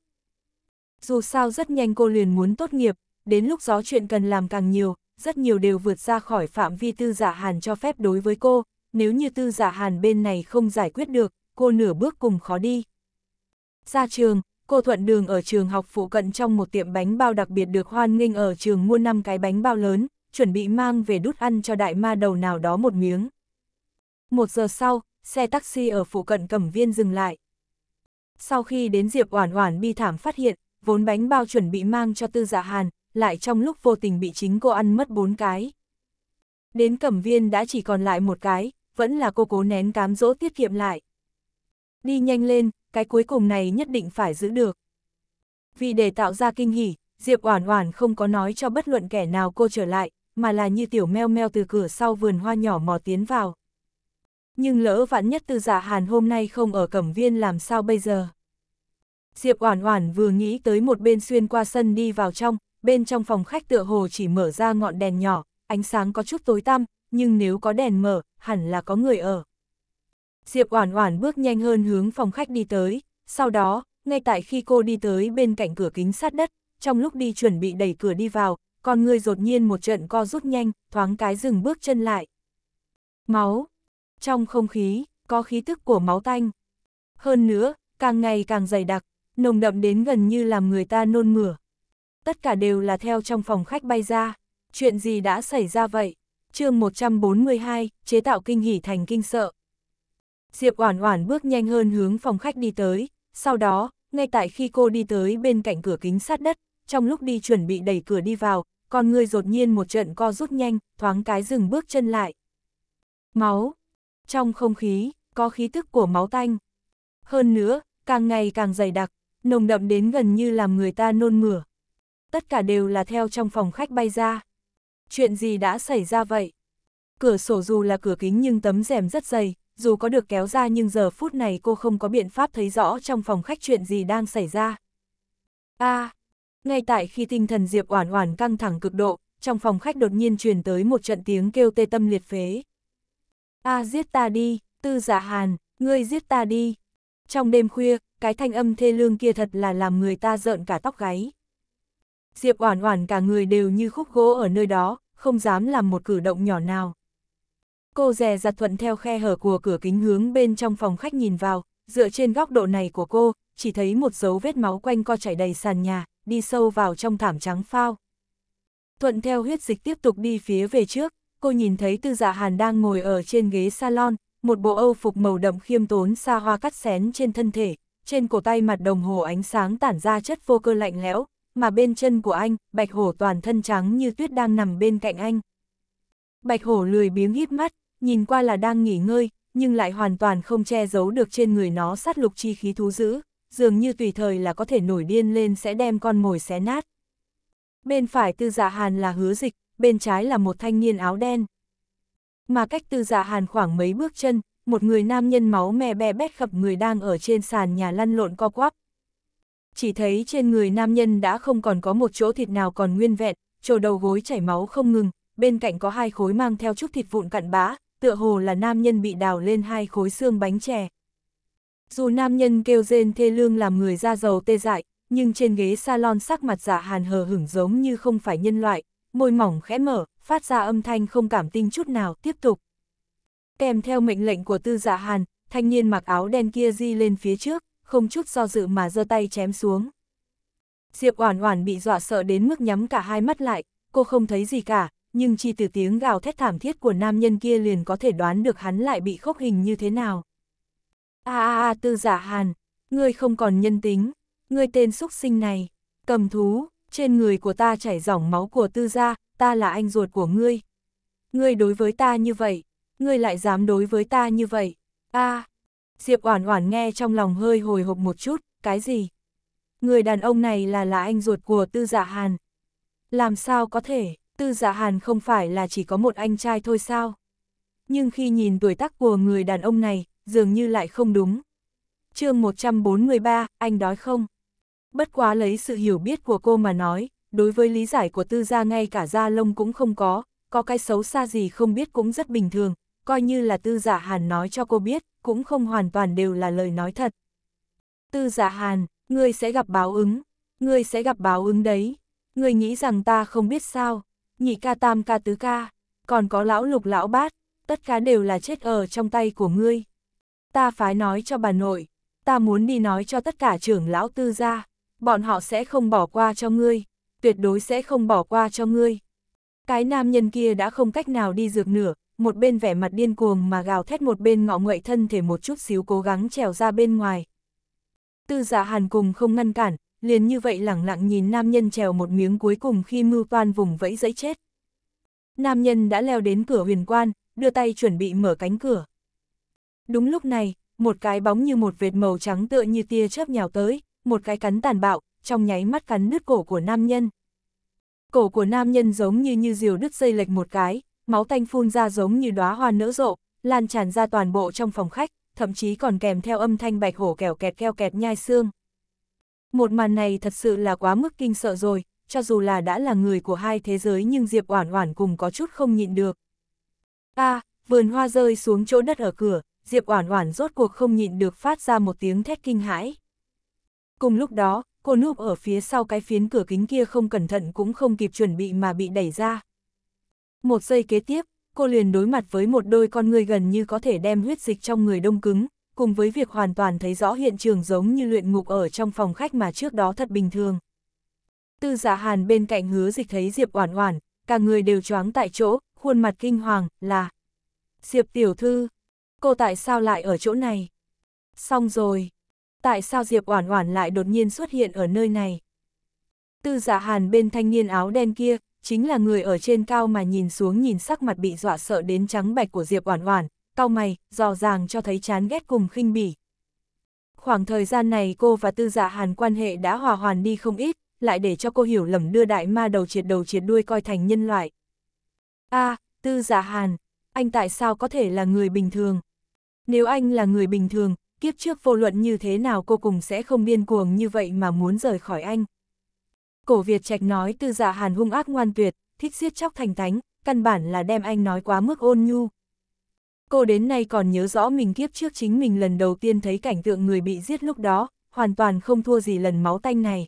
Speaker 1: Dù sao rất nhanh cô liền muốn tốt nghiệp, đến lúc gió chuyện cần làm càng nhiều, rất nhiều đều vượt ra khỏi phạm vi tư giả dạ hàn cho phép đối với cô, nếu như tư giả dạ hàn bên này không giải quyết được, cô nửa bước cùng khó đi. Ra trường, cô thuận đường ở trường học phụ cận trong một tiệm bánh bao đặc biệt được hoan nghênh ở trường mua 5 cái bánh bao lớn, chuẩn bị mang về đút ăn cho đại ma đầu nào đó một miếng. Một giờ sau, xe taxi ở phụ cận cẩm viên dừng lại. Sau khi đến Diệp Oản Oản bi thảm phát hiện, vốn bánh bao chuẩn bị mang cho Tư giả dạ Hàn, lại trong lúc vô tình bị chính cô ăn mất bốn cái. Đến cẩm viên đã chỉ còn lại một cái, vẫn là cô cố nén cám dỗ tiết kiệm lại. Đi nhanh lên, cái cuối cùng này nhất định phải giữ được. Vì để tạo ra kinh hỉ, Diệp Oản Oản không có nói cho bất luận kẻ nào cô trở lại, mà là như tiểu meo meo từ cửa sau vườn hoa nhỏ mò tiến vào. Nhưng lỡ vạn nhất Tư Dạ Hàn hôm nay không ở Cẩm Viên làm sao bây giờ? Diệp Oản Oản vừa nghĩ tới một bên xuyên qua sân đi vào trong, bên trong phòng khách tựa hồ chỉ mở ra ngọn đèn nhỏ, ánh sáng có chút tối tăm, nhưng nếu có đèn mở, hẳn là có người ở. Diệp Oản Oản bước nhanh hơn hướng phòng khách đi tới, sau đó, ngay tại khi cô đi tới bên cạnh cửa kính sát đất, trong lúc đi chuẩn bị đẩy cửa đi vào, con người đột nhiên một trận co rút nhanh, thoáng cái dừng bước chân lại. Máu. Trong không khí có khí tức của máu tanh. Hơn nữa, càng ngày càng dày đặc, nồng đậm đến gần như làm người ta nôn mửa tất cả đều là theo trong phòng khách bay ra. Chuyện gì đã xảy ra vậy? chương 142, chế tạo kinh hỉ thành kinh sợ. Diệp Oản Oản bước nhanh hơn hướng phòng khách đi tới, sau đó, ngay tại khi cô đi tới bên cạnh cửa kính sát đất, trong lúc đi chuẩn bị đẩy cửa đi vào, con người đột nhiên một trận co rút nhanh, thoáng cái dừng bước chân lại. Máu. Trong không khí, có khí tức của máu tanh. Hơn nữa, càng ngày càng dày đặc, nồng đậm đến gần như làm người ta nôn mửa, tất cả đều là theo trong phòng khách bay ra. Chuyện gì đã xảy ra vậy? Cửa sổ dù là cửa kính nhưng tấm rèm rất dày, dù có được kéo ra nhưng giờ phút này cô không có biện pháp thấy rõ trong phòng khách chuyện gì đang xảy ra. a à, ngay tại khi tinh thần Diệp Oản Oản căng thẳng cực độ, trong phòng khách đột nhiên truyền tới một trận tiếng kêu tê tâm liệt phế. A à, giết ta đi, Tư Dạ Hàn, ngươi giết ta đi. Trong đêm khuya, cái thanh âm thê lương kia thật là làm người ta rợn cả tóc gáy. Diệp Oản Oản cả người đều như khúc gỗ ở nơi đó, không dám làm một cử động nhỏ nào. Cô dè dặt thuận theo khe hở của cửa kính hướng bên trong phòng khách nhìn vào, dựa trên góc độ này của cô, chỉ thấy một dấu vết máu quanh co chảy đầy sàn nhà, đi sâu vào trong thảm trắng phao. Thuận theo huyết dịch tiếp tục đi phía về trước, cô nhìn thấy Tư Dạ Hàn đang ngồi ở trên ghế salon, một bộ Âu phục màu đậm khiêm tốn xa hoa cắt xén trên thân thể, trên cổ tay mặt đồng hồ ánh sáng tản ra chất vô cơ lạnh lẽo, mà bên chân của anh, bạch hổ toàn thân trắng như tuyết đang nằm bên cạnh anh. Bạch hổ lười biếng híp mắt, nhìn qua là đang nghỉ ngơi, nhưng lại hoàn toàn không che giấu được trên người nó sát lục chi khí thú dữ, dường như tùy thời là có thể nổi điên lên sẽ đem con mồi xé nát. Bên phải tư dạ hàn là hứa dịch, bên trái là một thanh niên áo đen. Mà cách tư dạ hàn khoảng mấy bước chân, một người nam nhân máu me be bét khập người đang ở trên sàn nhà lăn lộn co quắp, chỉ thấy trên người nam nhân đã không còn có một chỗ thịt nào còn nguyên vẹn, chỗ đầu gối chảy máu không ngừng, bên cạnh có hai khối mang theo chút thịt vụn cặn bã, tựa hồ là nam nhân bị đào lên hai khối xương bánh chè. Dù nam nhân kêu rên thê lương làm người da dầu tê dại, nhưng trên ghế salon sắc mặt giả hàn hờ hửng giống như không phải nhân loại, môi mỏng khẽ mở, phát ra âm thanh không cảm tinh chút nào, tiếp tục. Kèm theo mệnh lệnh của tư giả hàn, thanh niên mặc áo đen kia di lên phía trước, không chút do dự mà giơ tay chém xuống. Diệp Oản Oản bị dọa sợ đến mức nhắm cả hai mắt lại, cô không thấy gì cả, nhưng chỉ từ tiếng gào thét thảm thiết của nam nhân kia liền có thể đoán được hắn lại bị khốc hình như thế nào. A a a Tư Giả dạ Hàn, ngươi không còn nhân tính, ngươi tên xúc sinh này, cầm thú, trên người của ta chảy dòng máu của Tư gia, ta là anh ruột của ngươi. Ngươi đối với ta như vậy, ngươi lại dám đối với ta như vậy. A, à, Diệp Oản Oản nghe trong lòng hơi hồi hộp một chút, cái gì? Người đàn ông này là là anh ruột của Tư Dạ Hàn. Làm sao có thể, Tư Dạ Hàn không phải là chỉ có một anh trai thôi sao? Nhưng khi nhìn tuổi tác của người đàn ông này, dường như lại không đúng. Chương 143, anh đói không? Bất quá lấy sự hiểu biết của cô mà nói, đối với lý giải của Tư gia ngay cả gia lông cũng không có, có cái xấu xa gì không biết cũng rất bình thường, coi như là Tư Dạ Hàn nói cho cô biết, cũng không hoàn toàn đều là lời nói thật. Tư giả dạ hàn, ngươi sẽ gặp báo ứng, ngươi sẽ gặp báo ứng đấy, ngươi nghĩ rằng ta không biết sao, nhị ca tam ca tứ ca, còn có lão lục lão bát, tất cả đều là chết ở trong tay của ngươi. Ta phái nói cho bà nội, ta muốn đi nói cho tất cả trưởng lão tư gia, bọn họ sẽ không bỏ qua cho ngươi, tuyệt đối sẽ không bỏ qua cho ngươi. Cái nam nhân kia đã không cách nào đi dược nửa, một bên vẻ mặt điên cuồng mà gào thét một bên ngọ nguậy thân thể một chút xíu cố gắng trèo ra bên ngoài. Tư giả dạ hàn cùng không ngăn cản, liền như vậy lẳng lặng nhìn nam nhân trèo một miếng cuối cùng khi mưu toan vùng vẫy dẫy chết. Nam nhân đã leo đến cửa huyền quan, đưa tay chuẩn bị mở cánh cửa. Đúng lúc này, một cái bóng như một vệt màu trắng tựa như tia chớp nhào tới, một cái cắn tàn bạo, trong nháy mắt cắn đứt cổ của nam nhân. Cổ của nam nhân giống như như diều đứt dây lệch một cái, máu tanh phun ra giống như đóa hoa nở rộ, lan tràn ra toàn bộ trong phòng khách, thậm chí còn kèm theo âm thanh bạch hổ kẻo kẹt keo kẹt nhai xương. Một màn này thật sự là quá mức kinh sợ rồi, cho dù là đã là người của hai thế giới nhưng Diệp Oản Oản cùng có chút không nhịn được. A, à, vườn hoa rơi xuống chỗ đất ở cửa, Diệp Oản Oản rốt cuộc không nhịn được phát ra một tiếng thét kinh hãi. Cùng lúc đó, cô núp ở phía sau cái phiến cửa kính kia không cẩn thận cũng không kịp chuẩn bị mà bị đẩy ra. Một giây kế tiếp, cô liền đối mặt với một đôi con người gần như có thể đem huyết dịch trong người đông cứng, cùng với việc hoàn toàn thấy rõ hiện trường giống như luyện ngục ở trong phòng khách mà trước đó thật bình thường. Tư giả dạ hàn bên cạnh hứa dịch thấy Diệp Oản Oản, cả người đều choáng tại chỗ, khuôn mặt kinh hoàng, là Diệp tiểu thư, cô tại sao lại ở chỗ này? Xong rồi, tại sao Diệp Oản Oản lại đột nhiên xuất hiện ở nơi này? Tư giả dạ hàn bên thanh niên áo đen kia, chính là người ở trên cao mà nhìn xuống nhìn sắc mặt bị dọa sợ đến trắng bạch của Diệp Oản Oản, cau mày, dò dàng cho thấy chán ghét cùng khinh bỉ. Khoảng thời gian này cô và Tư Dạ Hàn quan hệ đã hòa hoàn đi không ít, lại để cho cô hiểu lầm đưa đại ma đầu triệt đầu triệt đuôi coi thành nhân loại. A, Tư Dạ Hàn, anh tại sao có thể là người bình thường? Nếu anh là người bình thường, kiếp trước vô luận như thế nào cô cũng sẽ không điên cuồng như vậy mà muốn rời khỏi anh cổ Việt Trạch nói tư dạ hàn hung ác ngoan tuyệt, thích giết chóc thành thánh, căn bản là đem anh nói quá mức ôn nhu. Cô đến nay còn nhớ rõ mình kiếp trước chính mình lần đầu tiên thấy cảnh tượng người bị giết lúc đó, hoàn toàn không thua gì lần máu tanh này.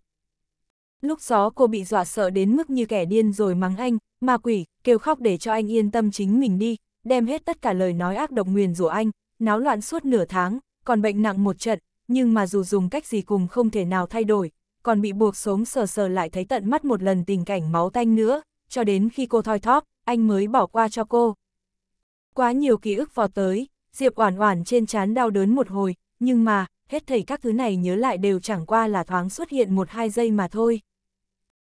Speaker 1: Lúc đó cô bị dọa sợ đến mức như kẻ điên rồi mắng anh, ma quỷ, kêu khóc để cho anh yên tâm chính mình đi, đem hết tất cả lời nói ác độc nguyền rủa anh, náo loạn suốt nửa tháng, còn bệnh nặng một trận, nhưng mà dù dùng cách gì cùng không thể nào thay đổi, còn bị buộc sống sờ sờ lại thấy tận mắt một lần tình cảnh máu tanh nữa, cho đến khi cô thoi thóp, anh mới bỏ qua cho cô. Quá nhiều ký ức vò tới, Diệp Oản Oản trên trán đau đớn một hồi, nhưng mà, hết thảy các thứ này nhớ lại đều chẳng qua là thoáng xuất hiện một hai giây mà thôi.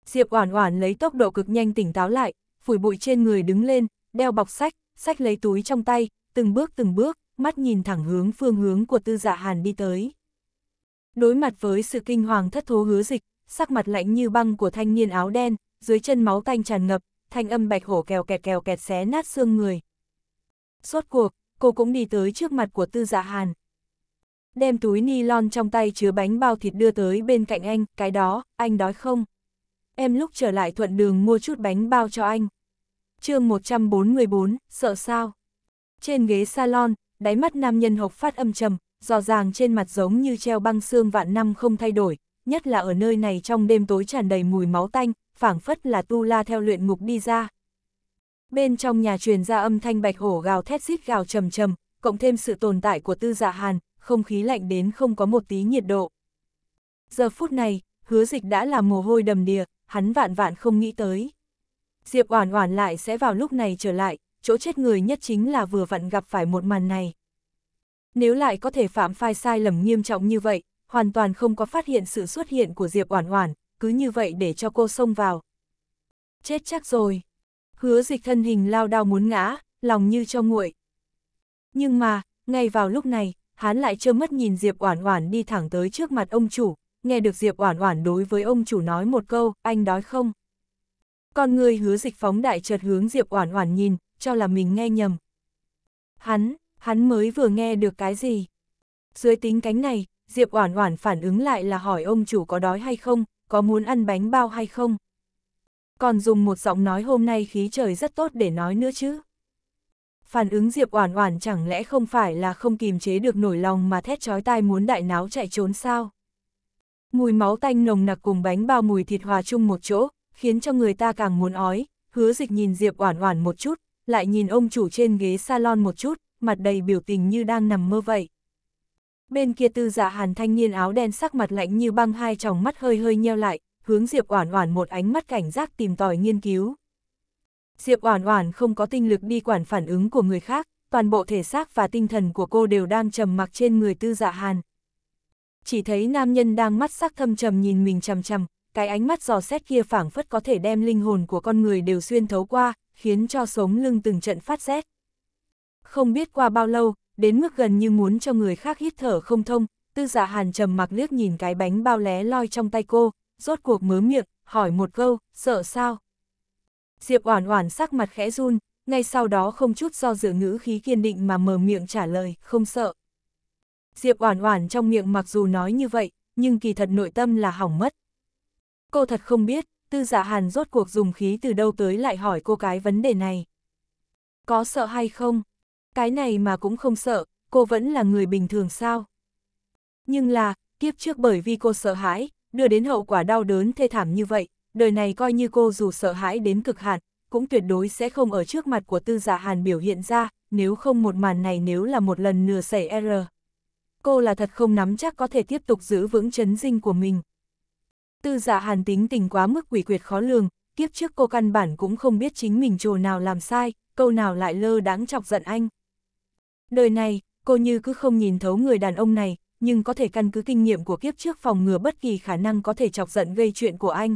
Speaker 1: Diệp Oản Oản lấy tốc độ cực nhanh tỉnh táo lại, phủi bụi trên người đứng lên, đeo bọc sách, sách lấy túi trong tay, từng bước từng bước, mắt nhìn thẳng hướng phương hướng của Tư Dạ Hàn đi tới. Đối mặt với sự kinh hoàng thất thố hứa dịch, sắc mặt lạnh như băng của thanh niên áo đen, dưới chân máu tanh tràn ngập, thanh âm bạch hổ kèo kẹt kèo kẹt xé nát xương người. Suốt cuộc, cô cũng đi tới trước mặt của tư dạ hàn. Đem túi ni lon trong tay chứa bánh bao thịt đưa tới bên cạnh anh, cái đó, anh đói không? Em lúc trở lại thuận đường mua chút bánh bao cho anh. chương 144, sợ sao? Trên ghế salon, đáy mắt nam nhân hộc phát âm trầm, rõ ràng trên mặt giống như treo băng xương vạn năm không thay đổi, nhất là ở nơi này trong đêm tối tràn đầy mùi máu tanh, phảng phất là tu la theo luyện ngục đi ra. Bên trong nhà truyền ra âm thanh bạch hổ gào thét rít gào trầm trầm, cộng thêm sự tồn tại của tư dạ hàn, không khí lạnh đến không có một tí nhiệt độ. Giờ phút này, hứa dịch đã là mồ hôi đầm đìa, hắn vạn vạn không nghĩ tới. Diệp Oản Oản lại sẽ vào lúc này trở lại, chỗ chết người nhất chính là vừa vặn gặp phải một màn này. Nếu lại có thể phạm phai sai lầm nghiêm trọng như vậy, hoàn toàn không có phát hiện sự xuất hiện của Diệp Oản Oản, cứ như vậy để cho cô xông vào. Chết chắc rồi. Hứa dịch thân hình lao đao muốn ngã, lòng như cho nguội. Nhưng mà, ngay vào lúc này, hắn lại trơ mắt nhìn Diệp Oản Oản đi thẳng tới trước mặt ông chủ, nghe được Diệp Oản Oản đối với ông chủ nói một câu, anh đói không? Con người hứa dịch phóng đại chợt hướng Diệp Oản Oản nhìn, cho là mình nghe nhầm. Hắn, hắn mới vừa nghe được cái gì. Dưới tính cánh này, Diệp Oản Oản phản ứng lại là hỏi ông chủ có đói hay không, có muốn ăn bánh bao hay không. Còn dùng một giọng nói hôm nay khí trời rất tốt để nói nữa chứ. Phản ứng Diệp Oản Oản chẳng lẽ không phải là không kìm chế được nổi lòng mà thét chói tai muốn đại náo chạy trốn sao? Mùi máu tanh nồng nặc cùng bánh bao mùi thịt hòa chung một chỗ, khiến cho người ta càng muốn ói. Hứa Dịch nhìn Diệp Oản Oản một chút, lại nhìn ông chủ trên ghế salon một chút, mặt đầy biểu tình như đang nằm mơ vậy. Bên kia tư giả dạ hàn thanh niên áo đen sắc mặt lạnh như băng hai tròng mắt hơi hơi nheo lại, hướng Diệp Oản Oản một ánh mắt cảnh giác tìm tòi nghiên cứu. Diệp Oản Oản không có tinh lực đi quản phản ứng của người khác, toàn bộ thể xác và tinh thần của cô đều đang trầm mặc trên người Tư Dạ Hàn. Chỉ thấy nam nhân đang mắt sắc thâm trầm nhìn mình chằm chằm, cái ánh mắt giò xét kia phảng phất có thể đem linh hồn của con người đều xuyên thấu qua, khiến cho sống lưng từng trận phát rét không biết qua bao lâu, đến mức gần như muốn cho người khác hít thở không thông, tư giả dạ hàn trầm mặc liếc nhìn cái bánh bao lé loi trong tay cô, rốt cuộc mớ miệng, hỏi một câu, sợ sao? Diệp Oản Oản sắc mặt khẽ run, ngay sau đó không chút do dự ngữ khí kiên định mà mở miệng trả lời, không sợ. Diệp Oản Oản trong miệng mặc dù nói như vậy, nhưng kỳ thật nội tâm là hỏng mất. Cô thật không biết, Tư giả dạ Hàn rốt cuộc dùng khí từ đâu tới lại hỏi cô cái vấn đề này. Có sợ hay không? Cái này mà cũng không sợ, cô vẫn là người bình thường sao? Nhưng là, kiếp trước bởi vì cô sợ hãi, đưa đến hậu quả đau đớn thê thảm như vậy, đời này coi như cô dù sợ hãi đến cực hạn, cũng tuyệt đối sẽ không ở trước mặt của tư giả dạ hàn biểu hiện ra, nếu không một màn này nếu là một lần nửa xảy error, Cô là thật không nắm chắc có thể tiếp tục giữ vững chấn dinh của mình. Tư giả dạ hàn tính tình quá mức quỷ quyệt khó lường, kiếp trước cô căn bản cũng không biết chính mình chỗ nào làm sai, câu nào lại lơ đáng chọc giận anh. Đời này, cô như cứ không nhìn thấu người đàn ông này, nhưng có thể căn cứ kinh nghiệm của kiếp trước phòng ngừa bất kỳ khả năng có thể chọc giận gây chuyện của anh.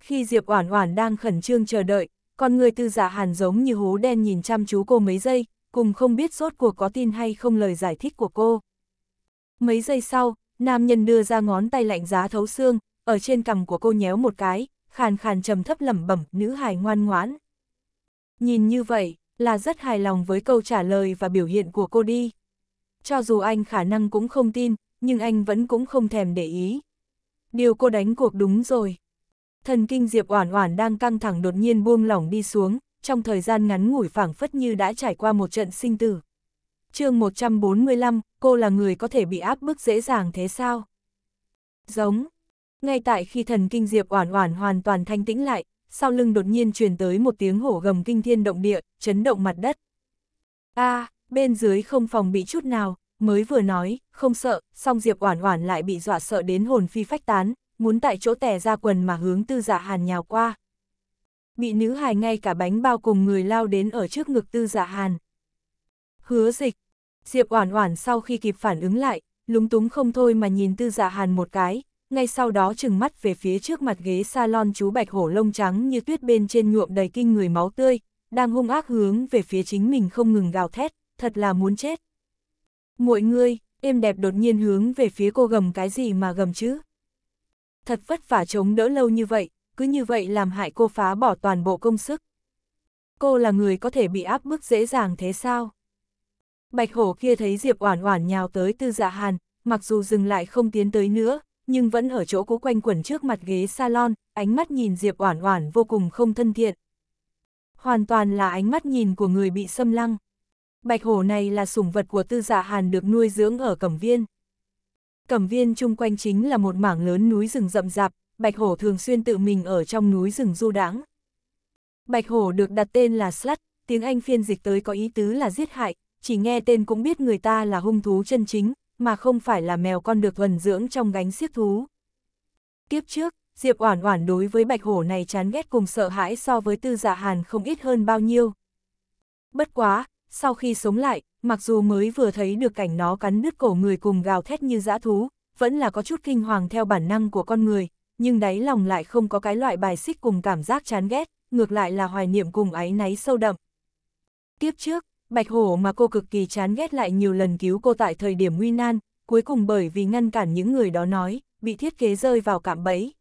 Speaker 1: Khi Diệp Oản Oản đang khẩn trương chờ đợi, con người tư giả dạ hàn giống như hố đen nhìn chăm chú cô mấy giây, cùng không biết sốt cuộc có tin hay không lời giải thích của cô. Mấy giây sau, nam nhân đưa ra ngón tay lạnh giá thấu xương, ở trên cằm của cô nhéo một cái, khàn khàn trầm thấp lẩm bẩm, nữ hài ngoan ngoãn. Nhìn như vậy, là rất hài lòng với câu trả lời và biểu hiện của cô đi. Cho dù anh khả năng cũng không tin, nhưng anh vẫn cũng không thèm để ý. Điều cô đánh cuộc đúng rồi. Thần kinh Diệp Oản Oản đang căng thẳng đột nhiên buông lỏng đi xuống, trong thời gian ngắn ngủi phảng phất như đã trải qua một trận sinh tử. Chương 145, cô là người có thể bị áp bức dễ dàng thế sao? Giống. Ngay tại khi thần kinh Diệp Oản Oản hoàn toàn thanh tĩnh lại, sau lưng đột nhiên truyền tới một tiếng hổ gầm kinh thiên động địa, chấn động mặt đất. A, à, bên dưới không phòng bị chút nào, mới vừa nói, không sợ, song Diệp Oản Oản lại bị dọa sợ đến hồn phi phách tán, muốn tại chỗ tè ra quần mà hướng Tư giả dạ Hàn nhào qua. Bị nữ hài ngay cả bánh bao cùng người lao đến ở trước ngực Tư giả dạ Hàn. Hứa Dịch, Diệp Oản Oản sau khi kịp phản ứng lại, lúng túng không thôi mà nhìn Tư giả dạ Hàn một cái, ngay sau đó trừng mắt về phía trước mặt ghế salon chú bạch hổ lông trắng như tuyết bên trên nhuộm đầy kinh người máu tươi, đang hung ác hướng về phía chính mình không ngừng gào thét, thật là muốn chết. Mọi người, êm đẹp đột nhiên hướng về phía cô gầm cái gì mà gầm chứ. Thật vất vả chống đỡ lâu như vậy, cứ như vậy làm hại cô phá bỏ toàn bộ công sức. Cô là người có thể bị áp bức dễ dàng thế sao? Bạch hổ kia thấy Diệp Oản Oản nhào tới Tư Dạ Hàn, mặc dù dừng lại không tiến tới nữa, nhưng vẫn ở chỗ cũ quanh quẩn trước mặt ghế salon, ánh mắt nhìn Diệp Oản Oản vô cùng không thân thiện. Hoàn toàn là ánh mắt nhìn của người bị xâm lăng. Bạch hổ này là sủng vật của Tư Dạ Hàn được nuôi dưỡng ở Cẩm Viên. Cẩm Viên chung quanh chính là một mảng lớn núi rừng rậm rạp, Bạch hổ thường xuyên tự mình ở trong núi rừng du đãng. Bạch hổ được đặt tên là Slut, tiếng Anh phiên dịch tới có ý tứ là giết hại, chỉ nghe tên cũng biết người ta là hung thú chân chính, mà không phải là mèo con được thuần dưỡng trong gánh xiếc thú. Tiếp trước, Diệp Oản Oản đối với bạch hổ này chán ghét cùng sợ hãi so với Tư Dạ Hàn không ít hơn bao nhiêu. Bất quá, sau khi sống lại, mặc dù mới vừa thấy được cảnh nó cắn đứt cổ người cùng gào thét như dã thú, vẫn là có chút kinh hoàng theo bản năng của con người, nhưng đáy lòng lại không có cái loại bài xích cùng cảm giác chán ghét, ngược lại là hoài niệm cùng áy náy sâu đậm. Tiếp trước, Bạch Hổ mà cô cực kỳ chán ghét lại nhiều lần cứu cô tại thời điểm nguy nan, cuối cùng bởi vì ngăn cản những người đó nói, bị thiết kế rơi vào cạm bẫy.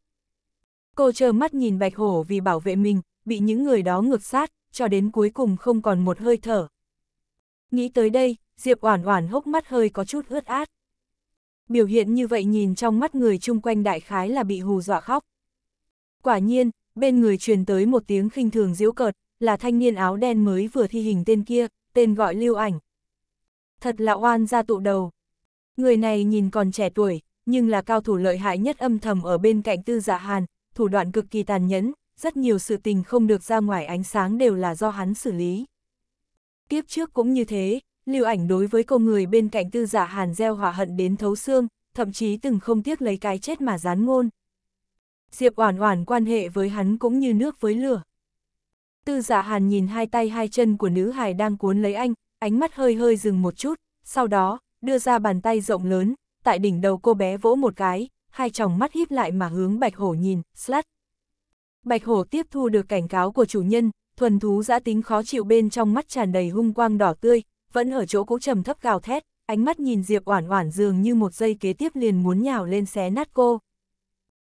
Speaker 1: Cô trơ mắt nhìn Bạch Hổ vì bảo vệ mình, bị những người đó ngược sát, cho đến cuối cùng không còn một hơi thở. Nghĩ tới đây, Diệp Oản Oản hốc mắt hơi có chút ướt át. Biểu hiện như vậy nhìn trong mắt người chung quanh đại khái là bị hù dọa khóc. Quả nhiên, bên người truyền tới một tiếng khinh thường giễu cợt, là thanh niên áo đen mới vừa thi hình tên kia, tên gọi lưu ảnh. Thật là oan gia tụ đầu. Người này nhìn còn trẻ tuổi, nhưng là cao thủ lợi hại nhất âm thầm ở bên cạnh tư giả dạ hàn, thủ đoạn cực kỳ tàn nhẫn, rất nhiều sự tình không được ra ngoài ánh sáng đều là do hắn xử lý. Kiếp trước cũng như thế, lưu ảnh đối với cô người bên cạnh tư giả dạ hàn gieo hỏa hận đến thấu xương, thậm chí từng không tiếc lấy cái chết mà dán ngôn. Diệp Oản Oản quan hệ với hắn cũng như nước với lửa. Tư giả dạ hàn nhìn hai tay hai chân của nữ hài đang cuốn lấy anh, ánh mắt hơi hơi dừng một chút, sau đó, đưa ra bàn tay rộng lớn, tại đỉnh đầu cô bé vỗ một cái, hai tròng mắt híp lại mà hướng bạch hổ nhìn, slat. Bạch hổ tiếp thu được cảnh cáo của chủ nhân, thuần thú giã tính khó chịu bên trong mắt tràn đầy hung quang đỏ tươi, vẫn ở chỗ cũ trầm thấp gào thét, ánh mắt nhìn Diệp Oản Oản dường như một giây kế tiếp liền muốn nhào lên xé nát cô.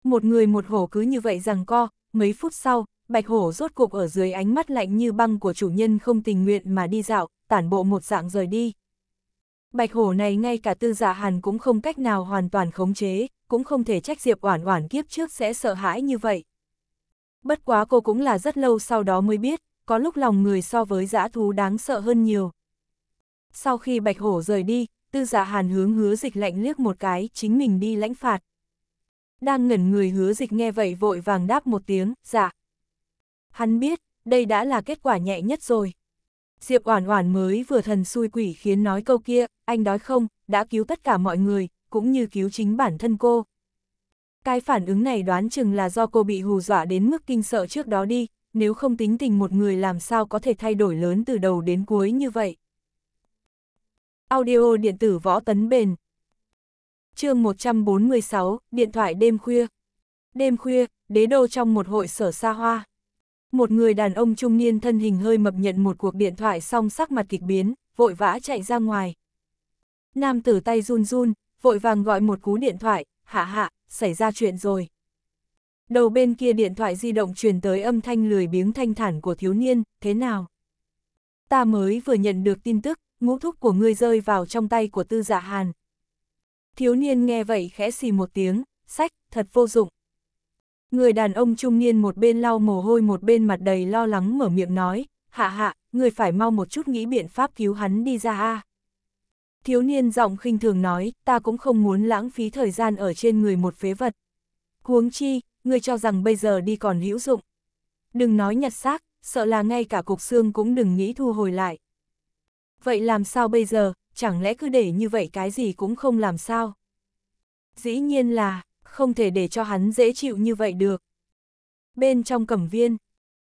Speaker 1: Một người một hổ cứ như vậy rằng co, mấy phút sau, bạch hổ rốt cục ở dưới ánh mắt lạnh như băng của chủ nhân không tình nguyện mà đi dạo, tản bộ một dạng rời đi. Bạch hổ này ngay cả tư dạ hàn cũng không cách nào hoàn toàn khống chế, cũng không thể trách Diệp Oản Oản kiếp trước sẽ sợ hãi như vậy. Bất quá cô cũng là rất lâu sau đó mới biết, có lúc lòng người so với dã thú đáng sợ hơn nhiều. Sau khi Bạch Hổ rời đi, Tư Dạ Hàn hướng Hứa Dịch lạnh liếc một cái, chính mình đi lãnh phạt. Đang ngẩn người Hứa Dịch nghe vậy vội vàng đáp một tiếng, "Dạ." Hắn biết, đây đã là kết quả nhẹ nhất rồi. Diệp Oản Oản mới vừa thần xui quỷ khiến nói câu kia, anh đói không, đã cứu tất cả mọi người, cũng như cứu chính bản thân cô. Cái phản ứng này đoán chừng là do cô bị hù dọa đến mức kinh sợ trước đó đi, nếu không tính tình một người làm sao có thể thay đổi lớn từ đầu đến cuối như vậy. Audio điện tử võ tấn bền chương 146, điện thoại đêm khuya. Đêm khuya, đế đô trong một hội sở xa hoa. Một người đàn ông trung niên thân hình hơi mập nhận một cuộc điện thoại xong sắc mặt kịch biến, vội vã chạy ra ngoài. Nam tử tay run run, vội vàng gọi một cú điện thoại, hạ hạ, xảy ra chuyện rồi. Đầu bên kia điện thoại di động truyền tới âm thanh lười biếng thanh thản của thiếu niên, thế nào? Ta mới vừa nhận được tin tức, ngũ thúc của ngươi rơi vào trong tay của tư giả dạ hàn. Thiếu niên nghe vậy khẽ xì một tiếng, sách, thật vô dụng. Người đàn ông trung niên một bên lau mồ hôi một bên mặt đầy lo lắng mở miệng nói, hạ hạ, người phải mau một chút nghĩ biện pháp cứu hắn đi ra a. Thiếu niên giọng khinh thường nói, ta cũng không muốn lãng phí thời gian ở trên người một phế vật. Huống chi, người cho rằng bây giờ đi còn hữu dụng. Đừng nói nhặt xác, sợ là ngay cả cục xương cũng đừng nghĩ thu hồi lại. Vậy làm sao bây giờ, chẳng lẽ cứ để như vậy cái gì cũng không làm sao? Dĩ nhiên là, không thể để cho hắn dễ chịu như vậy được. Bên trong cẩm viên,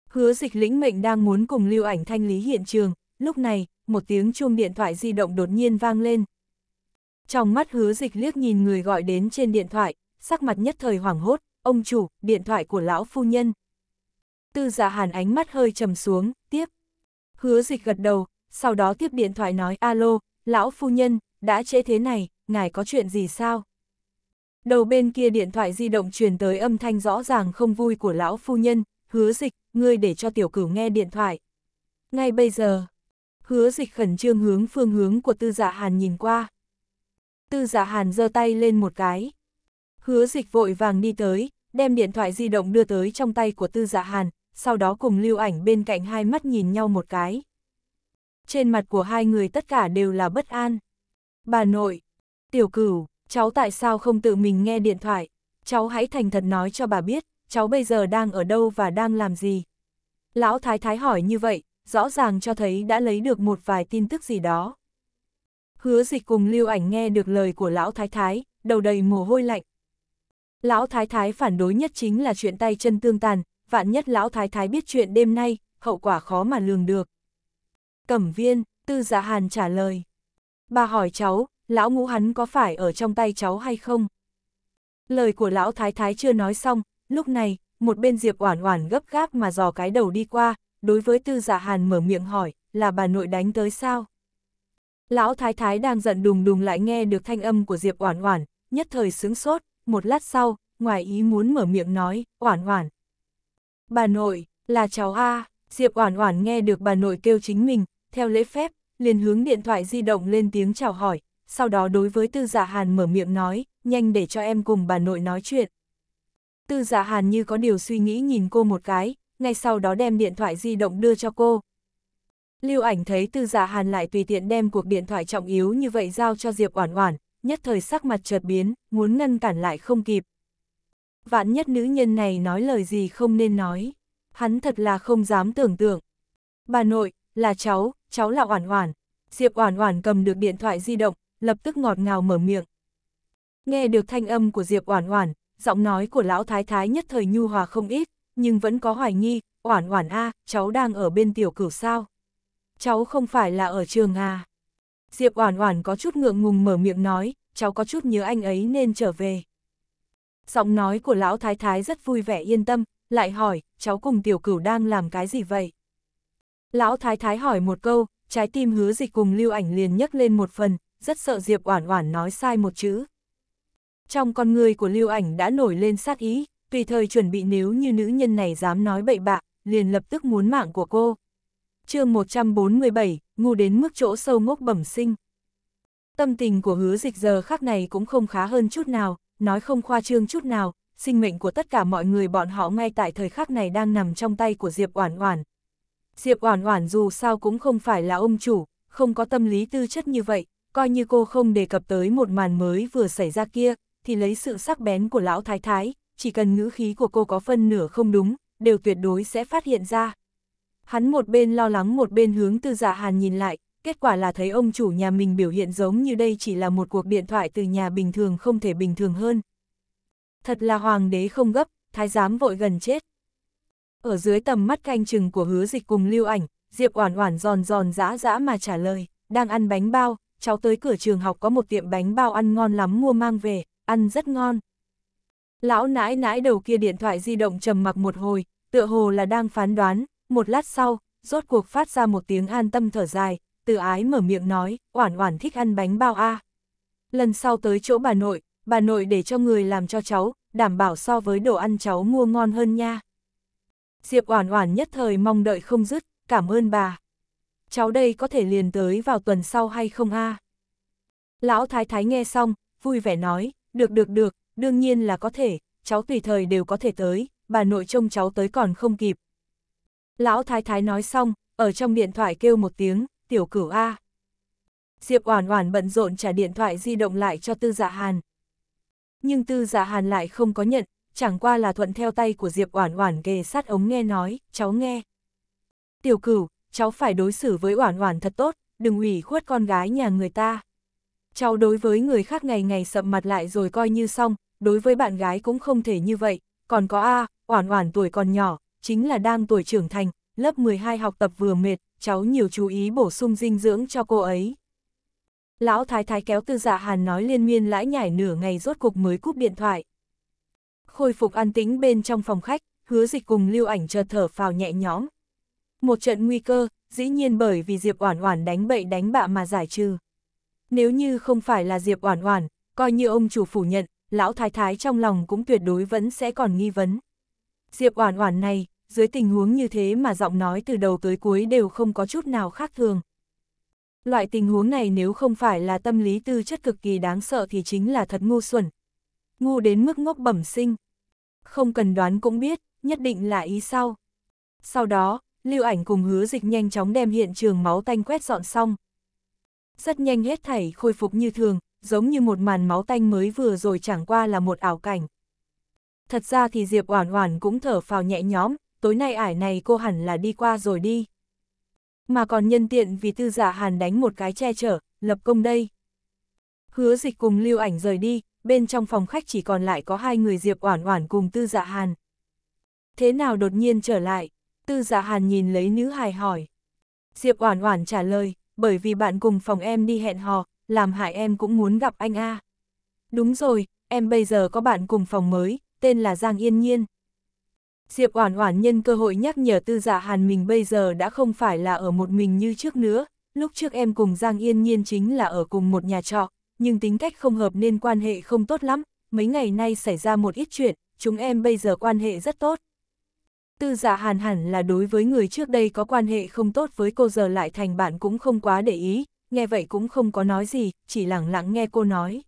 Speaker 1: hứa dịch lĩnh mệnh đang muốn cùng lưu ảnh thanh lý hiện trường, lúc này, một tiếng chuông điện thoại di động đột nhiên vang lên. Trong mắt hứa dịch liếc nhìn người gọi đến trên điện thoại, sắc mặt nhất thời hoảng hốt, ông chủ, điện thoại của lão phu nhân. Tư giả dạ hàn ánh mắt hơi trầm xuống, tiếp. Hứa dịch gật đầu, sau đó tiếp điện thoại nói alo, lão phu nhân, đã trễ thế này, ngài có chuyện gì sao? Đầu bên kia điện thoại di động truyền tới âm thanh rõ ràng không vui của lão phu nhân, hứa dịch, ngươi để cho tiểu cửu nghe điện thoại. Ngay bây giờ, hứa dịch khẩn trương hướng phương hướng của tư dạ hàn nhìn qua. Tư dạ hàn giơ tay lên một cái. Hứa dịch vội vàng đi tới, đem điện thoại di động đưa tới trong tay của tư dạ hàn, sau đó cùng lưu ảnh bên cạnh hai mắt nhìn nhau một cái. Trên mặt của hai người tất cả đều là bất an. Bà nội, tiểu cửu, cháu tại sao không tự mình nghe điện thoại, cháu hãy thành thật nói cho bà biết, cháu bây giờ đang ở đâu và đang làm gì. Lão Thái Thái hỏi như vậy, rõ ràng cho thấy đã lấy được một vài tin tức gì đó. Hứa dịch cùng lưu ảnh nghe được lời của Lão Thái Thái, đầu đầy mồ hôi lạnh. Lão Thái Thái phản đối nhất chính là chuyện tay chân tương tàn, vạn nhất Lão Thái Thái biết chuyện đêm nay, hậu quả khó mà lường được. Cẩm viên, Tư Dạ Hàn trả lời. Bà hỏi cháu, lão ngũ hắn có phải ở trong tay cháu hay không? Lời của lão thái thái chưa nói xong, lúc này, một bên Diệp Oản Oản gấp gáp mà dò cái đầu đi qua, đối với Tư Dạ Hàn mở miệng hỏi, là bà nội đánh tới sao? Lão thái thái đang giận đùng đùng lại nghe được thanh âm của Diệp Oản Oản, nhất thời sướng sốt, một lát sau, ngoài ý muốn mở miệng nói, "Oản Oản." "Bà nội, là cháu a." Diệp Oản Oản nghe được bà nội kêu chính mình, theo lễ phép, liền hướng điện thoại di động lên tiếng chào hỏi, sau đó đối với Tư Dạ Hàn mở miệng nói, nhanh để cho em cùng bà nội nói chuyện. Tư Dạ Hàn như có điều suy nghĩ nhìn cô một cái, ngay sau đó đem điện thoại di động đưa cho cô. Lưu ảnh thấy Tư Dạ Hàn lại tùy tiện đem cuộc điện thoại trọng yếu như vậy giao cho Diệp Oản Oản, nhất thời sắc mặt chợt biến, muốn ngăn cản lại không kịp. Vạn nhất nữ nhân này nói lời gì không nên nói, hắn thật là không dám tưởng tượng. Bà nội, là cháu, cháu là Oản Oản. Diệp Oản Oản cầm được điện thoại di động, lập tức ngọt ngào mở miệng. Nghe được thanh âm của Diệp Oản Oản, giọng nói của lão thái thái nhất thời nhu hòa không ít, nhưng vẫn có hoài nghi, Oản Oản a, cháu đang ở bên tiểu cửu sao? Cháu không phải là ở trường à? Diệp Oản Oản có chút ngượng ngùng mở miệng nói, cháu có chút nhớ anh ấy nên trở về. Giọng nói của lão thái thái rất vui vẻ yên tâm, lại hỏi, cháu cùng tiểu cửu đang làm cái gì vậy? Lão thái thái hỏi một câu, trái tim hứa dịch cùng lưu ảnh liền nhấc lên một phần, rất sợ Diệp Oản Oản nói sai một chữ. Trong con người của Lưu Ảnh đã nổi lên sát ý, tùy thời chuẩn bị nếu như nữ nhân này dám nói bậy bạ, liền lập tức muốn mạng của cô. Chương 147, ngu đến mức chỗ sâu ngốc bẩm sinh. Tâm tình của Hứa Dịch giờ khác này cũng không khá hơn chút nào, nói không khoa trương chút nào, sinh mệnh của tất cả mọi người bọn họ ngay tại thời khắc này đang nằm trong tay của Diệp Oản Oản. Diệp Oản Oản dù sao cũng không phải là ông chủ, không có tâm lý tư chất như vậy, coi như cô không đề cập tới một màn mới vừa xảy ra kia, thì lấy sự sắc bén của lão thái thái, chỉ cần ngữ khí của cô có phân nửa không đúng, đều tuyệt đối sẽ phát hiện ra. Hắn một bên lo lắng một bên hướng tư dạ hàn nhìn lại, kết quả là thấy ông chủ nhà mình biểu hiện giống như đây chỉ là một cuộc điện thoại từ nhà bình thường không thể bình thường hơn. Thật là hoàng đế không gấp, thái giám vội gần chết. Ở dưới tầm mắt canh chừng của hứa dịch cùng lưu ảnh, Diệp Oản Oản giòn giòn dã dã mà trả lời, đang ăn bánh bao, cháu tới cửa trường học có một tiệm bánh bao ăn ngon lắm mua mang về, ăn rất ngon. Lão nãi nãi đầu kia điện thoại di động trầm mặc một hồi, tựa hồ là đang phán đoán, một lát sau, rốt cuộc phát ra một tiếng an tâm thở dài, từ ái mở miệng nói, oản oản thích ăn bánh bao a. Lần sau tới chỗ bà nội, bà nội để cho người làm cho cháu, đảm bảo so với đồ ăn cháu mua ngon hơn nha. Diệp oản oản nhất thời mong đợi không dứt, cảm ơn bà cháu đây có thể liền tới vào tuần sau hay không a? À? Lão thái thái nghe xong, vui vẻ nói, được được được, đương nhiên là có thể, cháu tùy thời đều có thể tới, bà nội trông cháu tới còn không kịp. Lão thái thái nói xong, ở trong điện thoại kêu một tiếng, tiểu cửu A. Diệp Oản Oản bận rộn trả điện thoại di động lại cho Tư Dạ Hàn. Nhưng Tư Dạ Hàn lại không có nhận, chẳng qua là thuận theo tay của Diệp Oản Oản kề sát ống nghe nói, "Cháu nghe." "Tiểu Cửu, cháu phải đối xử với Oản Oản thật tốt, đừng ủy khuất con gái nhà người ta. Cháu đối với người khác ngày ngày sậm mặt lại rồi coi như xong, đối với bạn gái cũng không thể như vậy, còn có A, Oản Oản tuổi còn nhỏ, chính là đang tuổi trưởng thành, lớp 12 học tập vừa mệt, cháu nhiều chú ý bổ sung dinh dưỡng cho cô ấy. Lão thái thái kéo tư dạ hàn nói liên miên lãi nhải nửa ngày rốt cuộc mới cúp điện thoại. Khôi phục an tĩnh bên trong phòng khách, hứa dịch cùng lưu ảnh chờ thở phào nhẹ nhõm, một trận nguy cơ, dĩ nhiên bởi vì Diệp Oản Oản đánh bậy đánh bạ mà giải trừ. Nếu như không phải là Diệp Oản Oản, coi như ông chủ phủ nhận, lão thái thái trong lòng cũng tuyệt đối vẫn sẽ còn nghi vấn. Diệp Oản Oản này, dưới tình huống như thế mà giọng nói từ đầu tới cuối đều không có chút nào khác thường. Loại tình huống này nếu không phải là tâm lý tư chất cực kỳ đáng sợ thì chính là thật ngu xuẩn. Ngu đến mức ngốc bẩm sinh. Không cần đoán cũng biết, nhất định là ý sau. Sau đó, lưu ảnh cùng hứa dịch nhanh chóng đem hiện trường máu tanh quét dọn xong. Rất nhanh hết thảy khôi phục như thường, giống như một màn máu tanh mới vừa rồi chẳng qua là một ảo cảnh. Thật ra thì Diệp Oản Oản cũng thở phào nhẹ nhõm, tối nay ải này cô hẳn là đi qua rồi đi. Mà còn nhân tiện vì tư giả dạ hàn đánh một cái che chở, lập công đây. Hứa dịch cùng lưu ảnh rời đi, bên trong phòng khách chỉ còn lại có hai người Diệp Oản Oản cùng tư dạ hàn. Thế nào đột nhiên trở lại? Tư Dạ Hàn nhìn lấy nữ hài hỏi. Diệp Oản Oản trả lời, bởi vì bạn cùng phòng em đi hẹn hò, làm hại em cũng muốn gặp anh a. Đúng rồi, em bây giờ có bạn cùng phòng mới, tên là Giang Yên Nhiên. Diệp Oản Oản nhân cơ hội nhắc nhở Tư Dạ Hàn mình bây giờ đã không phải là ở một mình như trước nữa, lúc trước em cùng Giang Yên Nhiên chính là ở cùng một nhà trọ, nhưng tính cách không hợp nên quan hệ không tốt lắm, mấy ngày nay xảy ra một ít chuyện, chúng em bây giờ quan hệ rất tốt. Tư giả dạ hàn hẳn là đối với người trước đây có quan hệ không tốt với cô giờ lại thành bạn cũng không quá để ý, nghe vậy cũng không có nói gì, chỉ lẳng lặng nghe cô nói.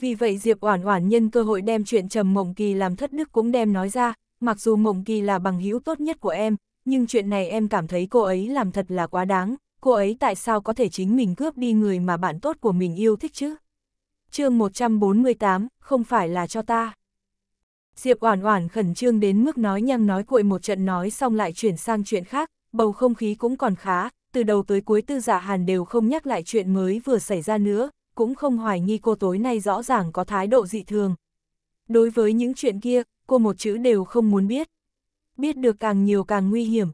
Speaker 1: Vì vậy Diệp Oản Oản nhân cơ hội đem chuyện Trầm Mộng Kỳ làm thất đức cũng đem nói ra, mặc dù Mộng Kỳ là bằng hữu tốt nhất của em, nhưng chuyện này em cảm thấy cô ấy làm thật là quá đáng, cô ấy tại sao có thể chính mình cướp đi người mà bạn tốt của mình yêu thích chứ? Chương 148, không phải là cho ta. Diệp Oản Oản khẩn trương đến mức nói nhăng nói cuội một trận nói xong lại chuyển sang chuyện khác, bầu không khí cũng còn khá, từ đầu tới cuối Tư Dạ Hàn đều không nhắc lại chuyện mới vừa xảy ra nữa, cũng không hoài nghi cô tối nay rõ ràng có thái độ dị thường. Đối với những chuyện kia, cô một chữ đều không muốn biết. Biết được càng nhiều càng nguy hiểm.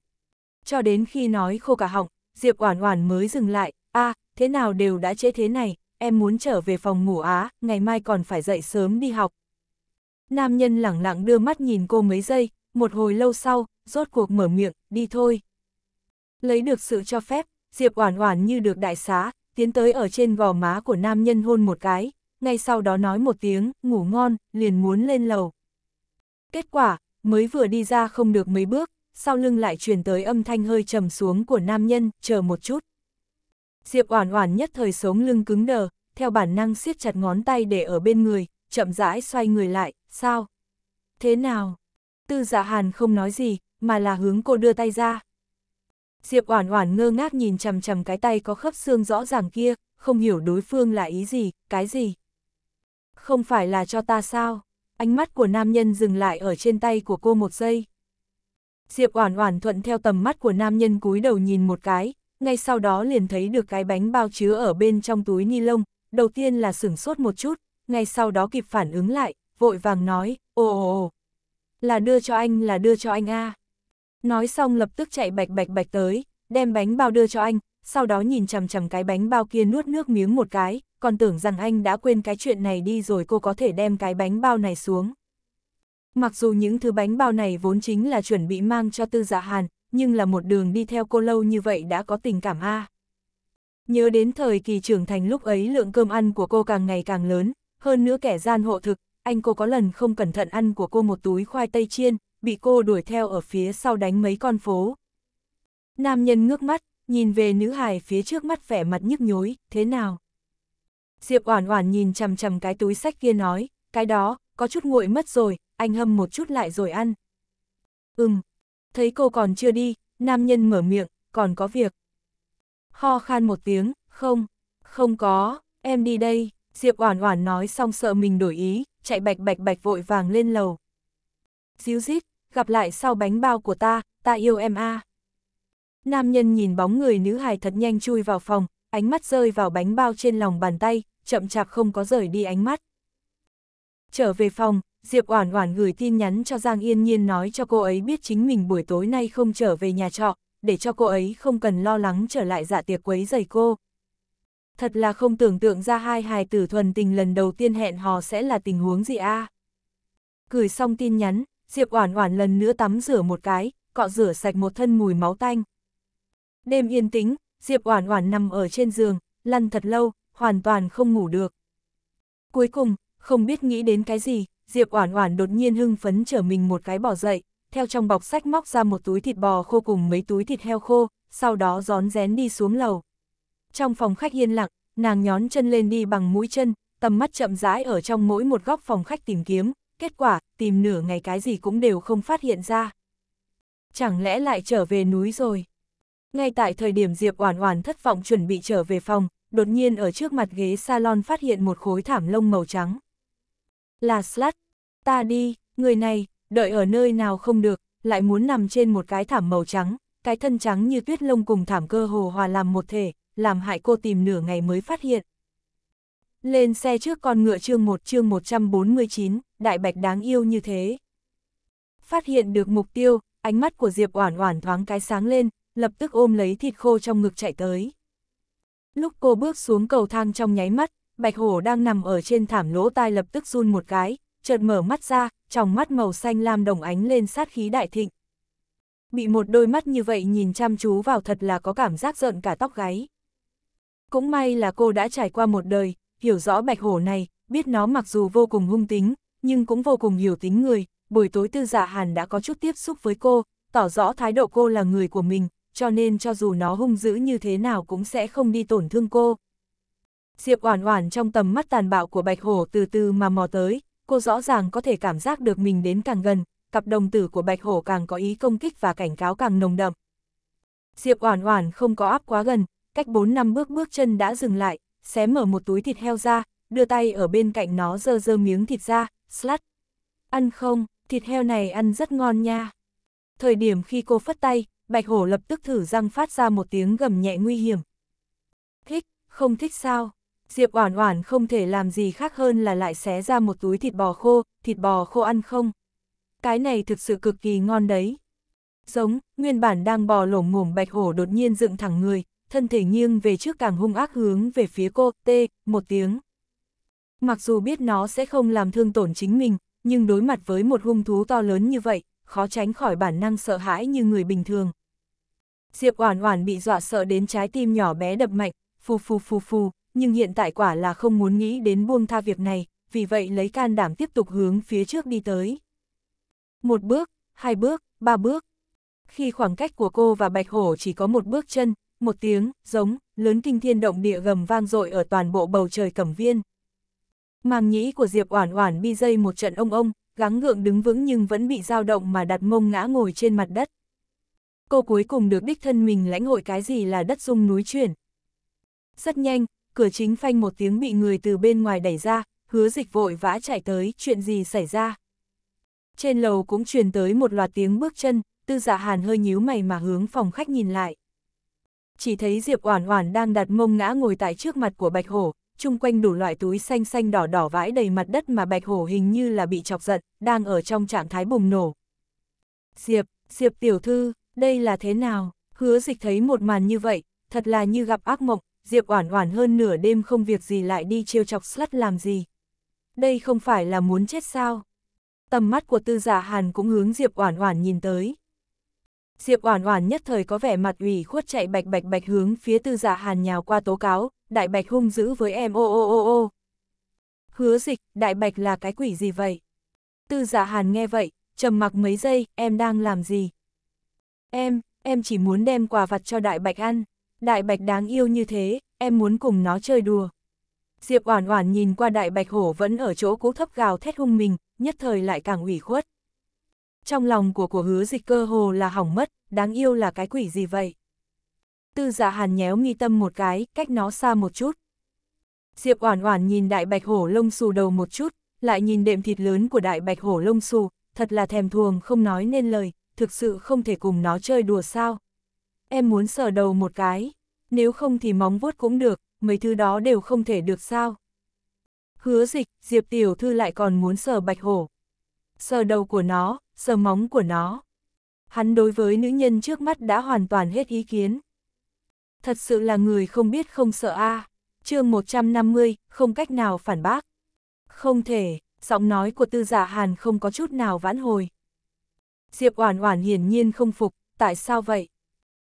Speaker 1: Cho đến khi nói khô cả họng, Diệp Oản Oản mới dừng lại, "A, thế nào đều đã trễ thế này, em muốn trở về phòng ngủ á, ngày mai còn phải dậy sớm đi học, Nam nhân lẳng lặng đưa mắt nhìn cô mấy giây, một hồi lâu sau, rốt cuộc mở miệng, đi thôi. Lấy được sự cho phép, Diệp Oản Oản như được đại xá, tiến tới ở trên gò má của nam nhân hôn một cái, ngay sau đó nói một tiếng, ngủ ngon, liền muốn lên lầu. Kết quả, mới vừa đi ra không được mấy bước, sau lưng lại truyền tới âm thanh hơi trầm xuống của nam nhân, chờ một chút. Diệp Oản Oản nhất thời sống lưng cứng đờ, theo bản năng siết chặt ngón tay để ở bên người, chậm rãi xoay người lại. Sao? Thế nào? Tư dạ hàn không nói gì, mà là hướng cô đưa tay ra. Diệp Oản Oản ngơ ngác nhìn chằm chằm cái tay có khớp xương rõ ràng kia, không hiểu đối phương là ý gì, cái gì. Không phải là cho ta sao? Ánh mắt của nam nhân dừng lại ở trên tay của cô một giây. Diệp Oản Oản thuận theo tầm mắt của nam nhân cúi đầu nhìn một cái, ngay sau đó liền thấy được cái bánh bao chứa ở bên trong túi ni lông, đầu tiên là sửng sốt một chút, ngay sau đó kịp phản ứng lại, vội vàng nói, ồ ồ ồ, là đưa cho anh là đưa cho anh a. À. Nói xong lập tức chạy bạch bạch bạch tới, đem bánh bao đưa cho anh, sau đó nhìn chằm chằm cái bánh bao kia nuốt nước miếng một cái, còn tưởng rằng anh đã quên cái chuyện này đi rồi cô có thể đem cái bánh bao này xuống. Mặc dù những thứ bánh bao này vốn chính là chuẩn bị mang cho tư dạ hàn, nhưng là một đường đi theo cô lâu như vậy đã có tình cảm a. À. Nhớ đến thời kỳ trưởng thành lúc ấy lượng cơm ăn của cô càng ngày càng lớn, hơn nữa kẻ gian hộ thực, anh cô có lần không cẩn thận ăn của cô một túi khoai tây chiên, bị cô đuổi theo ở phía sau đánh mấy con phố. Nam nhân ngước mắt, nhìn về nữ hài phía trước mắt vẻ mặt nhức nhối, thế nào? Diệp Oản Oản nhìn chằm chằm cái túi sách kia nói, cái đó, có chút nguội mất rồi, anh hâm một chút lại rồi ăn. Ừm, thấy cô còn chưa đi, nam nhân mở miệng, còn có việc. Ho khan một tiếng, không, không có, em đi đây. Diệp Oản Oản nói xong sợ mình đổi ý, chạy bạch bạch bạch vội vàng lên lầu. Díu dít, gặp lại sau bánh bao của ta, ta yêu em a. Nam nhân nhìn bóng người nữ hài thật nhanh chui vào phòng, ánh mắt rơi vào bánh bao trên lòng bàn tay, chậm chạp không có rời đi ánh mắt. Trở về phòng, Diệp Oản Oản gửi tin nhắn cho Giang Yên Nhiên nói cho cô ấy biết chính mình buổi tối nay không trở về nhà trọ, để cho cô ấy không cần lo lắng trở lại dạ tiệc quấy rầy cô thật là không tưởng tượng ra hai hài tử thuần tình lần đầu tiên hẹn hò sẽ là tình huống gì a. À? Gửi xong tin nhắn, Diệp Oản Oản lần nữa tắm rửa một cái, cọ rửa sạch một thân mùi máu tanh. Đêm yên tĩnh, Diệp Oản Oản nằm ở trên giường, lăn thật lâu, hoàn toàn không ngủ được. Cuối cùng, không biết nghĩ đến cái gì, Diệp Oản Oản đột nhiên hưng phấn trở mình một cái bỏ dậy, theo trong bọc sách móc ra một túi thịt bò khô cùng mấy túi thịt heo khô, sau đó gión rén đi xuống lầu trong phòng khách yên lặng, nàng nhón chân lên đi bằng mũi chân, tầm mắt chậm rãi ở trong mỗi một góc phòng khách tìm kiếm, kết quả, tìm nửa ngày cái gì cũng đều không phát hiện ra. Chẳng lẽ lại trở về núi rồi? Ngay tại thời điểm Diệp Oản Oản thất vọng chuẩn bị trở về phòng, đột nhiên ở trước mặt ghế salon phát hiện một khối thảm lông màu trắng. Là slut, ta đi, người này, đợi ở nơi nào không được, lại muốn nằm trên một cái thảm màu trắng, cái thân trắng như tuyết lông cùng thảm cơ hồ hòa làm một thể, làm hại cô tìm nửa ngày mới phát hiện. Lên xe trước con ngựa chương 1 chương 149, đại bạch đáng yêu như thế. Phát hiện được mục tiêu, ánh mắt của Diệp Oản Oản thoáng cái sáng lên, lập tức ôm lấy thịt khô trong ngực chạy tới. Lúc cô bước xuống cầu thang trong nháy mắt, Bạch Hổ đang nằm ở trên thảm lỗ tai lập tức run một cái, chợt mở mắt ra, trong mắt màu xanh lam đồng ánh lên sát khí đại thịnh. Bị một đôi mắt như vậy nhìn chăm chú vào thật là có cảm giác giận cả tóc gáy. Cũng may là cô đã trải qua một đời, hiểu rõ bạch hổ này, biết nó mặc dù vô cùng hung tính, nhưng cũng vô cùng hiểu tính người. Buổi tối tư giả dạ hàn đã có chút tiếp xúc với cô, tỏ rõ thái độ cô là người của mình, cho nên cho dù nó hung dữ như thế nào cũng sẽ không đi tổn thương cô. Diệp Oản Oản trong tầm mắt tàn bạo của Bạch Hổ từ từ mà mò tới, cô rõ ràng có thể cảm giác được mình đến càng gần, cặp đồng tử của Bạch Hổ càng có ý công kích và cảnh cáo càng nồng đậm. Diệp Oản Oản không có áp quá gần, cách 4 năm bước bước chân đã dừng lại, xé mở một túi thịt heo ra, đưa tay ở bên cạnh nó dơ dơ miếng thịt ra, slut. Ăn không, thịt heo này ăn rất ngon nha. Thời điểm khi cô phất tay, bạch hổ lập tức thử răng phát ra một tiếng gầm nhẹ nguy hiểm. Thích, không thích sao? Diệp Oản Oản không thể làm gì khác hơn là lại xé ra một túi thịt bò khô, thịt bò khô ăn không? Cái này thực sự cực kỳ ngon đấy. Giống, nguyên bản đang bò lổm ngổm bạch hổ đột nhiên dựng thẳng người, thân thể nghiêng về trước càng hung ác hướng về phía cô, tê, một tiếng. Mặc dù biết nó sẽ không làm thương tổn chính mình, nhưng đối mặt với một hung thú to lớn như vậy, khó tránh khỏi bản năng sợ hãi như người bình thường. Diệp Oản Oản bị dọa sợ đến trái tim nhỏ bé đập mạnh, phù phù phù phù, nhưng hiện tại quả là không muốn nghĩ đến buông tha việc này, vì vậy lấy can đảm tiếp tục hướng phía trước đi tới. Một bước, hai bước, ba bước. Khi khoảng cách của cô và Bạch Hổ chỉ có một bước chân, một tiếng, giống, lớn kinh thiên động địa gầm vang dội ở toàn bộ bầu trời cẩm viên. Màng nhĩ của Diệp Oản Oản bi dây một trận ông ông, gắng ngượng đứng vững nhưng vẫn bị dao động mà đặt mông ngã ngồi trên mặt đất. Cô cuối cùng được đích thân mình lãnh hội cái gì là đất rung núi chuyển. Rất nhanh, cửa chính phanh một tiếng bị người từ bên ngoài đẩy ra, hứa dịch vội vã chạy tới, chuyện gì xảy ra. Trên lầu cũng truyền tới một loạt tiếng bước chân, tư dạ hàn hơi nhíu mày mà hướng phòng khách nhìn lại chỉ thấy Diệp Oản Oản đang đặt mông ngã ngồi tại trước mặt của Bạch Hổ, chung quanh đủ loại túi xanh xanh đỏ đỏ vãi đầy mặt đất mà Bạch Hổ hình như là bị chọc giận, đang ở trong trạng thái bùng nổ. Diệp, Diệp tiểu thư, đây là thế nào? Hứa Dịch thấy một màn như vậy, thật là như gặp ác mộng, Diệp Oản Oản hơn nửa đêm không việc gì lại đi trêu chọc slut làm gì? Đây không phải là muốn chết sao? Tầm mắt của Tư Giả dạ Hàn cũng hướng Diệp Oản Oản nhìn tới, Diệp Oản Oản nhất thời có vẻ mặt ủy khuất chạy bạch bạch bạch hướng phía Tư Dạ Hàn nhào qua tố cáo, đại bạch hung dữ với em ô ô ô ô. Hứa Dịch, đại bạch là cái quỷ gì vậy? Tư Dạ Hàn nghe vậy, trầm mặc mấy giây, em đang làm gì? Em, em chỉ muốn đem quà vặt cho đại bạch ăn. Đại bạch đáng yêu như thế, em muốn cùng nó chơi đùa. Diệp Oản Oản nhìn qua đại bạch hổ vẫn ở chỗ cũ thấp gào thét hung mình, nhất thời lại càng ủy khuất. Trong lòng của của hứa dịch cơ hồ là hỏng mất, đáng yêu là cái quỷ gì vậy? Tư dạ hàn nhéo nghi tâm một cái, cách nó xa một chút. Diệp oản oản nhìn đại bạch hổ lông xù đầu một chút, lại nhìn đệm thịt lớn của đại bạch hổ lông xù, thật là thèm thuồng không nói nên lời, thực sự không thể cùng nó chơi đùa sao. Em muốn sờ đầu một cái, nếu không thì móng vuốt cũng được, mấy thứ đó đều không thể được sao. Hứa dịch, Diệp Tiểu Thư lại còn muốn sờ bạch hổ. Sờ đầu của nó, sờ móng của nó. Hắn đối với nữ nhân trước mắt đã hoàn toàn hết ý kiến. Thật sự là người không biết không sợ a à. chương 150, không cách nào phản bác. Không thể, giọng nói của tư giả dạ hàn không có chút nào vãn hồi. Diệp Oản Oản hiển nhiên không phục, tại sao vậy?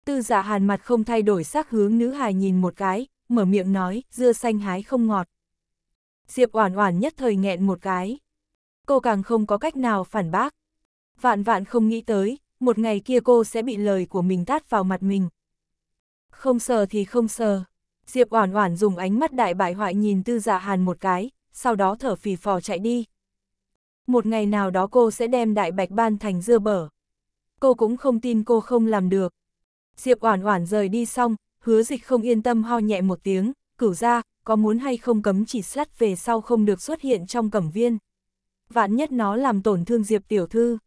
Speaker 1: Tư giả dạ hàn mặt không thay đổi sắc hướng nữ hài nhìn một cái, mở miệng nói, dưa xanh hái không ngọt. Diệp Oản Oản nhất thời nghẹn một cái. Cô càng không có cách nào phản bác. Vạn vạn không nghĩ tới, một ngày kia cô sẽ bị lời của mình tát vào mặt mình. Không sờ thì không sờ. Diệp Oản Oản dùng ánh mắt đại bại hoại nhìn Tư Dạ Hàn một cái, sau đó thở phì phò chạy đi. Một ngày nào đó cô sẽ đem đại bạch ban thành dưa bở. Cô cũng không tin cô không làm được. Diệp Oản Oản rời đi xong, Hứa Dịch không yên tâm ho nhẹ một tiếng, cửu gia, có muốn hay không cấm chỉ sát về sau không được xuất hiện trong cẩm viên. Vạn nhất nó làm tổn thương Diệp tiểu thư.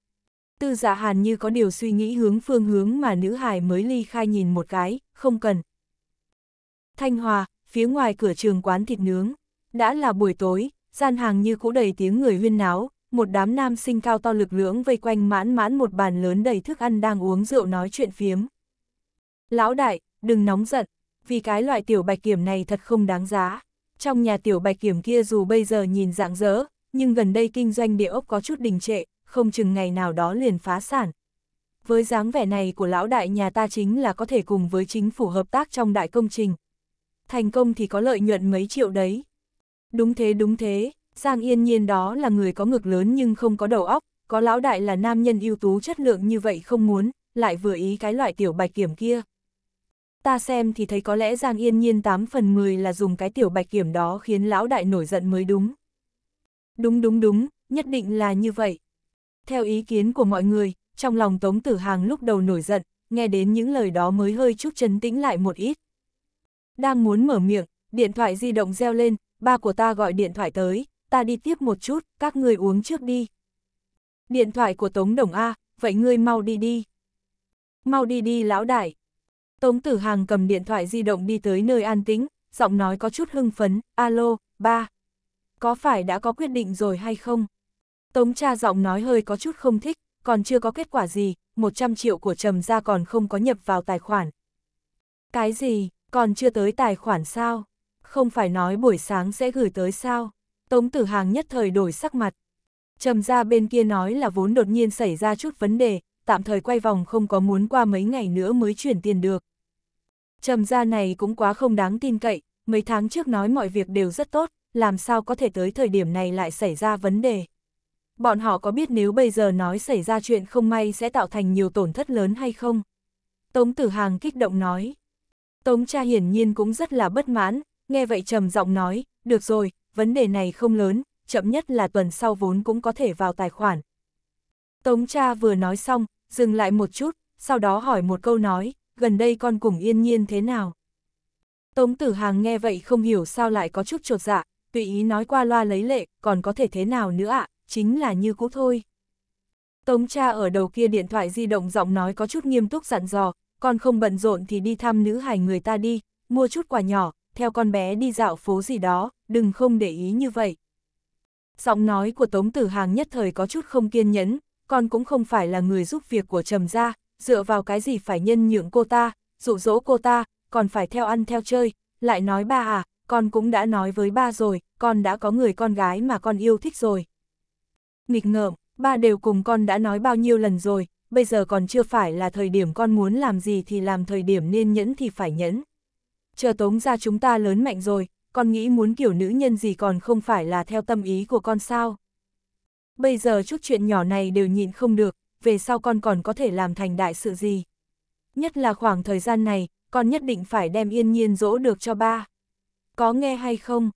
Speaker 1: Tư dạ hàn như có điều suy nghĩ hướng phương hướng mà nữ hài mới ly khai nhìn một cái, không cần. Thanh Hòa, phía ngoài cửa trường quán thịt nướng. Đã là buổi tối, gian hàng như cũ đầy tiếng người huyên náo, một đám nam sinh cao to lực lưỡng vây quanh mãn mãn một bàn lớn đầy thức ăn đang uống rượu nói chuyện phiếm. Lão đại, đừng nóng giận, vì cái loại tiểu bạch kiểm này thật không đáng giá. Trong nhà tiểu bạch kiểm kia dù bây giờ nhìn dạng dỡ, nhưng gần đây kinh doanh địa ốc có chút đình trệ, không chừng ngày nào đó liền phá sản. Với dáng vẻ này của lão đại nhà ta chính là có thể cùng với chính phủ hợp tác trong đại công trình. Thành công thì có lợi nhuận mấy triệu đấy. Đúng thế đúng thế, Giang Yên Nhiên đó là người có ngực lớn nhưng không có đầu óc, có lão đại là nam nhân ưu tú chất lượng như vậy không muốn, lại vừa ý cái loại tiểu bạch kiểm kia. Ta xem thì thấy có lẽ Giang Yên Nhiên 8 phần 10 là dùng cái tiểu bạch kiểm đó khiến lão đại nổi giận mới đúng. Đúng đúng đúng, nhất định là như vậy. Theo ý kiến của mọi người, trong lòng Tống Tử Hàng lúc đầu nổi giận, nghe đến những lời đó mới hơi chút chấn tĩnh lại một ít. Đang muốn mở miệng, điện thoại di động reo lên, ba của ta gọi điện thoại tới, ta đi tiếp một chút, các người uống trước đi. Điện thoại của Tống Đồng A, vậy ngươi mau đi đi. Mau đi đi lão đại. Tống Tử Hàng cầm điện thoại di động đi tới nơi an tĩnh, giọng nói có chút hưng phấn, alo, ba. Có phải đã có quyết định rồi hay không? Tống cha giọng nói hơi có chút không thích, còn chưa có kết quả gì, 100 triệu của trầm ra còn không có nhập vào tài khoản. Cái gì, còn chưa tới tài khoản sao? Không phải nói buổi sáng sẽ gửi tới sao? Tống tử hàng nhất thời đổi sắc mặt. Trầm ra bên kia nói là vốn đột nhiên xảy ra chút vấn đề, tạm thời quay vòng không có muốn qua mấy ngày nữa mới chuyển tiền được. Trầm ra này cũng quá không đáng tin cậy, mấy tháng trước nói mọi việc đều rất tốt, làm sao có thể tới thời điểm này lại xảy ra vấn đề bọn họ có biết nếu bây giờ nói xảy ra chuyện không may sẽ tạo thành nhiều tổn thất lớn hay không? Tống Tử Hàng kích động nói. Tống cha hiển nhiên cũng rất là bất mãn, nghe vậy trầm giọng nói, được rồi, vấn đề này không lớn, chậm nhất là tuần sau vốn cũng có thể vào tài khoản. Tống cha vừa nói xong, dừng lại một chút, sau đó hỏi một câu nói, gần đây con cùng yên nhiên thế nào? Tống Tử Hàng nghe vậy không hiểu sao lại có chút trột dạ, tùy ý nói qua loa lấy lệ, còn có thể thế nào nữa ạ? À? chính là như cũ thôi. Tống cha ở đầu kia điện thoại di động giọng nói có chút nghiêm túc dặn dò, con không bận rộn thì đi thăm nữ hài người ta đi, mua chút quà nhỏ, theo con bé đi dạo phố gì đó, đừng không để ý như vậy. Giọng nói của Tống Tử Hàng nhất thời có chút không kiên nhẫn, con cũng không phải là người giúp việc của trầm gia, dựa vào cái gì phải nhân nhượng cô ta, dụ dỗ cô ta, còn phải theo ăn theo chơi, lại nói ba à, con cũng đã nói với ba rồi, con đã có người con gái mà con yêu thích rồi nghịch ngợm, ba đều cùng con đã nói bao nhiêu lần rồi, bây giờ còn chưa phải là thời điểm con muốn làm gì thì làm thời điểm nên nhẫn thì phải nhẫn. Chờ tống ra chúng ta lớn mạnh rồi, con nghĩ muốn kiểu nữ nhân gì còn không phải là theo tâm ý của con sao. Bây giờ chút chuyện nhỏ này đều nhịn không được, về sau con còn có thể làm thành đại sự gì. Nhất là khoảng thời gian này, con nhất định phải đem yên nhiên dỗ được cho ba. Có nghe hay không?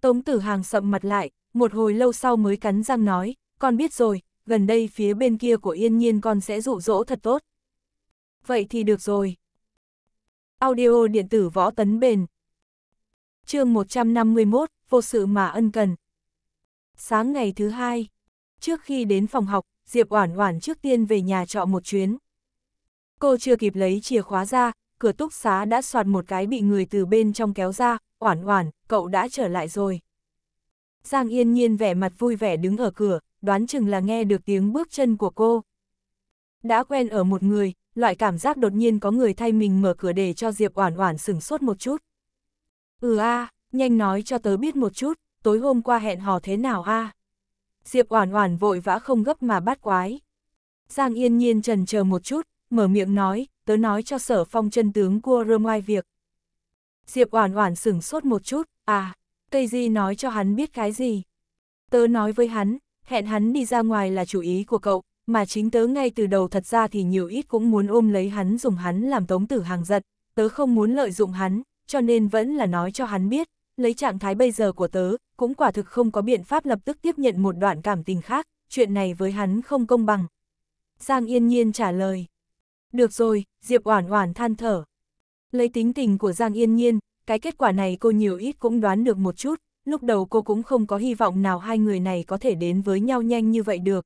Speaker 1: Tống tử hàng sậm mặt lại, một hồi lâu sau mới cắn răng nói, con biết rồi, gần đây phía bên kia của yên nhiên con sẽ dụ dỗ thật tốt. Vậy thì được rồi. Audio điện tử võ tấn bền. chương 151, vô sự mà ân cần. Sáng ngày thứ hai, trước khi đến phòng học, Diệp Oản Oản trước tiên về nhà trọ một chuyến. Cô chưa kịp lấy chìa khóa ra, cửa túc xá đã soạt một cái bị người từ bên trong kéo ra, Oản Oản, cậu đã trở lại rồi. Giang Yên Nhiên vẻ mặt vui vẻ đứng ở cửa, đoán chừng là nghe được tiếng bước chân của cô. Đã quen ở một người, loại cảm giác đột nhiên có người thay mình mở cửa để cho Diệp Oản Oản sửng sốt một chút. Ừ a, nhanh nói cho tớ biết một chút, tối hôm qua hẹn hò thế nào a? Diệp Oản Oản vội vã không gấp mà bắt quái. Giang Yên Nhiên trần chờ một chút, mở miệng nói, tớ nói cho Sở Phong chân tướng của Rơ Ngoài việc. Diệp Oản Oản sửng sốt một chút, à, cây gì nói cho hắn biết cái gì? Tớ nói với hắn, hẹn hắn đi ra ngoài là chủ ý của cậu, mà chính tớ ngay từ đầu thật ra thì nhiều ít cũng muốn ôm lấy hắn dùng hắn làm tống tử hàng giật, tớ không muốn lợi dụng hắn, cho nên vẫn là nói cho hắn biết, lấy trạng thái bây giờ của tớ, cũng quả thực không có biện pháp lập tức tiếp nhận một đoạn cảm tình khác, chuyện này với hắn không công bằng. Giang Yên Nhiên trả lời. Được rồi, Diệp Oản Oản than thở. Lấy tính tình của Giang Yên Nhiên, cái kết quả này cô nhiều ít cũng đoán được một chút, lúc đầu cô cũng không có hy vọng nào hai người này có thể đến với nhau nhanh như vậy được.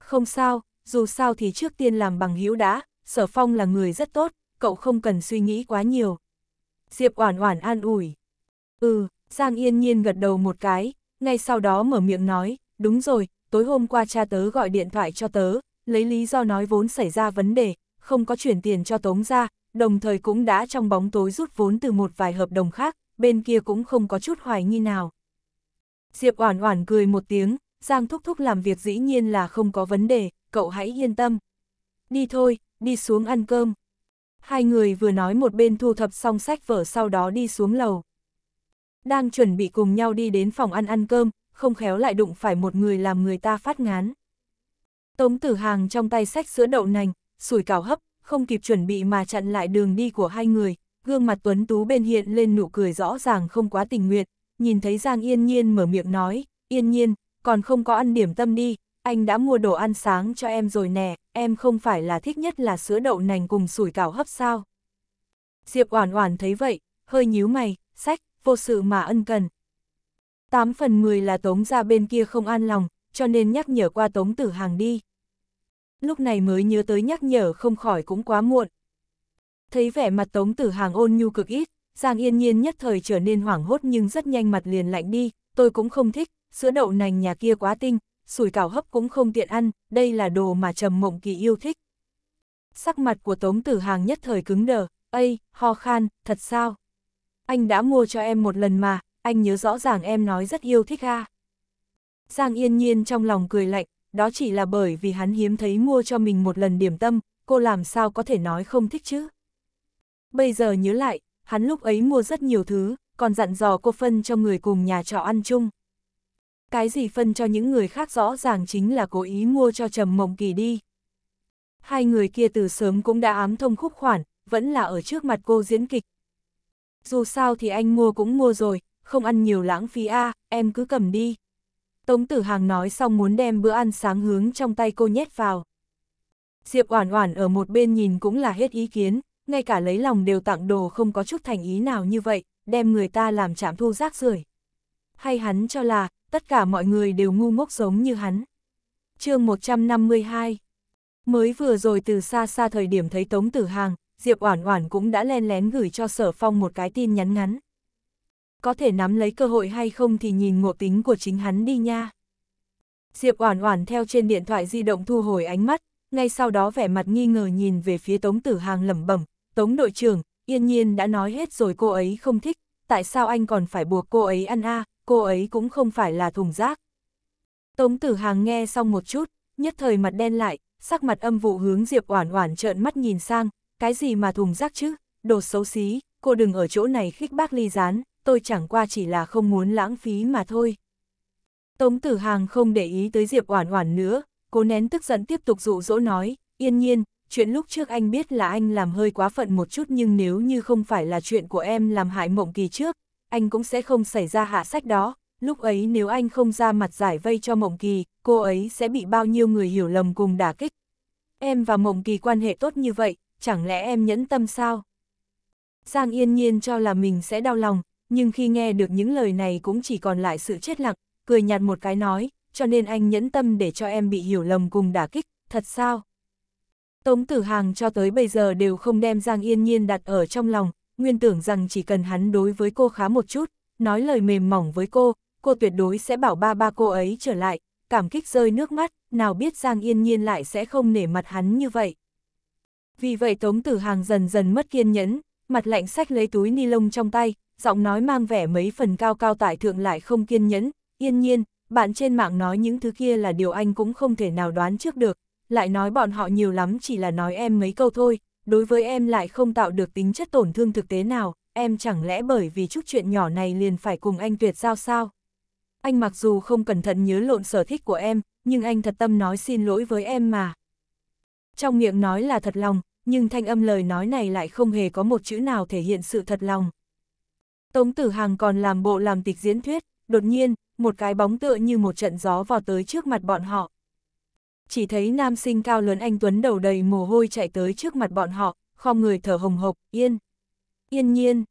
Speaker 1: Không sao, dù sao thì trước tiên làm bằng hữu đã, Sở Phong là người rất tốt, cậu không cần suy nghĩ quá nhiều. Diệp Oản Oản an ủi. Ừ, Giang Yên Nhiên gật đầu một cái, ngay sau đó mở miệng nói, đúng rồi, tối hôm qua cha tớ gọi điện thoại cho tớ, lấy lý do nói vốn xảy ra vấn đề, không có chuyển tiền cho Tống ra, đồng thời cũng đã trong bóng tối rút vốn từ một vài hợp đồng khác, bên kia cũng không có chút hoài nghi nào. Diệp Oản Oản cười một tiếng, Giang Thúc Thúc làm việc dĩ nhiên là không có vấn đề, cậu hãy yên tâm. Đi thôi, đi xuống ăn cơm. Hai người vừa nói một bên thu thập xong sách vở sau đó đi xuống lầu. Đang chuẩn bị cùng nhau đi đến phòng ăn ăn cơm, không khéo lại đụng phải một người làm người ta phát ngán. Tống Tử Hàng trong tay sách sữa đậu nành, sủi cảo hấp, không kịp chuẩn bị mà chặn lại đường đi của hai người, Gương mặt Tuấn Tú bên hiện lên nụ cười rõ ràng không quá tình nguyện, nhìn thấy Giang Yên Nhiên mở miệng nói, Yên Nhiên, còn không có ăn điểm tâm đi, anh đã mua đồ ăn sáng cho em rồi nè, em không phải là thích nhất là sữa đậu nành cùng sủi cảo hấp sao. Diệp Oản Oản thấy vậy, hơi nhíu mày, sách, vô sự mà ân cần. 8 phần 10 là Tống gia bên kia không an lòng, cho nên nhắc nhở qua Tống Tử Hàng đi. Lúc này mới nhớ tới nhắc nhở không khỏi cũng quá muộn, Thấy vẻ mặt Tống Tử Hàng ôn nhu cực ít, Giang Yên Nhiên nhất thời trở nên hoảng hốt nhưng rất nhanh mặt liền lạnh đi, tôi cũng không thích, sữa đậu nành nhà kia quá tinh, sủi cảo hấp cũng không tiện ăn, đây là đồ mà Trầm Mộng Kỳ yêu thích. Sắc mặt của Tống Tử Hàng nhất thời cứng đờ, "Ây, ho khan, thật sao? Anh đã mua cho em một lần mà, anh nhớ rõ ràng em nói rất yêu thích a." À? Giang Yên Nhiên trong lòng cười lạnh, đó chỉ là bởi vì hắn hiếm thấy mua cho mình một lần điểm tâm, cô làm sao có thể nói không thích chứ? Bây giờ nhớ lại, hắn lúc ấy mua rất nhiều thứ, còn dặn dò cô phân cho người cùng nhà trọ ăn chung. Cái gì phân cho những người khác rõ ràng chính là cố ý mua cho Trầm Mộng Kỳ đi. Hai người kia từ sớm cũng đã ám thông khúc khoản, vẫn là ở trước mặt cô diễn kịch. Dù sao thì anh mua cũng mua rồi, không ăn nhiều lãng phí a à, em cứ cầm đi. Tống Tử Hàng nói xong muốn đem bữa ăn sáng hướng trong tay cô nhét vào. Diệp Oản Oản ở một bên nhìn cũng là hết ý kiến, ngay cả lấy lòng đều tặng đồ không có chút thành ý nào như vậy, đem người ta làm chạm thu rác rưởi. Hay hắn cho là, tất cả mọi người đều ngu ngốc giống như hắn. chương 152 Mới vừa rồi từ xa xa thời điểm thấy Tống Tử Hàng, Diệp Oản Oản cũng đã len lén gửi cho Sở Phong một cái tin nhắn ngắn. Có thể nắm lấy cơ hội hay không thì nhìn ngộ tính của chính hắn đi nha. Diệp Oản Oản theo trên điện thoại di động thu hồi ánh mắt, ngay sau đó vẻ mặt nghi ngờ nhìn về phía Tống Tử Hàng lẩm bẩm, Tống đội trưởng, yên nhiên đã nói hết rồi cô ấy không thích, tại sao anh còn phải buộc cô ấy ăn a à? cô ấy cũng không phải là thùng rác. Tống tử hàng nghe xong một chút, nhất thời mặt đen lại, sắc mặt âm vụ hướng Diệp Oản Oản trợn mắt nhìn sang, cái gì mà thùng rác chứ, đồ xấu xí, cô đừng ở chỗ này khích bác ly gián, tôi chẳng qua chỉ là không muốn lãng phí mà thôi. Tống Tử Hàng không để ý tới Diệp Oản Oản nữa, cố nén tức giận tiếp tục dụ dỗ nói, "Yên nhiên, chuyện lúc trước anh biết là anh làm hơi quá phận một chút nhưng nếu như không phải là chuyện của em làm hại mộng kỳ trước, anh cũng sẽ không xảy ra hạ sách đó. Lúc ấy nếu anh không ra mặt giải vây cho Mộng Kỳ, cô ấy sẽ bị bao nhiêu người hiểu lầm cùng đả kích. Em và Mộng Kỳ quan hệ tốt như vậy, chẳng lẽ em nhẫn tâm sao? Giang yên nhiên cho là mình sẽ đau lòng, nhưng khi nghe được những lời này cũng chỉ còn lại sự chết lặng, cười nhạt một cái nói, cho nên anh nhẫn tâm để cho em bị hiểu lầm cùng đả kích, thật sao? Tống Tử Hàng cho tới bây giờ đều không đem Giang Yên Nhiên đặt ở trong lòng, nguyên tưởng rằng chỉ cần hắn đối với cô khá một chút, nói lời mềm mỏng với cô, cô tuyệt đối sẽ bảo ba ba cô ấy trở lại, cảm kích rơi nước mắt, nào biết Giang Yên Nhiên lại sẽ không nể mặt hắn như vậy. Vì vậy Tống Tử Hàng dần dần mất kiên nhẫn, mặt lạnh sách lấy túi ni lông trong tay, giọng nói mang vẻ mấy phần cao cao tại thượng lại không kiên nhẫn, yên nhiên, bạn trên mạng nói những thứ kia là điều anh cũng không thể nào đoán trước được, lại nói bọn họ nhiều lắm chỉ là nói em mấy câu thôi, đối với em lại không tạo được tính chất tổn thương thực tế nào, em chẳng lẽ bởi vì chút chuyện nhỏ này liền phải cùng anh tuyệt giao sao? Anh mặc dù không cẩn thận nhớ lộn sở thích của em, nhưng anh thật tâm nói xin lỗi với em mà. Trong miệng nói là thật lòng, nhưng thanh âm lời nói này lại không hề có một chữ nào thể hiện sự thật lòng. Tống Tử Hằng còn làm bộ làm tịch diễn thuyết, đột nhiên, một cái bóng tựa như một trận gió vào tới trước mặt bọn họ chỉ thấy nam sinh cao lớn anh Tuấn đầu đầy mồ hôi chạy tới trước mặt bọn họ, khom người thở hồng hộc, yên. Yên nhiên.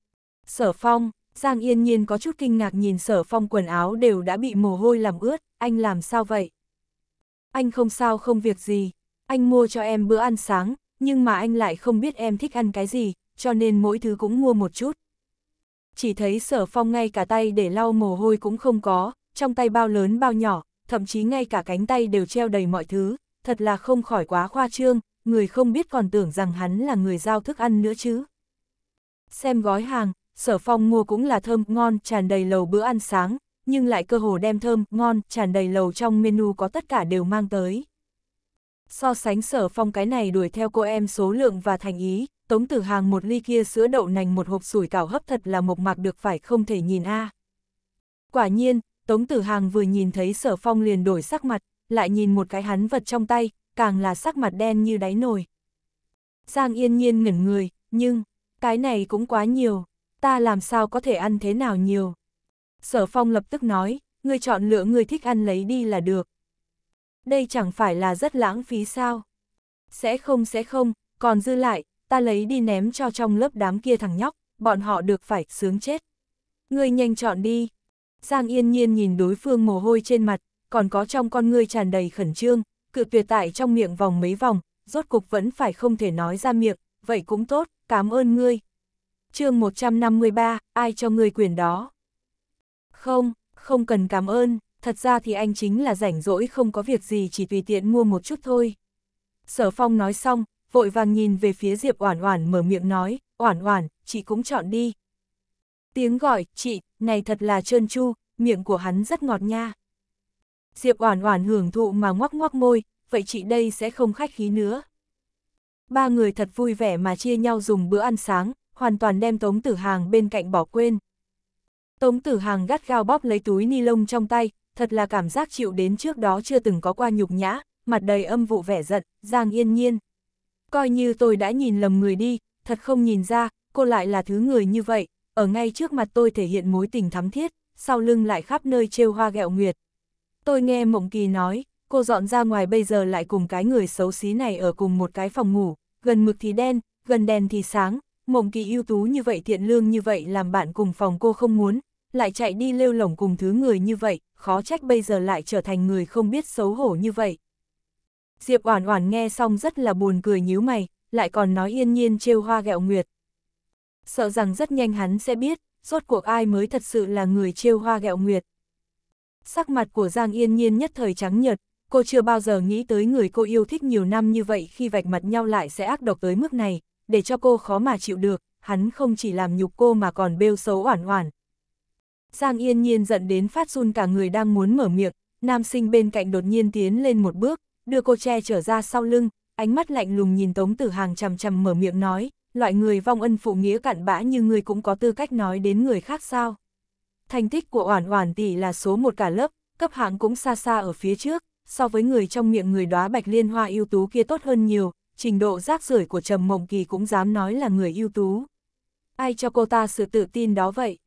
Speaker 1: Sở phong, Giang yên nhiên có chút kinh ngạc nhìn sở phong quần áo đều đã bị mồ hôi làm ướt, anh làm sao vậy? Anh không sao không việc gì, anh mua cho em bữa ăn sáng, nhưng mà anh lại không biết em thích ăn cái gì, cho nên mỗi thứ cũng mua một chút. Chỉ thấy sở phong ngay cả tay để lau mồ hôi cũng không có, trong tay bao lớn bao nhỏ, thậm chí ngay cả cánh tay đều treo đầy mọi thứ, thật là không khỏi quá khoa trương, người không biết còn tưởng rằng hắn là người giao thức ăn nữa chứ. Xem gói hàng, sở phong mua cũng là thơm ngon tràn đầy lầu bữa ăn sáng, nhưng lại cơ hồ đem thơm ngon tràn đầy lầu trong menu có tất cả đều mang tới. So sánh sở phong cái này đuổi theo cô em số lượng và thành ý, tống tử hàng một ly kia sữa đậu nành một hộp sủi cảo hấp thật là mộc mạc được phải không thể nhìn a à. Quả nhiên, Tống Tử Hàng vừa nhìn thấy Sở Phong liền đổi sắc mặt, lại nhìn một cái hắn vật trong tay, càng là sắc mặt đen như đáy nồi. Giang yên nhiên ngẩn người, nhưng, cái này cũng quá nhiều, ta làm sao có thể ăn thế nào nhiều. Sở Phong lập tức nói, người chọn lựa người thích ăn lấy đi là được. Đây chẳng phải là rất lãng phí sao? Sẽ không sẽ không, còn dư lại, ta lấy đi ném cho trong lớp đám kia thằng nhóc, bọn họ được phải sướng chết. Ngươi nhanh chọn đi, Giang Yên Nhiên nhìn đối phương mồ hôi trên mặt, còn có trong con ngươi tràn đầy khẩn trương, cự tuyệt tại trong miệng vòng mấy vòng, rốt cục vẫn phải không thể nói ra miệng, vậy cũng tốt, cảm ơn ngươi. chương 153, ai cho ngươi quyền đó? Không, không cần cảm ơn, thật ra thì anh chính là rảnh rỗi không có việc gì chỉ tùy tiện mua một chút thôi. Sở Phong nói xong, vội vàng nhìn về phía Diệp Oản Oản mở miệng nói, "Oản Oản, chị cũng chọn đi." Tiếng gọi "chị" này thật là trơn chu, miệng của hắn rất ngọt nha. Diệp Oản Oản hưởng thụ mà ngoắc ngoắc môi, vậy chị đây sẽ không khách khí nữa. Ba người thật vui vẻ mà chia nhau dùng bữa ăn sáng, hoàn toàn đem Tống Tử Hàng bên cạnh bỏ quên. Tống Tử Hàng gắt gao bóp lấy túi ni lông trong tay, thật là cảm giác chịu đến trước đó chưa từng có qua nhục nhã, mặt đầy âm vụ vẻ giận, Giang Yên Nhiên. Coi như tôi đã nhìn lầm người đi, thật không nhìn ra, cô lại là thứ người như vậy, ở ngay trước mặt tôi thể hiện mối tình thắm thiết, sau lưng lại khắp nơi trêu hoa gẹo nguyệt. Tôi nghe Mộng Kỳ nói, cô dọn ra ngoài bây giờ lại cùng cái người xấu xí này ở cùng một cái phòng ngủ, gần mực thì đen, gần đèn thì sáng, Mộng Kỳ ưu tú như vậy thiện lương như vậy làm bạn cùng phòng cô không muốn, lại chạy đi lêu lỏng cùng thứ người như vậy, khó trách bây giờ lại trở thành người không biết xấu hổ như vậy. Diệp Oản Oản nghe xong rất là buồn cười nhíu mày, lại còn nói yên nhiên trêu hoa gẹo nguyệt sợ rằng rất nhanh hắn sẽ biết, rốt cuộc ai mới thật sự là người trêu hoa gẹo nguyệt. Sắc mặt của Giang Yên Nhiên nhất thời trắng nhợt, cô chưa bao giờ nghĩ tới người cô yêu thích nhiều năm như vậy khi vạch mặt nhau lại sẽ ác độc tới mức này, để cho cô khó mà chịu được, hắn không chỉ làm nhục cô mà còn bêu xấu oản oản. Giang Yên Nhiên giận đến phát run cả người đang muốn mở miệng, nam sinh bên cạnh đột nhiên tiến lên một bước, đưa cô che trở ra sau lưng, ánh mắt lạnh lùng nhìn Tống Tử Hàng chằm chằm mở miệng nói, loại người vong ân phụ nghĩa cặn bã như ngươi cũng có tư cách nói đến người khác sao. Thành tích của Oản Oản tỷ là số một cả lớp, cấp hạng cũng xa xa ở phía trước, so với người trong miệng người đóa bạch liên hoa ưu tú kia tốt hơn nhiều, trình độ rác rưởi của Trầm Mộng Kỳ cũng dám nói là người ưu tú. Ai cho cô ta sự tự tin đó vậy?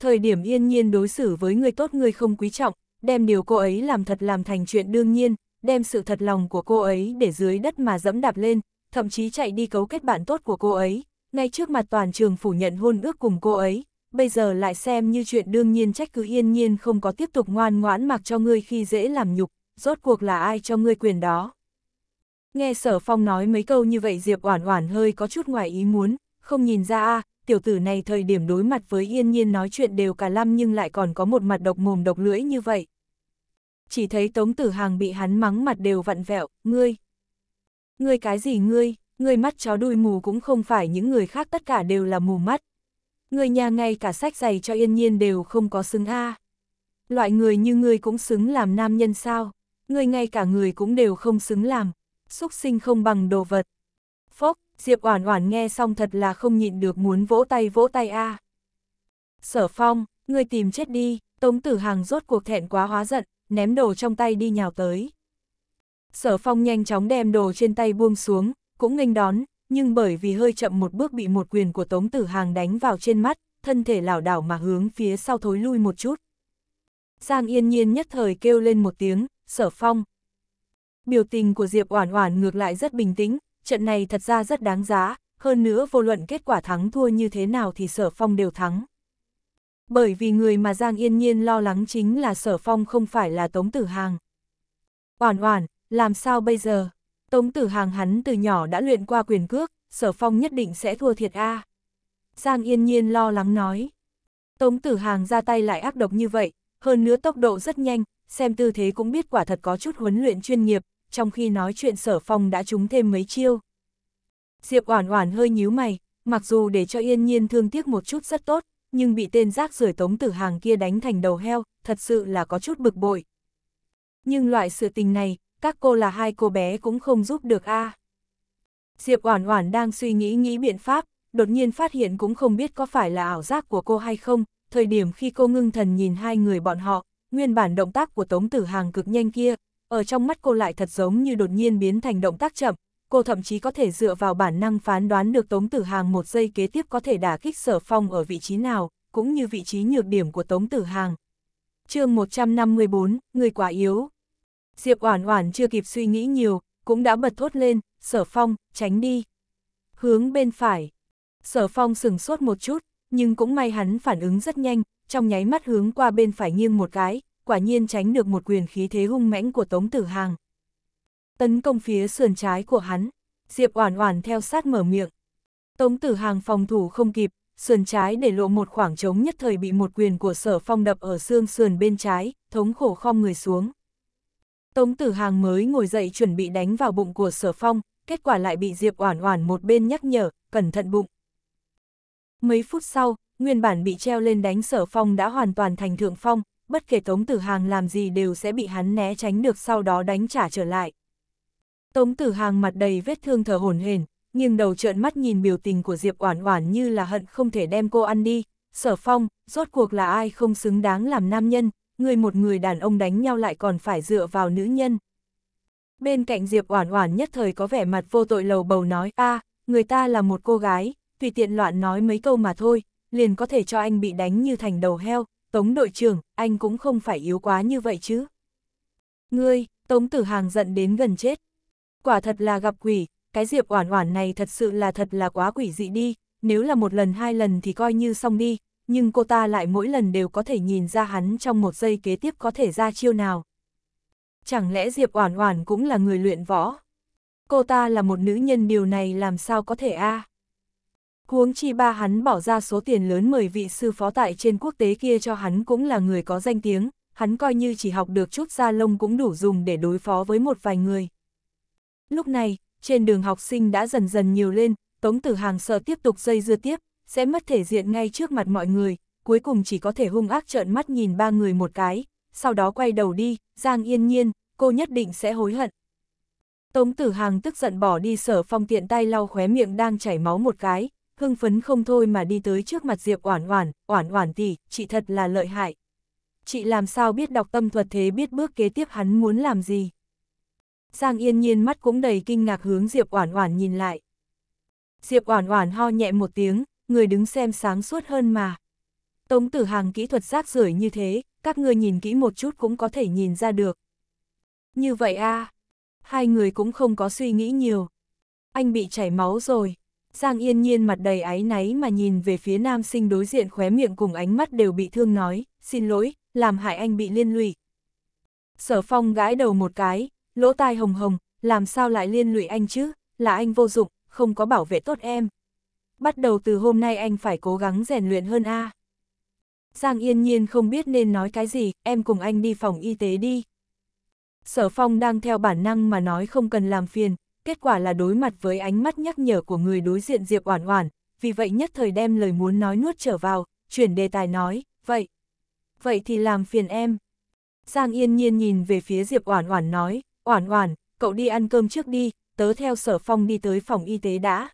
Speaker 1: Thời điểm yên nhiên đối xử với người tốt người không quý trọng, đem điều cô ấy làm thật làm thành chuyện đương nhiên, đem sự thật lòng của cô ấy để dưới đất mà dẫm đạp lên, thậm chí chạy đi cấu kết bạn tốt của cô ấy, ngay trước mặt toàn trường phủ nhận hôn ước cùng cô ấy, bây giờ lại xem như chuyện đương nhiên trách cứ yên nhiên không có tiếp tục ngoan ngoãn mặc cho ngươi khi dễ làm nhục, rốt cuộc là ai cho ngươi quyền đó. Nghe sở phong nói mấy câu như vậy Diệp Oản Oản hơi có chút ngoài ý muốn, không nhìn ra a tiểu tử này thời điểm đối mặt với yên nhiên nói chuyện đều cả lăm nhưng lại còn có một mặt độc mồm độc lưỡi như vậy. Chỉ thấy Tống Tử Hàng bị hắn mắng mặt đều vặn vẹo, ngươi, Ngươi cái gì ngươi, ngươi mắt chó đuôi mù cũng không phải những người khác tất cả đều là mù mắt. Ngươi nhà ngay cả sách giày cho yên nhiên đều không có xứng a. Loại người như ngươi cũng xứng làm nam nhân sao? Ngươi ngay cả người cũng đều không xứng làm, xúc sinh không bằng đồ vật. Phốc, Diệp Oản Oản nghe xong thật là không nhịn được muốn vỗ tay vỗ tay a. Sở Phong, ngươi tìm chết đi, Tống Tử Hàng rốt cuộc thẹn quá hóa giận, ném đồ trong tay đi nhào tới. Sở phong nhanh chóng đem đồ trên tay buông xuống, cũng nghênh đón, nhưng bởi vì hơi chậm một bước bị một quyền của Tống Tử Hàng đánh vào trên mắt, thân thể lảo đảo mà hướng phía sau thối lui một chút. Giang yên nhiên nhất thời kêu lên một tiếng, sở phong. Biểu tình của Diệp Oản Oản ngược lại rất bình tĩnh, trận này thật ra rất đáng giá, hơn nữa vô luận kết quả thắng thua như thế nào thì sở phong đều thắng. Bởi vì người mà Giang Yên Nhiên lo lắng chính là sở phong không phải là Tống Tử Hàng. Oản Oản, làm sao bây giờ? Tống tử hàng hắn từ nhỏ đã luyện qua quyền cước, sở phong nhất định sẽ thua thiệt a. Giang yên nhiên lo lắng nói. Tống tử hàng ra tay lại ác độc như vậy, hơn nữa tốc độ rất nhanh, xem tư thế cũng biết quả thật có chút huấn luyện chuyên nghiệp, trong khi nói chuyện sở phong đã trúng thêm mấy chiêu. Diệp Oản Oản hơi nhíu mày, mặc dù để cho Yên Nhiên thương tiếc một chút rất tốt, nhưng bị tên rác rưởi Tống Tử Hàng kia đánh thành đầu heo, thật sự là có chút bực bội. Nhưng loại sự tình này, các cô là hai cô bé cũng không giúp được a. À. Diệp Oản Oản đang suy nghĩ nghĩ biện pháp, đột nhiên phát hiện cũng không biết có phải là ảo giác của cô hay không, thời điểm khi cô ngưng thần nhìn hai người bọn họ, nguyên bản động tác của Tống Tử Hàng cực nhanh kia, ở trong mắt cô lại thật giống như đột nhiên biến thành động tác chậm, cô thậm chí có thể dựa vào bản năng phán đoán được Tống Tử Hàng một giây kế tiếp có thể đả kích Sở Phong ở vị trí nào, cũng như vị trí nhược điểm của Tống Tử Hàng. Chương 154, người quá yếu, Diệp Oản Oản chưa kịp suy nghĩ nhiều, cũng đã bật thốt lên, Sở Phong, tránh đi. Hướng bên phải. Sở Phong sừng sốt một chút, nhưng cũng may hắn phản ứng rất nhanh, trong nháy mắt hướng qua bên phải nghiêng một cái, quả nhiên tránh được một quyền khí thế hung mãnh của Tống Tử Hàng. Tấn công phía sườn trái của hắn, Diệp Oản Oản theo sát mở miệng. Tống Tử Hàng phòng thủ không kịp, sườn trái để lộ một khoảng trống nhất thời bị một quyền của Sở Phong đập ở xương sườn bên trái, thống khổ khom người xuống. Tống Tử Hàng mới ngồi dậy chuẩn bị đánh vào bụng của Sở Phong, kết quả lại bị Diệp Oản Oản một bên nhắc nhở, cẩn thận bụng. Mấy phút sau, nguyên bản bị treo lên đánh Sở Phong đã hoàn toàn thành thượng phong, bất kể Tống Tử Hàng làm gì đều sẽ bị hắn né tránh được sau đó đánh trả trở lại. Tống Tử Hàng mặt đầy vết thương thở hổn hển, nghiêng đầu trợn mắt nhìn biểu tình của Diệp Oản Oản như là hận không thể đem cô ăn đi, Sở Phong, rốt cuộc là ai không xứng đáng làm nam nhân, người một người đàn ông đánh nhau lại còn phải dựa vào nữ nhân. Bên cạnh Diệp Oản Oản nhất thời có vẻ mặt vô tội lầu bầu nói, a người ta là một cô gái, tùy tiện loạn nói mấy câu mà thôi, liền có thể cho anh bị đánh như thành đầu heo, Tống đội trưởng, anh cũng không phải yếu quá như vậy chứ. Ngươi, Tống Tử Hàng giận đến gần chết. Quả thật là gặp quỷ, cái Diệp Oản Oản này thật sự là thật là quá quỷ dị đi, nếu là một lần hai lần thì coi như xong đi, nhưng cô ta lại mỗi lần đều có thể nhìn ra hắn trong một giây kế tiếp có thể ra chiêu nào. Chẳng lẽ Diệp Oản Oản cũng là người luyện võ? Cô ta là một nữ nhân điều này làm sao có thể a? Huống chi ba hắn bỏ ra số tiền lớn mời vị sư phó tại trên quốc tế kia cho hắn cũng là người có danh tiếng, hắn coi như chỉ học được chút gia lông cũng đủ dùng để đối phó với một vài người. Lúc này, trên đường học sinh đã dần dần nhiều lên, Tống Tử Hàng sợ tiếp tục dây dưa tiếp, sẽ mất thể diện ngay trước mặt mọi người, cuối cùng chỉ có thể hung ác trợn mắt nhìn ba người một cái, sau đó quay đầu đi, Giang Yên Nhiên, cô nhất định sẽ hối hận. Tống Tử Hàng tức giận bỏ đi sở phong tiện tay lau khóe miệng đang chảy máu một cái, hưng phấn không thôi mà đi tới trước mặt Diệp Oản Oản, "Oản Oản tỷ, chị thật là lợi hại. Chị làm sao biết đọc tâm thuật thế biết bước kế tiếp hắn muốn làm gì?" Giang Yên Nhiên mắt cũng đầy kinh ngạc hướng Diệp Oản Oản nhìn lại. Diệp Oản Oản ho nhẹ một tiếng, người đứng xem sáng suốt hơn mà. Tống tử hàng kỹ thuật rác rưởi như thế, các người nhìn kỹ một chút cũng có thể nhìn ra được. Như vậy a à, hai người cũng không có suy nghĩ nhiều. Anh bị chảy máu rồi. Giang yên nhiên mặt đầy áy náy mà nhìn về phía nam sinh đối diện khóe miệng cùng ánh mắt đều bị thương nói, xin lỗi, làm hại anh bị liên lụy. Sở phong gãi đầu một cái, lỗ tai hồng hồng, làm sao lại liên lụy anh chứ, là anh vô dụng, không có bảo vệ tốt em, bắt đầu từ hôm nay anh phải cố gắng rèn luyện hơn a. À. Giang yên nhiên không biết nên nói cái gì, em cùng anh đi phòng y tế đi. Sở phong đang theo bản năng mà nói không cần làm phiền, kết quả là đối mặt với ánh mắt nhắc nhở của người đối diện Diệp Oản Oản, vì vậy nhất thời đem lời muốn nói nuốt trở vào, chuyển đề tài nói, vậy. Vậy thì làm phiền em. Giang yên nhiên nhìn về phía Diệp Oản Oản nói, Oản Oản, cậu đi ăn cơm trước đi, tớ theo sở phong đi tới phòng y tế đã.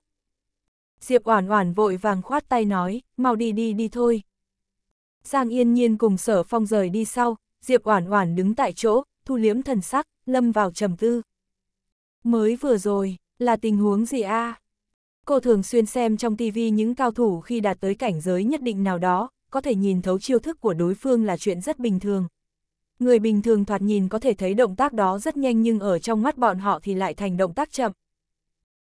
Speaker 1: Diệp Oản Oản vội vàng khoát tay nói, mau đi đi đi thôi. Giang Yên Nhiên cùng Sở Phong rời đi sau, Diệp Oản Oản đứng tại chỗ, thu liếm thần sắc, lâm vào trầm tư. Mới vừa rồi, là tình huống gì a? Cô thường xuyên xem trong tivi những cao thủ khi đạt tới cảnh giới nhất định nào đó, có thể nhìn thấu chiêu thức của đối phương là chuyện rất bình thường. Người bình thường thoạt nhìn có thể thấy động tác đó rất nhanh nhưng ở trong mắt bọn họ thì lại thành động tác chậm.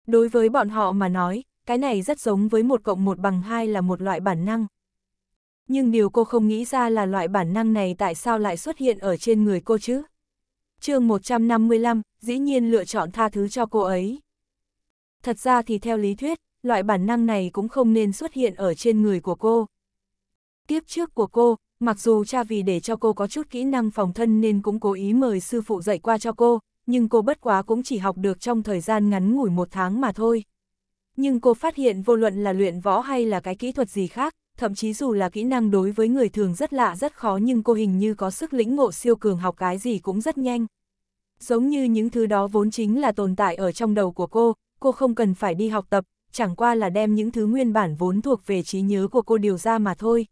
Speaker 1: Đối với bọn họ mà nói, cái này rất giống với một cộng một bằng hai là một loại bản năng. Nhưng điều cô không nghĩ ra là loại bản năng này tại sao lại xuất hiện ở trên người cô chứ? chương 155, dĩ nhiên lựa chọn tha thứ cho cô ấy. Thật ra thì theo lý thuyết, loại bản năng này cũng không nên xuất hiện ở trên người của cô. Kiếp trước của cô, mặc dù cha vì để cho cô có chút kỹ năng phòng thân nên cũng cố ý mời sư phụ dạy qua cho cô, nhưng cô bất quá cũng chỉ học được trong thời gian ngắn ngủi một tháng mà thôi nhưng cô phát hiện vô luận là luyện võ hay là cái kỹ thuật gì khác, thậm chí dù là kỹ năng đối với người thường rất lạ rất khó nhưng cô hình như có sức lĩnh ngộ siêu cường học cái gì cũng rất nhanh. Giống như những thứ đó vốn chính là tồn tại ở trong đầu của cô, cô không cần phải đi học tập, chẳng qua là đem những thứ nguyên bản vốn thuộc về trí nhớ của cô điều ra mà thôi.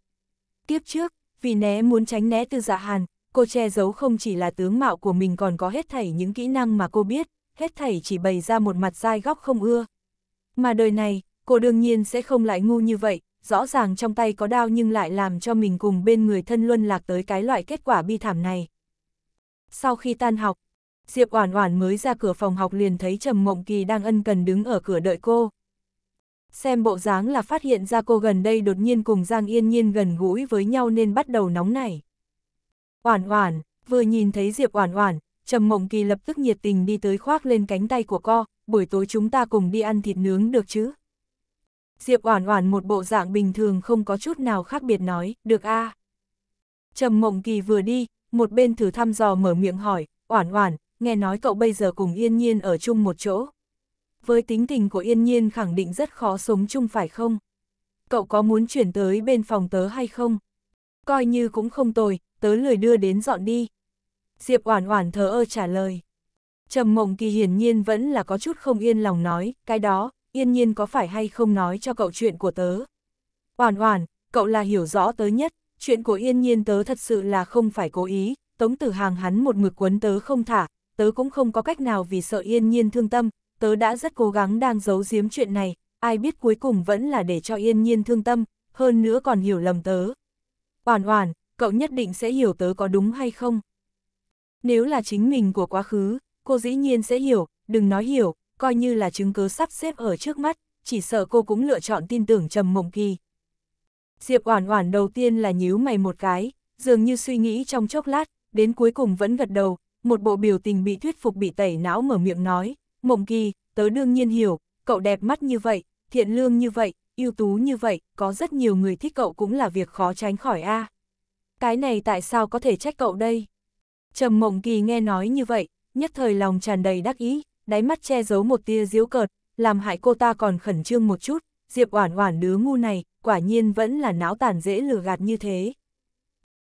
Speaker 1: Tiếp trước, vì né muốn tránh né tư dạ hàn, cô che giấu không chỉ là tướng mạo của mình còn có hết thảy những kỹ năng mà cô biết, hết thảy chỉ bày ra một mặt dai góc không ưa. Mà đời này, cô đương nhiên sẽ không lại ngu như vậy, rõ ràng trong tay có đao nhưng lại làm cho mình cùng bên người thân luân lạc tới cái loại kết quả bi thảm này. Sau khi tan học, Diệp Oản Oản mới ra cửa phòng học liền thấy Trầm Mộng Kỳ đang ân cần đứng ở cửa đợi cô. Xem bộ dáng là phát hiện ra cô gần đây đột nhiên cùng Giang Yên Nhiên gần gũi với nhau nên bắt đầu nóng nảy. Oản Oản, vừa nhìn thấy Diệp Oản Oản, Trầm Mộng Kỳ lập tức nhiệt tình đi tới khoác lên cánh tay của cô, buổi tối chúng ta cùng đi ăn thịt nướng được chứ? Diệp Oản Oản một bộ dạng bình thường không có chút nào khác biệt nói, "Được a." Trầm Mộng Kỳ vừa đi, một bên thử thăm dò mở miệng hỏi, "Oản Oản, nghe nói cậu bây giờ cùng Yên Nhiên ở chung một chỗ. Với tính tình của Yên Nhiên khẳng định rất khó sống chung phải không? Cậu có muốn chuyển tới bên phòng tớ hay không?" Coi như cũng không tồi, tớ lười đưa đến dọn đi. Diệp Oản Oản thờ ơ trả lời. Trầm mộng kỳ hiển nhiên vẫn là có chút không yên lòng nói, cái đó, yên nhiên có phải hay không nói cho cậu chuyện của tớ. hoàn hoàn cậu là hiểu rõ tớ nhất, chuyện của yên nhiên tớ thật sự là không phải cố ý, tống tử hàng hắn một mực quấn tớ không thả, tớ cũng không có cách nào vì sợ yên nhiên thương tâm, tớ đã rất cố gắng đang giấu giếm chuyện này, ai biết cuối cùng vẫn là để cho yên nhiên thương tâm, hơn nữa còn hiểu lầm tớ. hoàn hoàn cậu nhất định sẽ hiểu tớ có đúng hay không? Nếu là chính mình của quá khứ, cô dĩ nhiên sẽ hiểu, đừng nói hiểu, coi như là chứng cứ sắp xếp ở trước mắt, chỉ sợ cô cũng lựa chọn tin tưởng Trầm Mộng Kỳ. Diệp Oản Oản đầu tiên là nhíu mày một cái, dường như suy nghĩ trong chốc lát, đến cuối cùng vẫn gật đầu, một bộ biểu tình bị thuyết phục bị tẩy não mở miệng nói, "Mộng Kỳ, tớ đương nhiên hiểu, cậu đẹp mắt như vậy, thiện lương như vậy, ưu tú như vậy, có rất nhiều người thích cậu cũng là việc khó tránh khỏi a. Cái này tại sao có thể trách cậu đây?" Trầm Mộng Kỳ nghe nói như vậy, nhất thời lòng tràn đầy đắc ý, đáy mắt che giấu một tia diếu cợt, làm hại cô ta còn khẩn trương một chút, Diệp Oản Oản đứa ngu này, quả nhiên vẫn là náo tàn dễ lừa gạt như thế.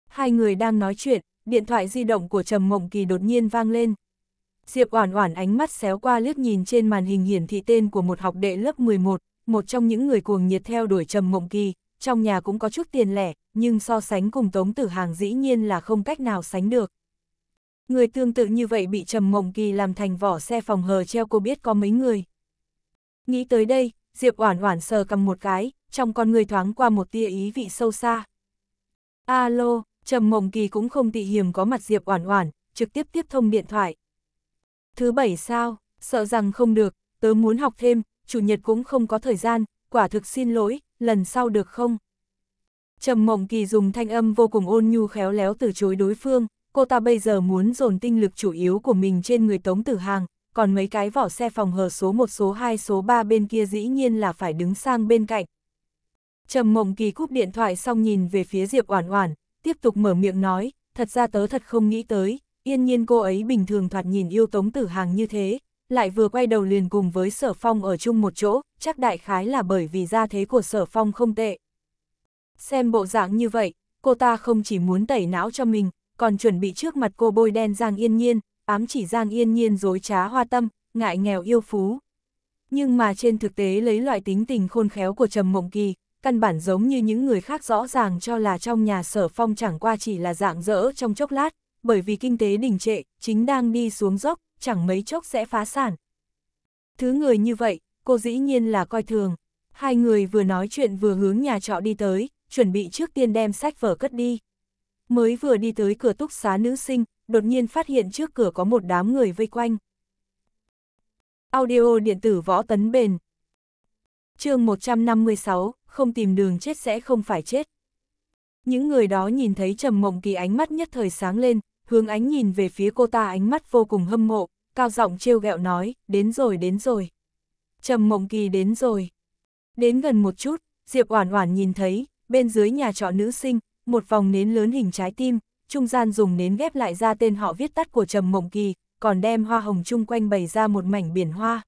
Speaker 1: Hai người đang nói chuyện, điện thoại di động của Trầm Mộng Kỳ đột nhiên vang lên. Diệp Oản Oản ánh mắt xéo qua liếc nhìn trên màn hình hiển thị tên của một học đệ lớp 11, một trong những người cuồng nhiệt theo đuổi Trầm Mộng Kỳ, trong nhà cũng có chút tiền lẻ, nhưng so sánh cùng Tống Tử Hàng dĩ nhiên là không cách nào sánh được. Người tương tự như vậy bị Trầm Mộng Kỳ làm thành vỏ xe phòng hờ treo cô biết có mấy người. Nghĩ tới đây, Diệp Oản Oản sờ cầm một cái, trong con người thoáng qua một tia ý vị sâu xa. Alo, Trầm Mộng Kỳ cũng không tị hiểm có mặt Diệp Oản Oản, trực tiếp tiếp thông điện thoại. Thứ bảy sao, sợ rằng không được, tớ muốn học thêm, chủ nhật cũng không có thời gian, quả thực xin lỗi, lần sau được không? Trầm Mộng Kỳ dùng thanh âm vô cùng ôn nhu khéo léo từ chối đối phương, cô ta bây giờ muốn dồn tinh lực chủ yếu của mình trên người Tống Tử Hàng, còn mấy cái vỏ xe phòng hờ số 1 số 2 số 3 bên kia dĩ nhiên là phải đứng sang bên cạnh. Trầm Mộng Kỳ cúp điện thoại xong nhìn về phía Diệp Oản Oản, tiếp tục mở miệng nói, thật ra tớ thật không nghĩ tới, yên nhiên cô ấy bình thường thoạt nhìn yêu Tống Tử Hàng như thế, lại vừa quay đầu liền cùng với Sở Phong ở chung một chỗ, chắc đại khái là bởi vì gia thế của Sở Phong không tệ. Xem bộ dạng như vậy, cô ta không chỉ muốn tẩy não cho mình, còn chuẩn bị trước mặt cô bôi đen Giang Yên Nhiên, ám chỉ Giang Yên Nhiên dối trá hoa tâm, ngại nghèo yêu phú. Nhưng mà trên thực tế lấy loại tính tình khôn khéo của Trầm Mộng Kỳ, căn bản giống như những người khác rõ ràng cho là trong nhà sở phong chẳng qua chỉ là dạng dỡ trong chốc lát, bởi vì kinh tế đình trệ, chính đang đi xuống dốc, chẳng mấy chốc sẽ phá sản. Thứ người như vậy, cô dĩ nhiên là coi thường. Hai người vừa nói chuyện vừa hướng nhà trọ đi tới, chuẩn bị trước tiên đem sách vở cất đi mới vừa đi tới cửa túc xá nữ sinh, đột nhiên phát hiện trước cửa có một đám người vây quanh. Audio điện tử võ tấn bền chương 156, không tìm đường chết sẽ không phải chết. Những người đó nhìn thấy trầm mộng kỳ ánh mắt nhất thời sáng lên, hướng ánh nhìn về phía cô ta ánh mắt vô cùng hâm mộ, cao giọng trêu ghẹo nói, đến rồi đến rồi. Trầm mộng kỳ đến rồi. Đến gần một chút, Diệp Oản Oản nhìn thấy, bên dưới nhà trọ nữ sinh, một vòng nến lớn hình trái tim, trung gian dùng nến ghép lại ra tên họ viết tắt của Trầm Mộng Kỳ, còn đem hoa hồng chung quanh bày ra một mảnh biển hoa.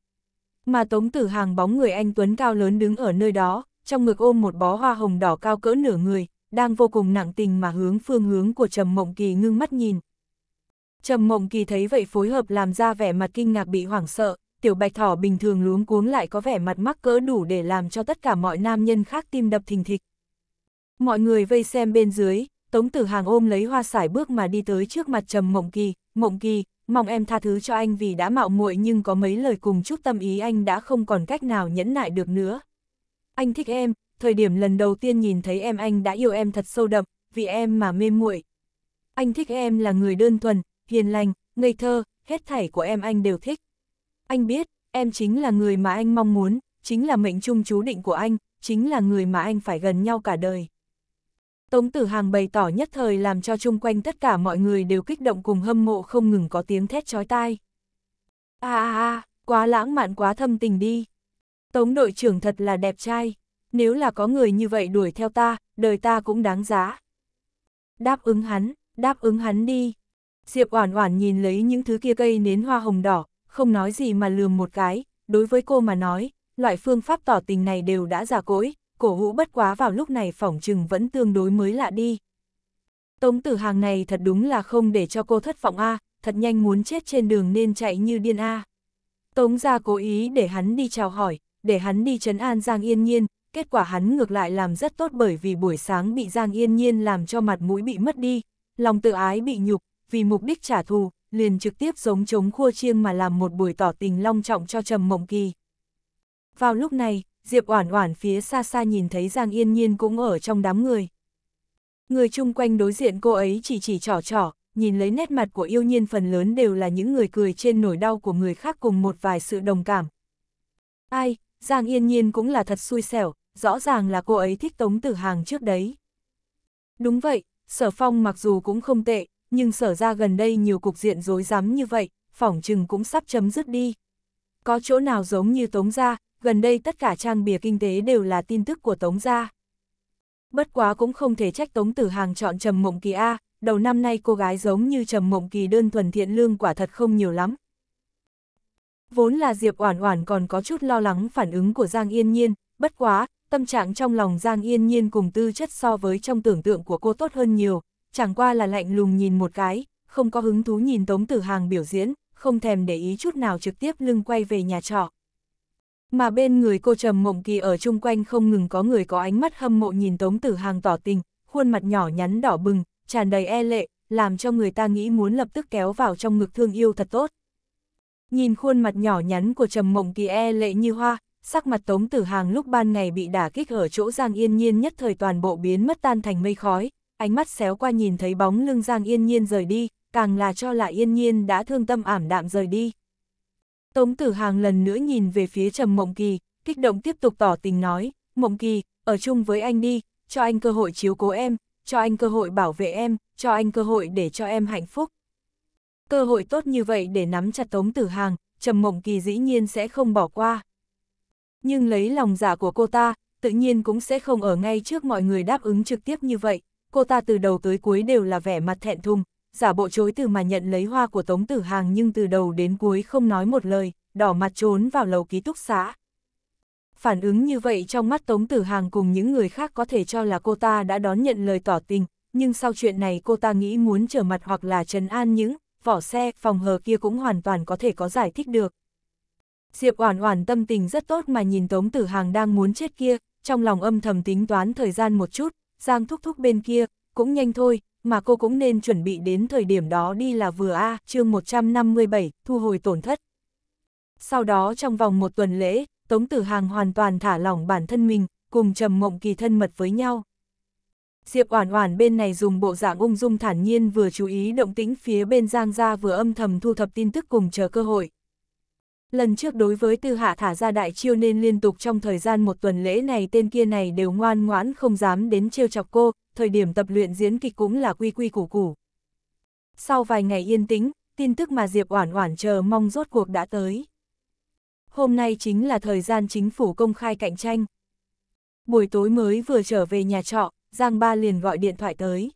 Speaker 1: Mà Tống Tử Hàng bóng người anh Tuấn cao lớn đứng ở nơi đó, trong ngực ôm một bó hoa hồng đỏ cao cỡ nửa người, đang vô cùng nặng tình mà hướng phương hướng của Trầm Mộng Kỳ ngưng mắt nhìn. Trầm Mộng Kỳ thấy vậy phối hợp làm ra vẻ mặt kinh ngạc bị hoảng sợ, tiểu bạch thỏ bình thường luống cuống lại có vẻ mặt mắc cỡ đủ để làm cho tất cả mọi nam nhân khác tim đập thình thịch. Mọi người vây xem bên dưới, Tống Tử Hàng ôm lấy hoa sải bước mà đi tới trước mặt Trầm Mộng Kỳ, Mộng Kỳ, mong em tha thứ cho anh vì đã mạo muội nhưng có mấy lời cùng chút tâm ý anh đã không còn cách nào nhẫn nại được nữa. Anh thích em, thời điểm lần đầu tiên nhìn thấy em anh đã yêu em thật sâu đậm, vì em mà mê muội. Anh thích em là người đơn thuần, hiền lành, ngây thơ, hết thảy của em anh đều thích. Anh biết, em chính là người mà anh mong muốn, chính là mệnh chung chú định của anh, chính là người mà anh phải gần nhau cả đời. Tống Tử Hàng bày tỏ nhất thời làm cho chung quanh tất cả mọi người đều kích động cùng hâm mộ không ngừng có tiếng thét chói tai. a a a, quá lãng mạn quá thâm tình đi. Tống đội trưởng thật là đẹp trai, nếu là có người như vậy đuổi theo ta, đời ta cũng đáng giá. Đáp ứng hắn, đáp ứng hắn đi. Diệp Oản Oản nhìn lấy những thứ kia cây nến hoa hồng đỏ, không nói gì mà lườm một cái, đối với cô mà nói, loại phương pháp tỏ tình này đều đã giả cỗi, cổ hũ bất quá vào lúc này phỏng chừng vẫn tương đối mới lạ đi. Tống tử hàng này thật đúng là không để cho cô thất vọng a, thật nhanh muốn chết trên đường nên chạy như điên a. Tống ra cố ý để hắn đi chào hỏi, để hắn đi trấn an Giang Yên Nhiên, kết quả hắn ngược lại làm rất tốt bởi vì buổi sáng bị Giang Yên Nhiên làm cho mặt mũi bị mất đi, lòng tự ái bị nhục, vì mục đích trả thù, liền trực tiếp giống chống khua chiêng mà làm một buổi tỏ tình long trọng cho Trầm Mộng Kỳ. Vào lúc này, Diệp Oản Oản phía xa xa nhìn thấy Giang Yên Nhiên cũng ở trong đám người. Người chung quanh đối diện cô ấy chỉ chỉ trỏ trỏ, nhìn lấy nét mặt của yêu nhiên phần lớn đều là những người cười trên nỗi đau của người khác cùng một vài sự đồng cảm. Ai, Giang Yên Nhiên cũng là thật xui xẻo, rõ ràng là cô ấy thích Tống Tử Hàng trước đấy. Đúng vậy, Sở Phong mặc dù cũng không tệ, nhưng sở ra gần đây nhiều cục diện rối rắm như vậy, phỏng chừng cũng sắp chấm dứt đi. Có chỗ nào giống như Tống gia? gần đây tất cả trang bìa kinh tế đều là tin tức của Tống Gia. Bất quá cũng không thể trách Tống Tử Hàng chọn Trầm Mộng Kỳ A, đầu năm nay cô gái giống như Trầm Mộng Kỳ đơn thuần thiện lương quả thật không nhiều lắm. Vốn là Diệp Oản Oản còn có chút lo lắng phản ứng của Giang Yên Nhiên, bất quá, tâm trạng trong lòng Giang Yên Nhiên cùng tư chất so với trong tưởng tượng của cô tốt hơn nhiều, chẳng qua là lạnh lùng nhìn một cái, không có hứng thú nhìn Tống Tử Hàng biểu diễn, không thèm để ý chút nào trực tiếp lưng quay về nhà trọ. Mà bên người cô Trầm Mộng Kỳ ở chung quanh không ngừng có người có ánh mắt hâm mộ nhìn Tống Tử Hàng tỏ tình, khuôn mặt nhỏ nhắn đỏ bừng, tràn đầy e lệ, làm cho người ta nghĩ muốn lập tức kéo vào trong ngực thương yêu thật tốt. Nhìn khuôn mặt nhỏ nhắn của Trầm Mộng Kỳ e lệ như hoa, sắc mặt Tống Tử Hàng lúc ban ngày bị đả kích ở chỗ Giang Yên Nhiên nhất thời toàn bộ biến mất tan thành mây khói, ánh mắt xéo qua nhìn thấy bóng lưng Giang Yên Nhiên rời đi, càng là cho là Yên Nhiên đã thương tâm ảm đạm rời đi. Tống Tử Hàng lần nữa nhìn về phía Trầm Mộng Kỳ, kích động tiếp tục tỏ tình nói, Mộng Kỳ, ở chung với anh đi, cho anh cơ hội chiếu cố em, cho anh cơ hội bảo vệ em, cho anh cơ hội để cho em hạnh phúc. Cơ hội tốt như vậy để nắm chặt Tống Tử Hàng, Trầm Mộng Kỳ dĩ nhiên sẽ không bỏ qua. Nhưng lấy lòng giả dạ của cô ta, tự nhiên cũng sẽ không ở ngay trước mọi người đáp ứng trực tiếp như vậy, cô ta từ đầu tới cuối đều là vẻ mặt thẹn thùng, giả bộ chối từ mà nhận lấy hoa của Tống Tử Hàng nhưng từ đầu đến cuối không nói một lời, đỏ mặt trốn vào lầu ký túc xá. Phản ứng như vậy trong mắt Tống Tử Hàng cùng những người khác có thể cho là cô ta đã đón nhận lời tỏ tình, nhưng sau chuyện này cô ta nghĩ muốn trở mặt hoặc là trấn an những vỏ xe, phòng hờ kia cũng hoàn toàn có thể có giải thích được. Diệp Oản Oản tâm tình rất tốt mà nhìn Tống Tử Hàng đang muốn chết kia, trong lòng âm thầm tính toán thời gian một chút, Giang Thúc Thúc bên kia, cũng nhanh thôi, mà cô cũng nên chuẩn bị đến thời điểm đó đi là vừa A, chương 157, thu hồi tổn thất. Sau đó trong vòng một tuần lễ, Tống Tử Hàng hoàn toàn thả lỏng bản thân mình, cùng Trầm Mộng Kỳ thân mật với nhau. Diệp Oản Oản bên này dùng bộ dạng ung dung thản nhiên vừa chú ý động tĩnh phía bên Giang gia vừa âm thầm thu thập tin tức cùng chờ cơ hội. Lần trước đối với Tư Hạ thả ra đại chiêu nên liên tục trong thời gian một tuần lễ này tên kia này đều ngoan ngoãn không dám đến trêu chọc cô, thời điểm tập luyện diễn kịch cũng là quy quy củ củ. Sau vài ngày yên tĩnh, tin tức mà Diệp Oản Oản chờ mong rốt cuộc đã tới. Hôm nay chính là thời gian chính phủ công khai cạnh tranh. Buổi tối mới vừa trở về nhà trọ, Giang Ba liền gọi điện thoại tới.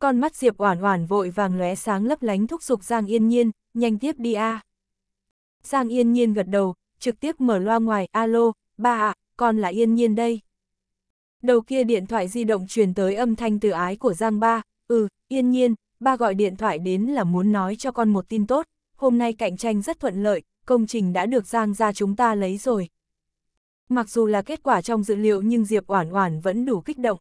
Speaker 1: Con mắt Diệp Oản Oản vội vàng lóe sáng lấp lánh thúc giục Giang Yên Nhiên, nhanh tiếp đi a. À. Giang Yên Nhiên gật đầu, trực tiếp mở loa ngoài, alo, ba ạ, à, con là Yên Nhiên đây. Đầu kia điện thoại di động truyền tới âm thanh từ ái của Giang Ba, ừ, Yên Nhiên, ba gọi điện thoại đến là muốn nói cho con một tin tốt, hôm nay cạnh tranh rất thuận lợi, công trình đã được Giang ra chúng ta lấy rồi. Mặc dù là kết quả trong dữ liệu nhưng Diệp Oản Oản vẫn đủ kích động.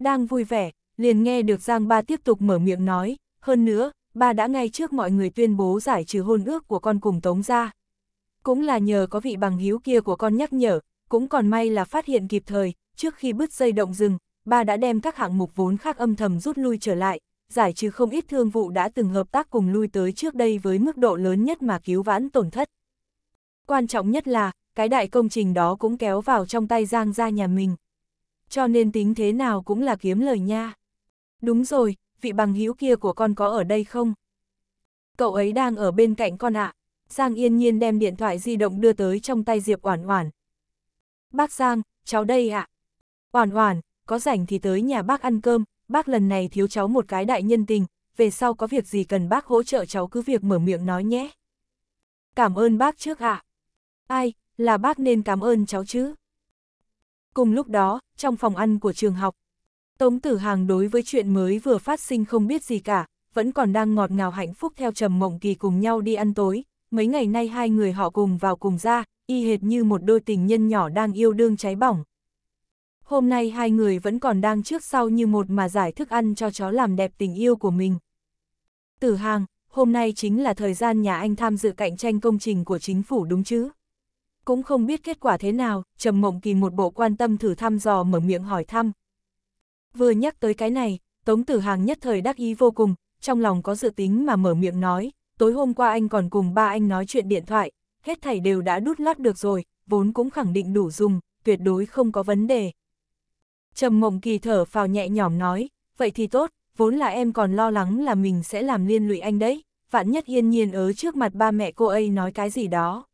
Speaker 1: Đang vui vẻ, liền nghe được Giang Ba tiếp tục mở miệng nói, hơn nữa, ba đã ngay trước mọi người tuyên bố giải trừ hôn ước của con cùng Tống gia. Cũng là nhờ có vị bằng hiếu kia của con nhắc nhở, cũng còn may là phát hiện kịp thời, trước khi bứt dây động rừng, ba đã đem các hạng mục vốn khác âm thầm rút lui trở lại, giải trừ không ít thương vụ đã từng hợp tác cùng lui tới trước đây với mức độ lớn nhất mà cứu vãn tổn thất. Quan trọng nhất là, cái đại công trình đó cũng kéo vào trong tay Giang ra nhà mình. Cho nên tính thế nào cũng là kiếm lời nha. Đúng rồi, vị bằng hữu kia của con có ở đây không? Cậu ấy đang ở bên cạnh con ạ. À. Giang yên nhiên đem điện thoại di động đưa tới trong tay Diệp Oản Oản. Bác Giang, cháu đây ạ. À. Oản Oản, có rảnh thì tới nhà bác ăn cơm, bác lần này thiếu cháu một cái đại nhân tình, về sau có việc gì cần bác hỗ trợ cháu cứ việc mở miệng nói nhé. Cảm ơn bác trước ạ. À. Ai, là bác nên cảm ơn cháu chứ. Cùng lúc đó, trong phòng ăn của trường học, Tống Tử Hàng đối với chuyện mới vừa phát sinh không biết gì cả, vẫn còn đang ngọt ngào hạnh phúc theo Trầm Mộng Kỳ cùng nhau đi ăn tối. Mấy ngày nay hai người họ cùng vào cùng ra, y hệt như một đôi tình nhân nhỏ đang yêu đương cháy bỏng. Hôm nay hai người vẫn còn đang trước sau như một mà giải thức ăn cho chó làm đẹp tình yêu của mình. Tử Hàng, hôm nay chính là thời gian nhà anh tham dự cạnh tranh công trình của chính phủ đúng chứ? Cũng không biết kết quả thế nào, Trầm Mộng Kỳ một bộ quan tâm thử thăm dò mở miệng hỏi thăm, Vừa nhắc tới cái này, Tống Tử Hàng nhất thời đắc ý vô cùng, trong lòng có dự tính mà mở miệng nói, tối hôm qua anh còn cùng ba anh nói chuyện điện thoại, hết thảy đều đã đút lót được rồi, vốn cũng khẳng định đủ dùng, tuyệt đối không có vấn đề. Trầm Mộng Kỳ thở phào nhẹ nhõm nói, vậy thì tốt, vốn là em còn lo lắng là mình sẽ làm liên lụy anh đấy, vạn nhất yên nhiên ớ trước mặt ba mẹ cô ấy nói cái gì đó.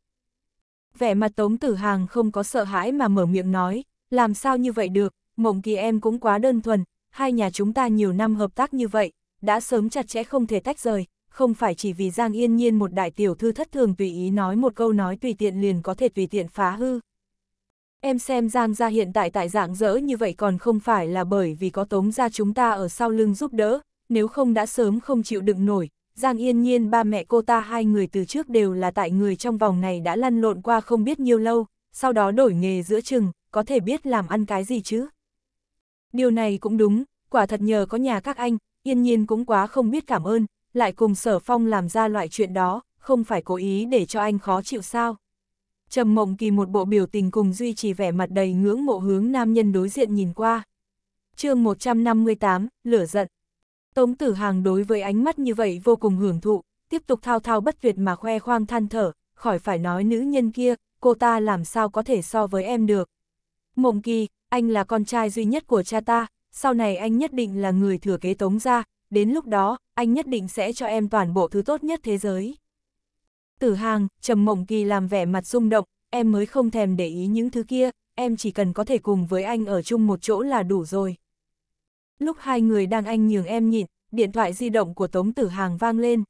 Speaker 1: Vẻ mặt Tống Tử Hàng không có sợ hãi mà mở miệng nói, làm sao như vậy được, mộng kỳ em cũng quá đơn thuần, hai nhà chúng ta nhiều năm hợp tác như vậy, đã sớm chặt chẽ không thể tách rời, không phải chỉ vì Giang Yên Nhiên một đại tiểu thư thất thường tùy ý nói một câu nói tùy tiện liền có thể tùy tiện phá hư. Em xem Giang gia hiện tại tại dạng dỡ như vậy còn không phải là bởi vì có tống gia chúng ta ở sau lưng giúp đỡ, nếu không đã sớm không chịu đựng nổi. Giang Yên Nhiên ba mẹ cô ta hai người từ trước đều là tại người trong vòng này đã lăn lộn qua không biết nhiều lâu, sau đó đổi nghề giữa chừng, có thể biết làm ăn cái gì chứ. Điều này cũng đúng, quả thật nhờ có nhà các anh, yên nhiên cũng quá không biết cảm ơn, lại cùng sở phong làm ra loại chuyện đó, không phải cố ý để cho anh khó chịu sao. Trầm mộng kỳ một bộ biểu tình cùng duy trì vẻ mặt đầy ngưỡng mộ hướng nam nhân đối diện nhìn qua. chương 158, lửa giận. Tống tử hàng đối với ánh mắt như vậy vô cùng hưởng thụ, tiếp tục thao thao bất tuyệt mà khoe khoang than thở, khỏi phải nói nữ nhân kia, cô ta làm sao có thể so với em được. Mộng kỳ, anh là con trai duy nhất của cha ta, sau này anh nhất định là người thừa kế tống ra, đến lúc đó, anh nhất định sẽ cho em toàn bộ thứ tốt nhất thế giới. Tử Hàng, Trầm Mộng Kỳ làm vẻ mặt rung động, em mới không thèm để ý những thứ kia, em chỉ cần có thể cùng với anh ở chung một chỗ là đủ rồi. Lúc hai người đang anh nhường em nhịn, điện thoại di động của Tống Tử Hàng vang lên.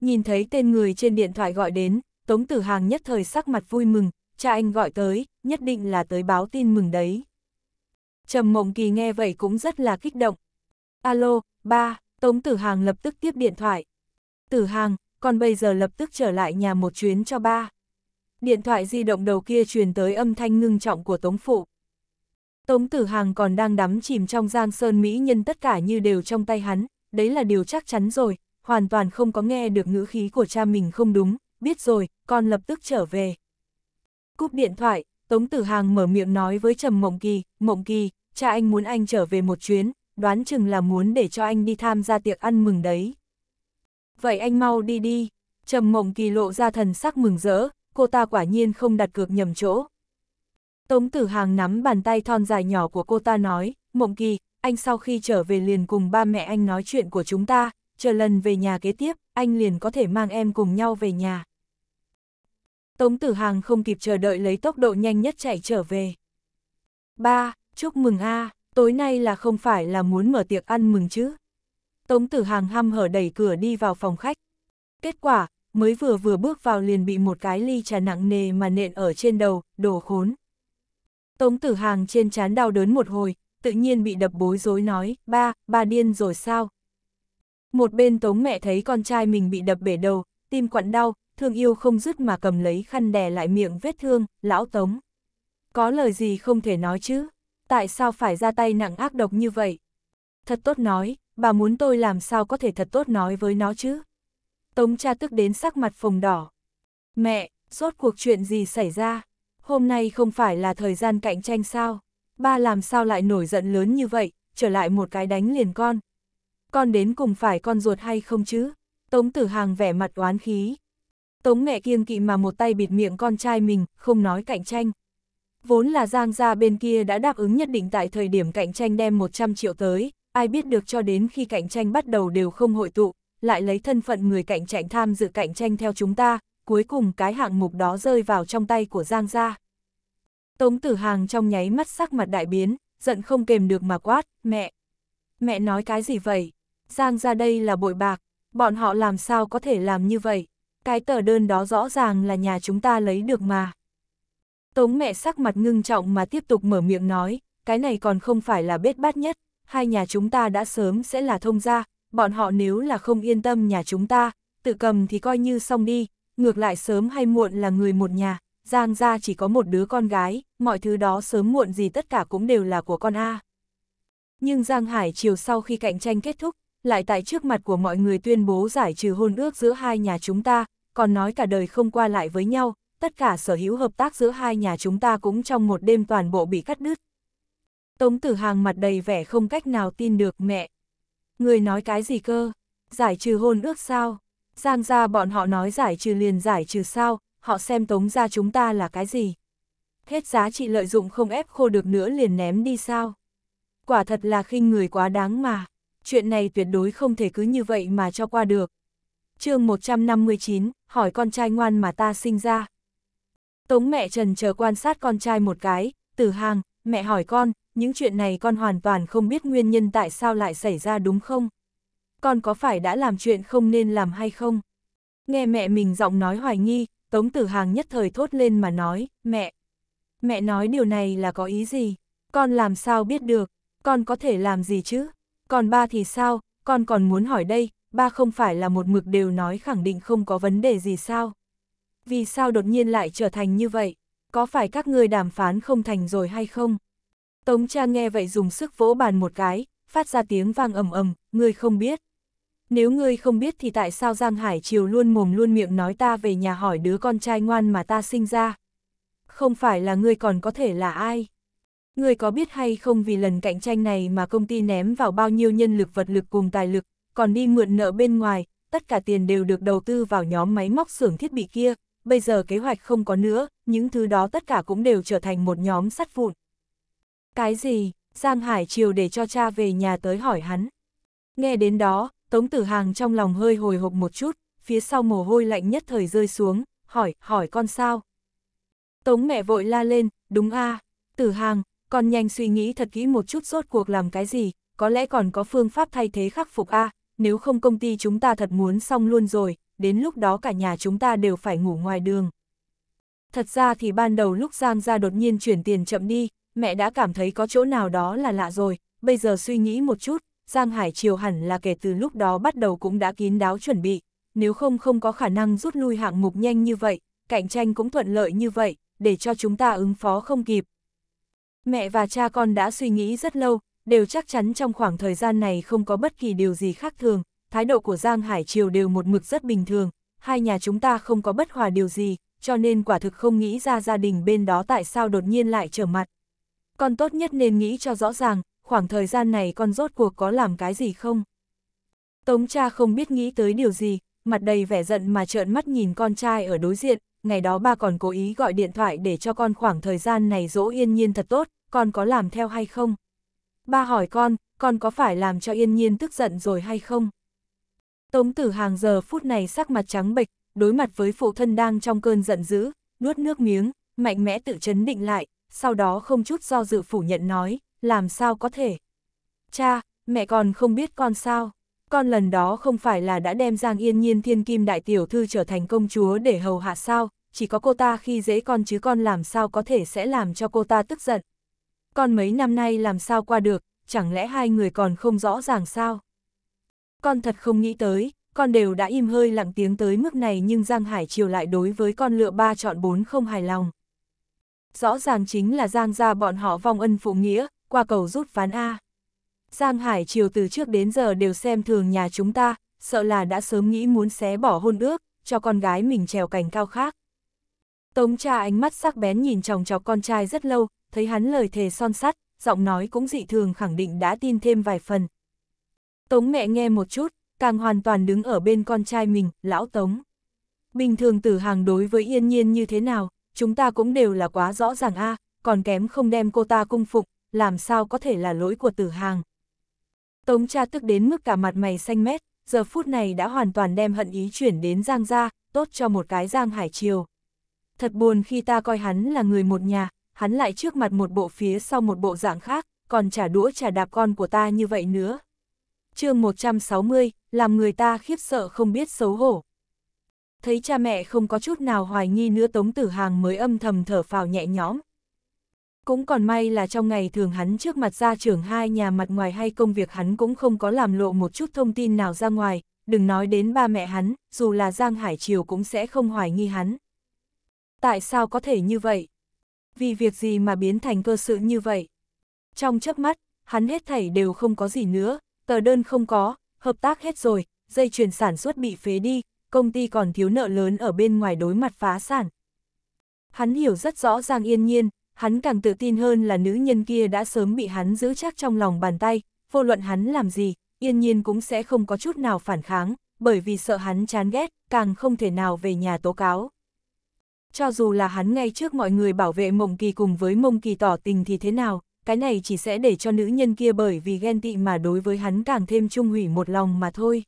Speaker 1: Nhìn thấy tên người trên điện thoại gọi đến, Tống Tử Hàng nhất thời sắc mặt vui mừng, cha anh gọi tới, nhất định là tới báo tin mừng đấy. Trầm Mộng Kỳ nghe vậy cũng rất là kích động. Alo, ba, Tống Tử Hàng lập tức tiếp điện thoại. Tử Hàng, con bây giờ lập tức trở lại nhà một chuyến cho ba. Điện thoại di động đầu kia truyền tới âm thanh ngưng trọng của Tống Phụ. Tống Tử Hàng còn đang đắm chìm trong giang sơn mỹ nhân tất cả như đều trong tay hắn, đấy là điều chắc chắn rồi, hoàn toàn không có nghe được ngữ khí của cha mình không đúng, biết rồi, con lập tức trở về. Cúp điện thoại, Tống Tử Hàng mở miệng nói với Trầm Mộng Kỳ, Mộng Kỳ, cha anh muốn anh trở về một chuyến, đoán chừng là muốn để cho anh đi tham gia tiệc ăn mừng đấy. Vậy anh mau đi đi, Trầm Mộng Kỳ lộ ra thần sắc mừng rỡ, cô ta quả nhiên không đặt cược nhầm chỗ. Tống Tử Hàng nắm bàn tay thon dài nhỏ của cô ta nói, Mộng Kỳ, anh sau khi trở về liền cùng ba mẹ anh nói chuyện của chúng ta, chờ lần về nhà kế tiếp, anh liền có thể mang em cùng nhau về nhà. Tống Tử Hàng không kịp chờ đợi lấy tốc độ nhanh nhất chạy trở về. Ba, chúc mừng a, tối nay là không phải là muốn mở tiệc ăn mừng chứ? Tống Tử Hàng hăm hở đẩy cửa đi vào phòng khách. Kết quả, mới vừa vừa bước vào liền bị một cái ly trà nặng nề mà nện ở trên đầu, đồ khốn. Tống Tử Hàng trên chán đau đớn một hồi, tự nhiên bị đập bối rối nói, ba, ba điên rồi sao? Một bên Tống mẹ thấy con trai mình bị đập bể đầu, tim quặn đau, thương yêu không dứt mà cầm lấy khăn đè lại miệng vết thương, lão Tống. Có lời gì không thể nói chứ, tại sao phải ra tay nặng ác độc như vậy? Thật tốt nói, bà muốn tôi làm sao có thể thật tốt nói với nó chứ? Tống cha tức đến sắc mặt phồng đỏ. Mẹ, rốt cuộc chuyện gì xảy ra? Hôm nay không phải là thời gian cạnh tranh sao? Ba làm sao lại nổi giận lớn như vậy, trở lại một cái đánh liền con. Con đến cùng phải con ruột hay không chứ? Tống tử hàng vẻ mặt oán khí. Tống mẹ kiêng kỵ mà một tay bịt miệng con trai mình, không nói cạnh tranh. Vốn là Giang gia bên kia đã đáp ứng nhất định tại thời điểm cạnh tranh đem 100 triệu tới, ai biết được cho đến khi cạnh tranh bắt đầu đều không hội tụ, lại lấy thân phận người cạnh tranh tham dự cạnh tranh theo chúng ta, cuối cùng cái hạng mục đó rơi vào trong tay của Giang gia. Tống tử hàng trong nháy mắt sắc mặt đại biến, giận không kềm được mà quát, mẹ. Mẹ nói cái gì vậy? Giang ra đây là bội bạc, bọn họ làm sao có thể làm như vậy? cái tờ đơn đó rõ ràng là nhà chúng ta lấy được mà. Tống mẹ sắc mặt ngưng trọng mà tiếp tục mở miệng nói, cái này còn không phải là bết bát nhất, hai nhà chúng ta đã sớm sẽ là thông gia, bọn họ nếu là không yên tâm nhà chúng ta, tự cầm thì coi như xong đi, ngược lại sớm hay muộn là người một nhà, Giang gia chỉ có một đứa con gái, mọi thứ đó sớm muộn gì tất cả cũng đều là của con A. Nhưng Giang Hải chiều sau khi cạnh tranh kết thúc, lại tại trước mặt của mọi người tuyên bố giải trừ hôn ước giữa hai nhà chúng ta, còn nói cả đời không qua lại với nhau, tất cả sở hữu hợp tác giữa hai nhà chúng ta cũng trong một đêm toàn bộ bị cắt đứt. Tống tử hàng mặt đầy vẻ không cách nào tin được mẹ. Người nói cái gì cơ? Giải trừ hôn ước sao? Giang ra bọn họ nói giải trừ liền giải trừ sao? Họ xem tống ra chúng ta là cái gì? Hết giá trị lợi dụng không ép khô được nữa liền ném đi sao? Quả thật là khinh người quá đáng mà. Chuyện này tuyệt đối không thể cứ như vậy mà cho qua được chương 159, hỏi con trai ngoan mà ta sinh ra. Tống mẹ Trần chờ quan sát con trai một cái, tử hàng, mẹ hỏi con, những chuyện này con hoàn toàn không biết nguyên nhân tại sao lại xảy ra đúng không? Con có phải đã làm chuyện không nên làm hay không? Nghe mẹ mình giọng nói hoài nghi, Tống Tử Hàng nhất thời thốt lên mà nói, mẹ. Mẹ nói điều này là có ý gì? Con làm sao biết được? Con có thể làm gì chứ? Còn ba thì sao? con còn muốn hỏi đây, ba không phải là một mực đều nói khẳng định không có vấn đề gì sao? Vì sao đột nhiên lại trở thành như vậy? Có phải các người đàm phán không thành rồi hay không? Tống cha nghe vậy dùng sức vỗ bàn một cái, phát ra tiếng vang ầm ầm, ngươi không biết. Nếu ngươi không biết thì tại sao Giang Hải Triều luôn mồm luôn miệng nói ta về nhà hỏi đứa con trai ngoan mà ta sinh ra? Không phải là ngươi còn có thể là ai? Người có biết hay không vì lần cạnh tranh này mà công ty ném vào bao nhiêu nhân lực vật lực cùng tài lực, còn đi mượn nợ bên ngoài, tất cả tiền đều được đầu tư vào nhóm máy móc xưởng thiết bị kia, bây giờ kế hoạch không có nữa, những thứ đó tất cả cũng đều trở thành một nhóm sắt vụn. Cái gì? Giang Hải Triều để cho cha về nhà tới hỏi hắn. Nghe đến đó, Tống Tử Hàng trong lòng hơi hồi hộp một chút, phía sau mồ hôi lạnh nhất thời rơi xuống, hỏi, hỏi con sao? Tống mẹ vội la lên, đúng a à, Tử Hàng, còn nhanh suy nghĩ thật kỹ một chút rốt cuộc làm cái gì, có lẽ còn có phương pháp thay thế khắc phục a nếu không công ty chúng ta thật muốn xong luôn rồi, đến lúc đó cả nhà chúng ta đều phải ngủ ngoài đường. Thật ra thì ban đầu lúc Giang ra đột nhiên chuyển tiền chậm đi, mẹ đã cảm thấy có chỗ nào đó là lạ rồi, bây giờ suy nghĩ một chút, Giang Hải Triều hẳn là kể từ lúc đó bắt đầu cũng đã kín đáo chuẩn bị, nếu không không có khả năng rút lui hạng mục nhanh như vậy, cạnh tranh cũng thuận lợi như vậy, để cho chúng ta ứng phó không kịp, Mẹ và cha con đã suy nghĩ rất lâu, đều chắc chắn trong khoảng thời gian này không có bất kỳ điều gì khác thường, thái độ của Giang Hải Triều đều một mực rất bình thường, hai nhà chúng ta không có bất hòa điều gì, cho nên quả thực không nghĩ ra gia đình bên đó tại sao đột nhiên lại trở mặt. Con tốt nhất nên nghĩ cho rõ ràng, khoảng thời gian này con rốt cuộc có làm cái gì không? Tống cha không biết nghĩ tới điều gì, mặt đầy vẻ giận mà trợn mắt nhìn con trai ở đối diện, ngày đó ba còn cố ý gọi điện thoại để cho con khoảng thời gian này dỗ yên nhiên thật tốt, con có làm theo hay không? Ba hỏi con, con có phải làm cho yên nhiên tức giận rồi hay không? Tống tử hàng giờ phút này sắc mặt trắng bệch, đối mặt với phụ thân đang trong cơn giận dữ, nuốt nước miếng, mạnh mẽ tự chấn định lại, sau đó không chút do dự phủ nhận nói, làm sao có thể? Cha, mẹ còn không biết con sao? con lần đó không phải là đã đem Giang Yên Nhiên Thiên Kim Đại Tiểu Thư trở thành công chúa để hầu hạ sao, chỉ có cô ta khi dễ con chứ con làm sao có thể sẽ làm cho cô ta tức giận. Con mấy năm nay làm sao qua được, chẳng lẽ hai người còn không rõ ràng sao? Con thật không nghĩ tới, con đều đã im hơi lặng tiếng tới mức này nhưng Giang Hải Triều lại đối với con lựa ba chọn bốn không hài lòng. Rõ ràng chính là Giang ra bọn họ vong ân phụ nghĩa, qua cầu rút ván A. Giang Hải Triều từ trước đến giờ đều xem thường nhà chúng ta, sợ là đã sớm nghĩ muốn xé bỏ hôn ước, cho con gái mình trèo cành cao khác. Tống cha ánh mắt sắc bén nhìn chồng chọc con trai rất lâu, thấy hắn lời thề son sắt, giọng nói cũng dị thường khẳng định đã tin thêm vài phần. Tống mẹ nghe một chút, càng hoàn toàn đứng ở bên con trai mình, lão Tống. Bình thường tử hàng đối với yên nhiên như thế nào, chúng ta cũng đều là quá rõ ràng a à, còn kém không đem cô ta cung phục, làm sao có thể là lỗi của tử hàng. Tống cha tức đến mức cả mặt mày xanh mét, giờ phút này đã hoàn toàn đem hận ý chuyển đến Giang gia, tốt cho một cái Giang Hải Triều. Thật buồn khi ta coi hắn là người một nhà, hắn lại trước mặt một bộ phía sau một bộ dạng khác, còn trả đũa trả đạp con của ta như vậy nữa. chương 160, làm người ta khiếp sợ không biết xấu hổ. Thấy cha mẹ không có chút nào hoài nghi nữa Tống Tử Hàng mới âm thầm thở phào nhẹ nhõm, cũng còn may là trong ngày thường hắn trước mặt gia trưởng hai nhà mặt ngoài hay công việc hắn cũng không có làm lộ một chút thông tin nào ra ngoài, đừng nói đến ba mẹ hắn, dù là Giang Hải Triều cũng sẽ không hoài nghi hắn. Tại sao có thể như vậy? Vì việc gì mà biến thành cơ sự như vậy? Trong chớp mắt, hắn hết thảy đều không có gì nữa, tờ đơn không có, hợp tác hết rồi, dây chuyền sản xuất bị phế đi, công ty còn thiếu nợ lớn ở bên ngoài đối mặt phá sản. Hắn hiểu rất rõ Giang Yên Nhiên, hắn càng tự tin hơn là nữ nhân kia đã sớm bị hắn giữ chắc trong lòng bàn tay, vô luận hắn làm gì, yên nhiên cũng sẽ không có chút nào phản kháng, bởi vì sợ hắn chán ghét, càng không thể nào về nhà tố cáo. Cho dù là hắn ngay trước mọi người bảo vệ mộng kỳ cùng với mông kỳ tỏ tình thì thế nào, cái này chỉ sẽ để cho nữ nhân kia bởi vì ghen tị mà đối với hắn càng thêm trung hủy một lòng mà thôi.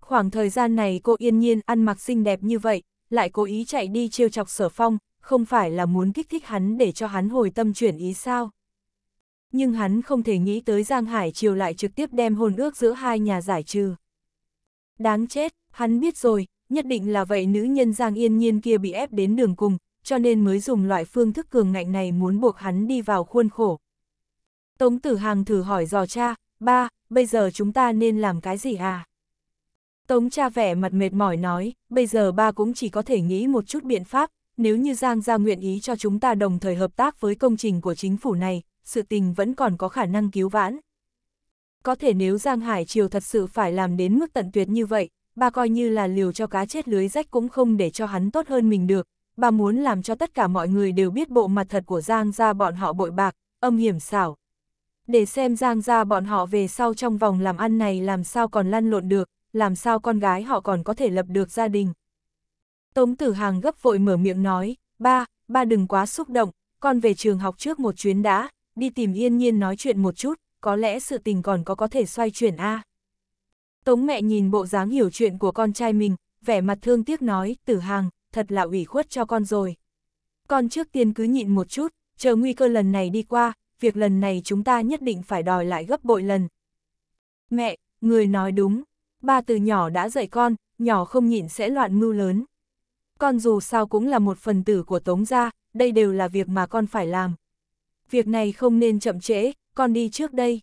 Speaker 1: Khoảng thời gian này cô yên nhiên ăn mặc xinh đẹp như vậy, lại cố ý chạy đi trêu chọc sở phong, không phải là muốn kích thích hắn để cho hắn hồi tâm chuyển ý sao. Nhưng hắn không thể nghĩ tới Giang Hải Triều lại trực tiếp đem hôn ước giữa hai nhà giải trừ. Đáng chết, hắn biết rồi, nhất định là vậy nữ nhân Giang Yên Nhiên kia bị ép đến đường cùng, cho nên mới dùng loại phương thức cường ngạnh này muốn buộc hắn đi vào khuôn khổ. Tống Tử Hàng thử hỏi dò cha, ba, bây giờ chúng ta nên làm cái gì à? Tống cha vẻ mặt mệt mỏi nói, bây giờ ba cũng chỉ có thể nghĩ một chút biện pháp, nếu như Giang Gia nguyện ý cho chúng ta đồng thời hợp tác với công trình của chính phủ này, sự tình vẫn còn có khả năng cứu vãn. Có thể nếu Giang Hải Triều thật sự phải làm đến mức tận tuyệt như vậy, bà coi như là liều cho cá chết lưới rách cũng không để cho hắn tốt hơn mình được, bà muốn làm cho tất cả mọi người đều biết bộ mặt thật của Giang Gia bọn họ bội bạc, âm hiểm xảo. Để xem Giang Gia bọn họ về sau trong vòng làm ăn này làm sao còn lăn lộn được, làm sao con gái họ còn có thể lập được gia đình. Tống Tử Hàng gấp vội mở miệng nói, ba, ba đừng quá xúc động, con về trường học trước một chuyến đã, đi tìm yên nhiên nói chuyện một chút, có lẽ sự tình còn có có thể xoay chuyển a. Tống mẹ nhìn bộ dáng hiểu chuyện của con trai mình, vẻ mặt thương tiếc nói, Tử Hàng, thật là ủy khuất cho con rồi. Con trước tiên cứ nhịn một chút, chờ nguy cơ lần này đi qua, việc lần này chúng ta nhất định phải đòi lại gấp bội lần. Mẹ, người nói đúng, ba từ nhỏ đã dạy con, nhỏ không nhịn sẽ loạn mưu lớn con dù sao cũng là một phần tử của Tống gia, đây đều là việc mà con phải làm. Việc này không nên chậm trễ, con đi trước đây.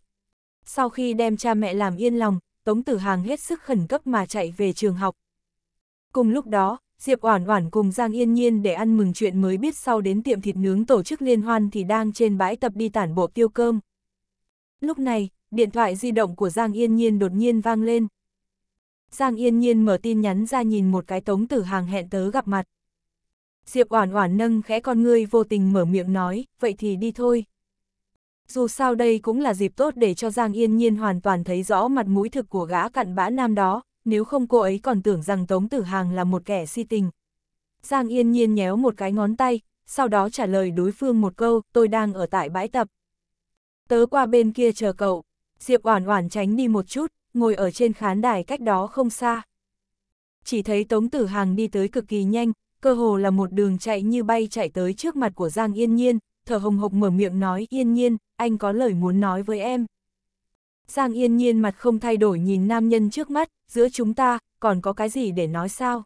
Speaker 1: Sau khi đem cha mẹ làm yên lòng, Tống Tử Hàng hết sức khẩn cấp mà chạy về trường học. Cùng lúc đó, Diệp Oản Oản cùng Giang Yên Nhiên để ăn mừng chuyện mới biết sau đến tiệm thịt nướng tổ chức liên hoan thì đang trên bãi tập đi tản bộ tiêu cơm. Lúc này, điện thoại di động của Giang Yên Nhiên đột nhiên vang lên. Giang Yên Nhiên mở tin nhắn ra nhìn một cái Tống Tử Hàng hẹn tớ gặp mặt. Diệp Oản Oản nâng khẽ con ngươi vô tình mở miệng nói, vậy thì đi thôi. Dù sao đây cũng là dịp tốt để cho Giang Yên Nhiên hoàn toàn thấy rõ mặt mũi thực của gã cặn bã nam đó, nếu không cô ấy còn tưởng rằng Tống Tử Hàng là một kẻ si tình. Giang Yên Nhiên nhéo một cái ngón tay, sau đó trả lời đối phương một câu, tôi đang ở tại bãi tập. Tớ qua bên kia chờ cậu, Diệp Oản Oản tránh đi một chút, ngồi ở trên khán đài cách đó không xa. Chỉ thấy Tống Tử Hàng đi tới cực kỳ nhanh, cơ hồ là một đường chạy như bay chạy tới trước mặt của Giang Yên Nhiên, thở hồng hộc mở miệng nói Yên Nhiên, anh có lời muốn nói với em. Giang Yên Nhiên mặt không thay đổi nhìn nam nhân trước mắt, giữa chúng ta, còn có cái gì để nói sao?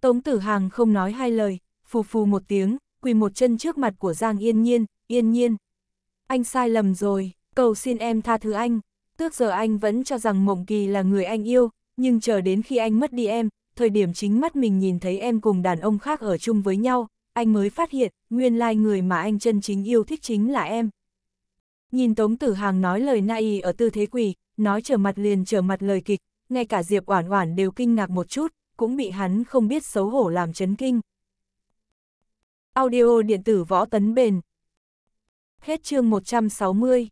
Speaker 1: Tống Tử Hàng không nói hai lời, phù phù một tiếng, quỳ một chân trước mặt của Giang Yên Nhiên, Yên Nhiên. Anh sai lầm rồi, cầu xin em tha thứ anh. Tước giờ anh vẫn cho rằng Mộng Kỳ là người anh yêu, nhưng chờ đến khi anh mất đi em, thời điểm chính mắt mình nhìn thấy em cùng đàn ông khác ở chung với nhau, anh mới phát hiện, nguyên lai like người mà anh chân chính yêu thích chính là em. Nhìn Tống Tử Hàng nói lời nai ở tư thế quỳ, nói trở mặt liền trở mặt lời kịch, ngay cả Diệp Oản Oản đều kinh ngạc một chút, cũng bị hắn không biết xấu hổ làm chấn kinh. Audio điện tử võ tấn bền. Hết chương 160